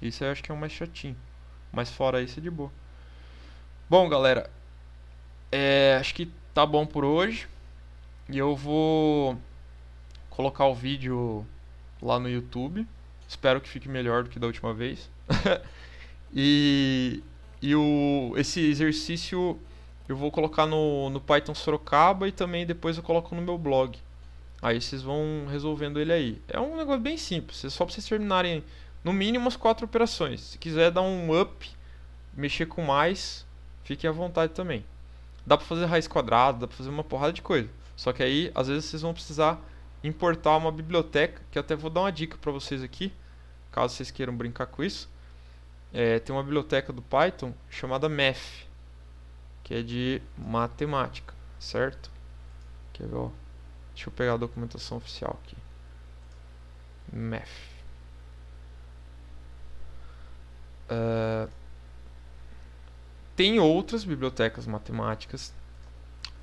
Isso eu acho que é o mais chatinho. Mas fora isso é de boa. Bom, galera. É, acho que tá bom por hoje. E eu vou colocar o vídeo lá no YouTube. Espero que fique melhor do que da última vez. e e o, esse exercício eu vou colocar no, no Python Sorocaba e também depois eu coloco no meu blog. Aí vocês vão resolvendo ele aí. É um negócio bem simples, é só para vocês terminarem no mínimo umas quatro operações. Se quiser dar um up, mexer com mais, fique à vontade também. Dá para fazer raiz quadrada, dá para fazer uma porrada de coisa. Só que aí, às vezes, vocês vão precisar importar uma biblioteca, que eu até vou dar uma dica para vocês aqui, caso vocês queiram brincar com isso. É, tem uma biblioteca do Python chamada Math, que é de matemática, certo? Quer ver, ó. Deixa eu pegar a documentação oficial aqui. Math. Uh, tem outras bibliotecas matemáticas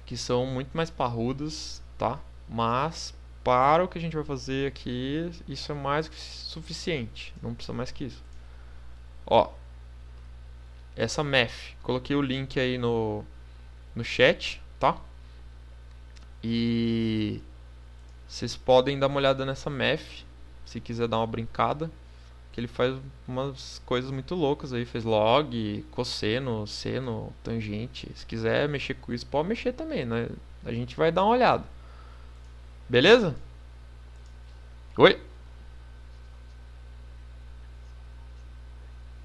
que são muito mais parrudas, tá? Mas para o que a gente vai fazer aqui, isso é mais que suficiente. Não precisa mais que isso. Ó, essa MEF. Coloquei o link aí no, no chat, tá? E vocês podem dar uma olhada nessa MEF, se quiser dar uma brincada que ele faz umas coisas muito loucas aí, fez log, cosseno, seno, tangente. Se quiser mexer com isso, pode mexer também, né? A gente vai dar uma olhada. Beleza? Oi?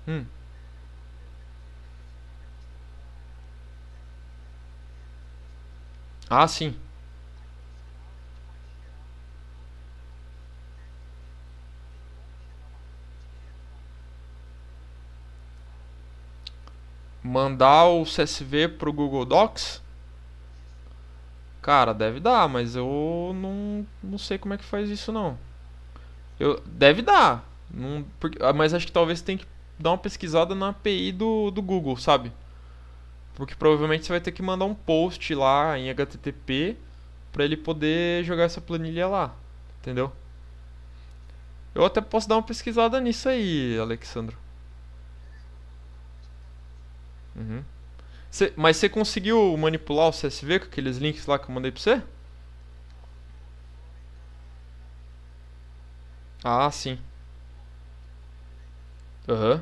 Hum. Ah, sim. mandar o CSV pro Google Docs? Cara, deve dar, mas eu não, não sei como é que faz isso não. Eu, deve dar, não, porque, ah, mas acho que talvez tem que dar uma pesquisada na API do, do Google, sabe? Porque provavelmente você vai ter que mandar um post lá em HTTP para ele poder jogar essa planilha lá, entendeu? Eu até posso dar uma pesquisada nisso aí, Alexandro. Uhum. Cê, mas você conseguiu manipular o CSV com aqueles links lá que eu mandei pra você? Ah, sim. Aham. Uhum.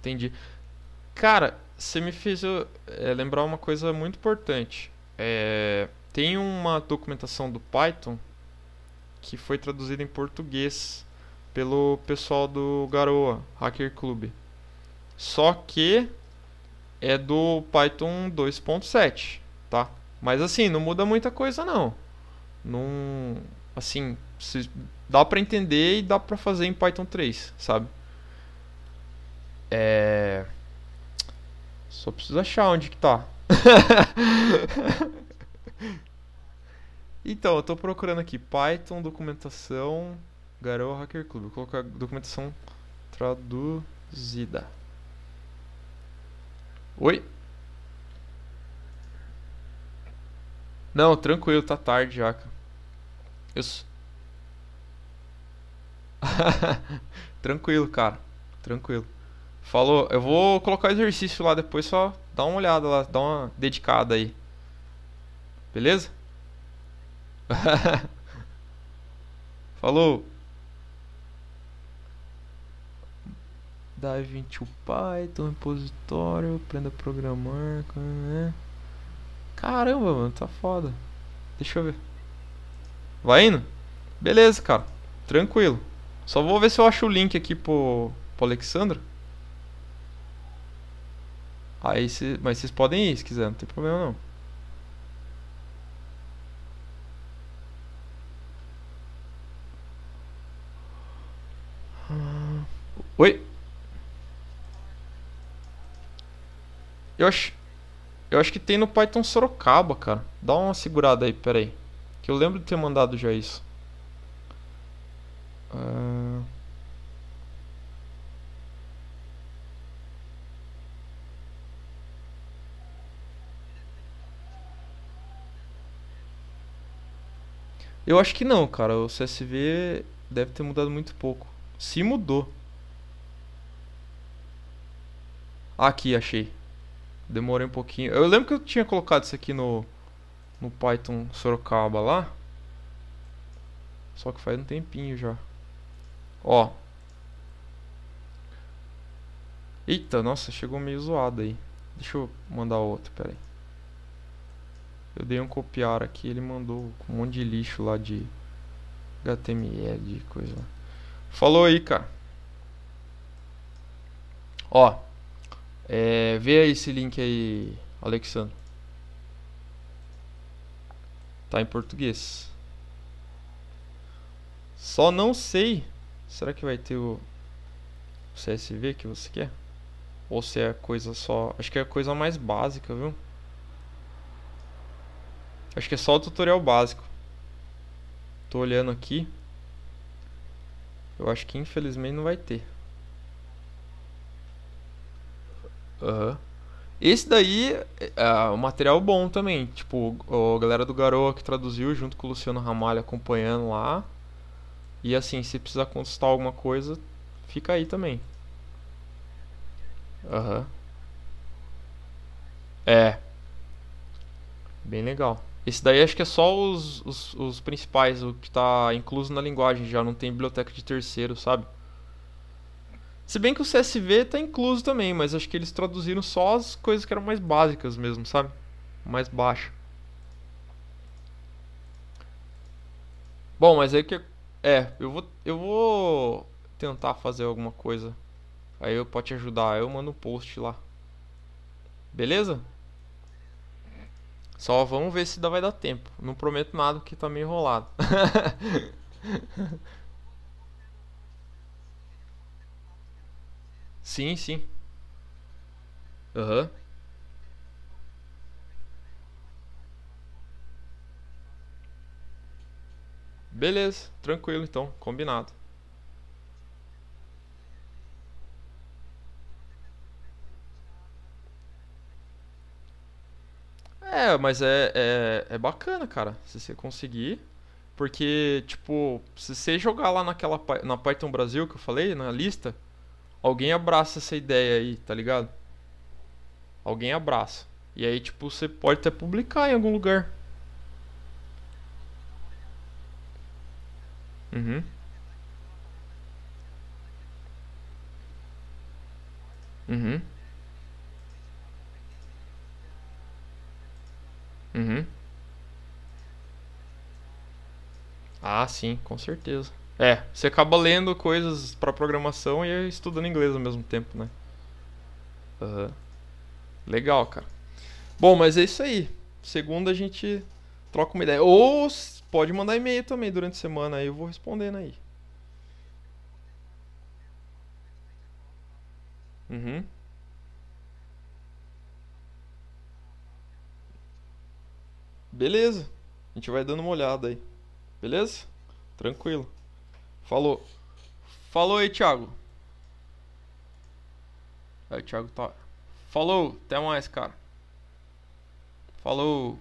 Entendi. Cara, você me fez eu, é, lembrar uma coisa muito importante. É, tem uma documentação do Python que foi traduzida em português pelo pessoal do Garoa, Hacker Club. Só que é do Python 2.7, tá? Mas assim, não muda muita coisa não. Não, assim, dá para entender e dá para fazer em Python 3, sabe? É Só preciso achar onde que tá. então, eu tô procurando aqui Python documentação Garou Hacker Club. Vou colocar documentação traduzida. Oi? Não, tranquilo, tá tarde já. Eu... tranquilo, cara. Tranquilo. Falou, eu vou colocar o exercício lá depois, só dá uma olhada lá, dá uma dedicada aí. Beleza? Falou! DaVinci Python, repositório, aprenda a programar. Né? Caramba, mano, tá foda. Deixa eu ver. Vai indo? Beleza, cara. Tranquilo. Só vou ver se eu acho o link aqui pro, pro Aí cê, mas vocês podem ir se quiser, não tem problema não. Oi? Eu acho, eu acho que tem no Python Sorocaba, cara. Dá uma segurada aí, peraí. Que eu lembro de ter mandado já isso. Uh... Eu acho que não, cara. O CSV deve ter mudado muito pouco. Se mudou. Aqui, achei. Demorei um pouquinho. Eu lembro que eu tinha colocado isso aqui no, no Python Sorocaba lá. Só que faz um tempinho já. Ó. Eita, nossa, chegou meio zoado aí. Deixa eu mandar outro, pera aí. Eu dei um copiar aqui, ele mandou um monte de lixo lá de HTML, de coisa Falou aí, cara. Ó. É, vê aí esse link aí, Alexandre. Tá em português. Só não sei. Será que vai ter o CSV que você quer? Ou se é coisa só. Acho que é a coisa mais básica, viu? Acho que é só o tutorial básico. Tô olhando aqui. Eu acho que infelizmente não vai ter. Aham. Uhum. Esse daí é, é um material bom também. Tipo, a galera do Garoa que traduziu junto com o Luciano Ramalho acompanhando lá. E assim, se precisar consultar alguma coisa, fica aí também. Aham. É, bem legal. Esse daí acho que é só os, os, os principais, o que está incluso na linguagem, já não tem biblioteca de terceiro, sabe? Se bem que o CSV tá incluso também, mas acho que eles traduziram só as coisas que eram mais básicas mesmo, sabe? Mais baixa. Bom, mas aí que é, eu vou eu vou tentar fazer alguma coisa. Aí eu posso te ajudar, eu mando um post lá. Beleza? Só vamos ver se dá, vai dar tempo. Não prometo nada que tá meio enrolado. Sim, sim. Aham. Beleza, tranquilo então, combinado. É, mas é, é, é bacana, cara, se você conseguir. Porque, tipo, se você jogar lá naquela, na Python Brasil que eu falei, na lista, Alguém abraça essa ideia aí, tá ligado? Alguém abraça. E aí, tipo, você pode até publicar em algum lugar. Uhum. Uhum. Uhum. Ah, sim, com certeza. É, você acaba lendo coisas para programação e é estudando inglês ao mesmo tempo, né? Uhum. Legal, cara. Bom, mas é isso aí. Segunda a gente troca uma ideia. Ou pode mandar e-mail também durante a semana, aí eu vou respondendo aí. Uhum. Beleza. A gente vai dando uma olhada aí. Beleza? Tranquilo. Falou. Falou aí, Thiago. Aí, Thiago tá. Falou, até mais, cara. Falou.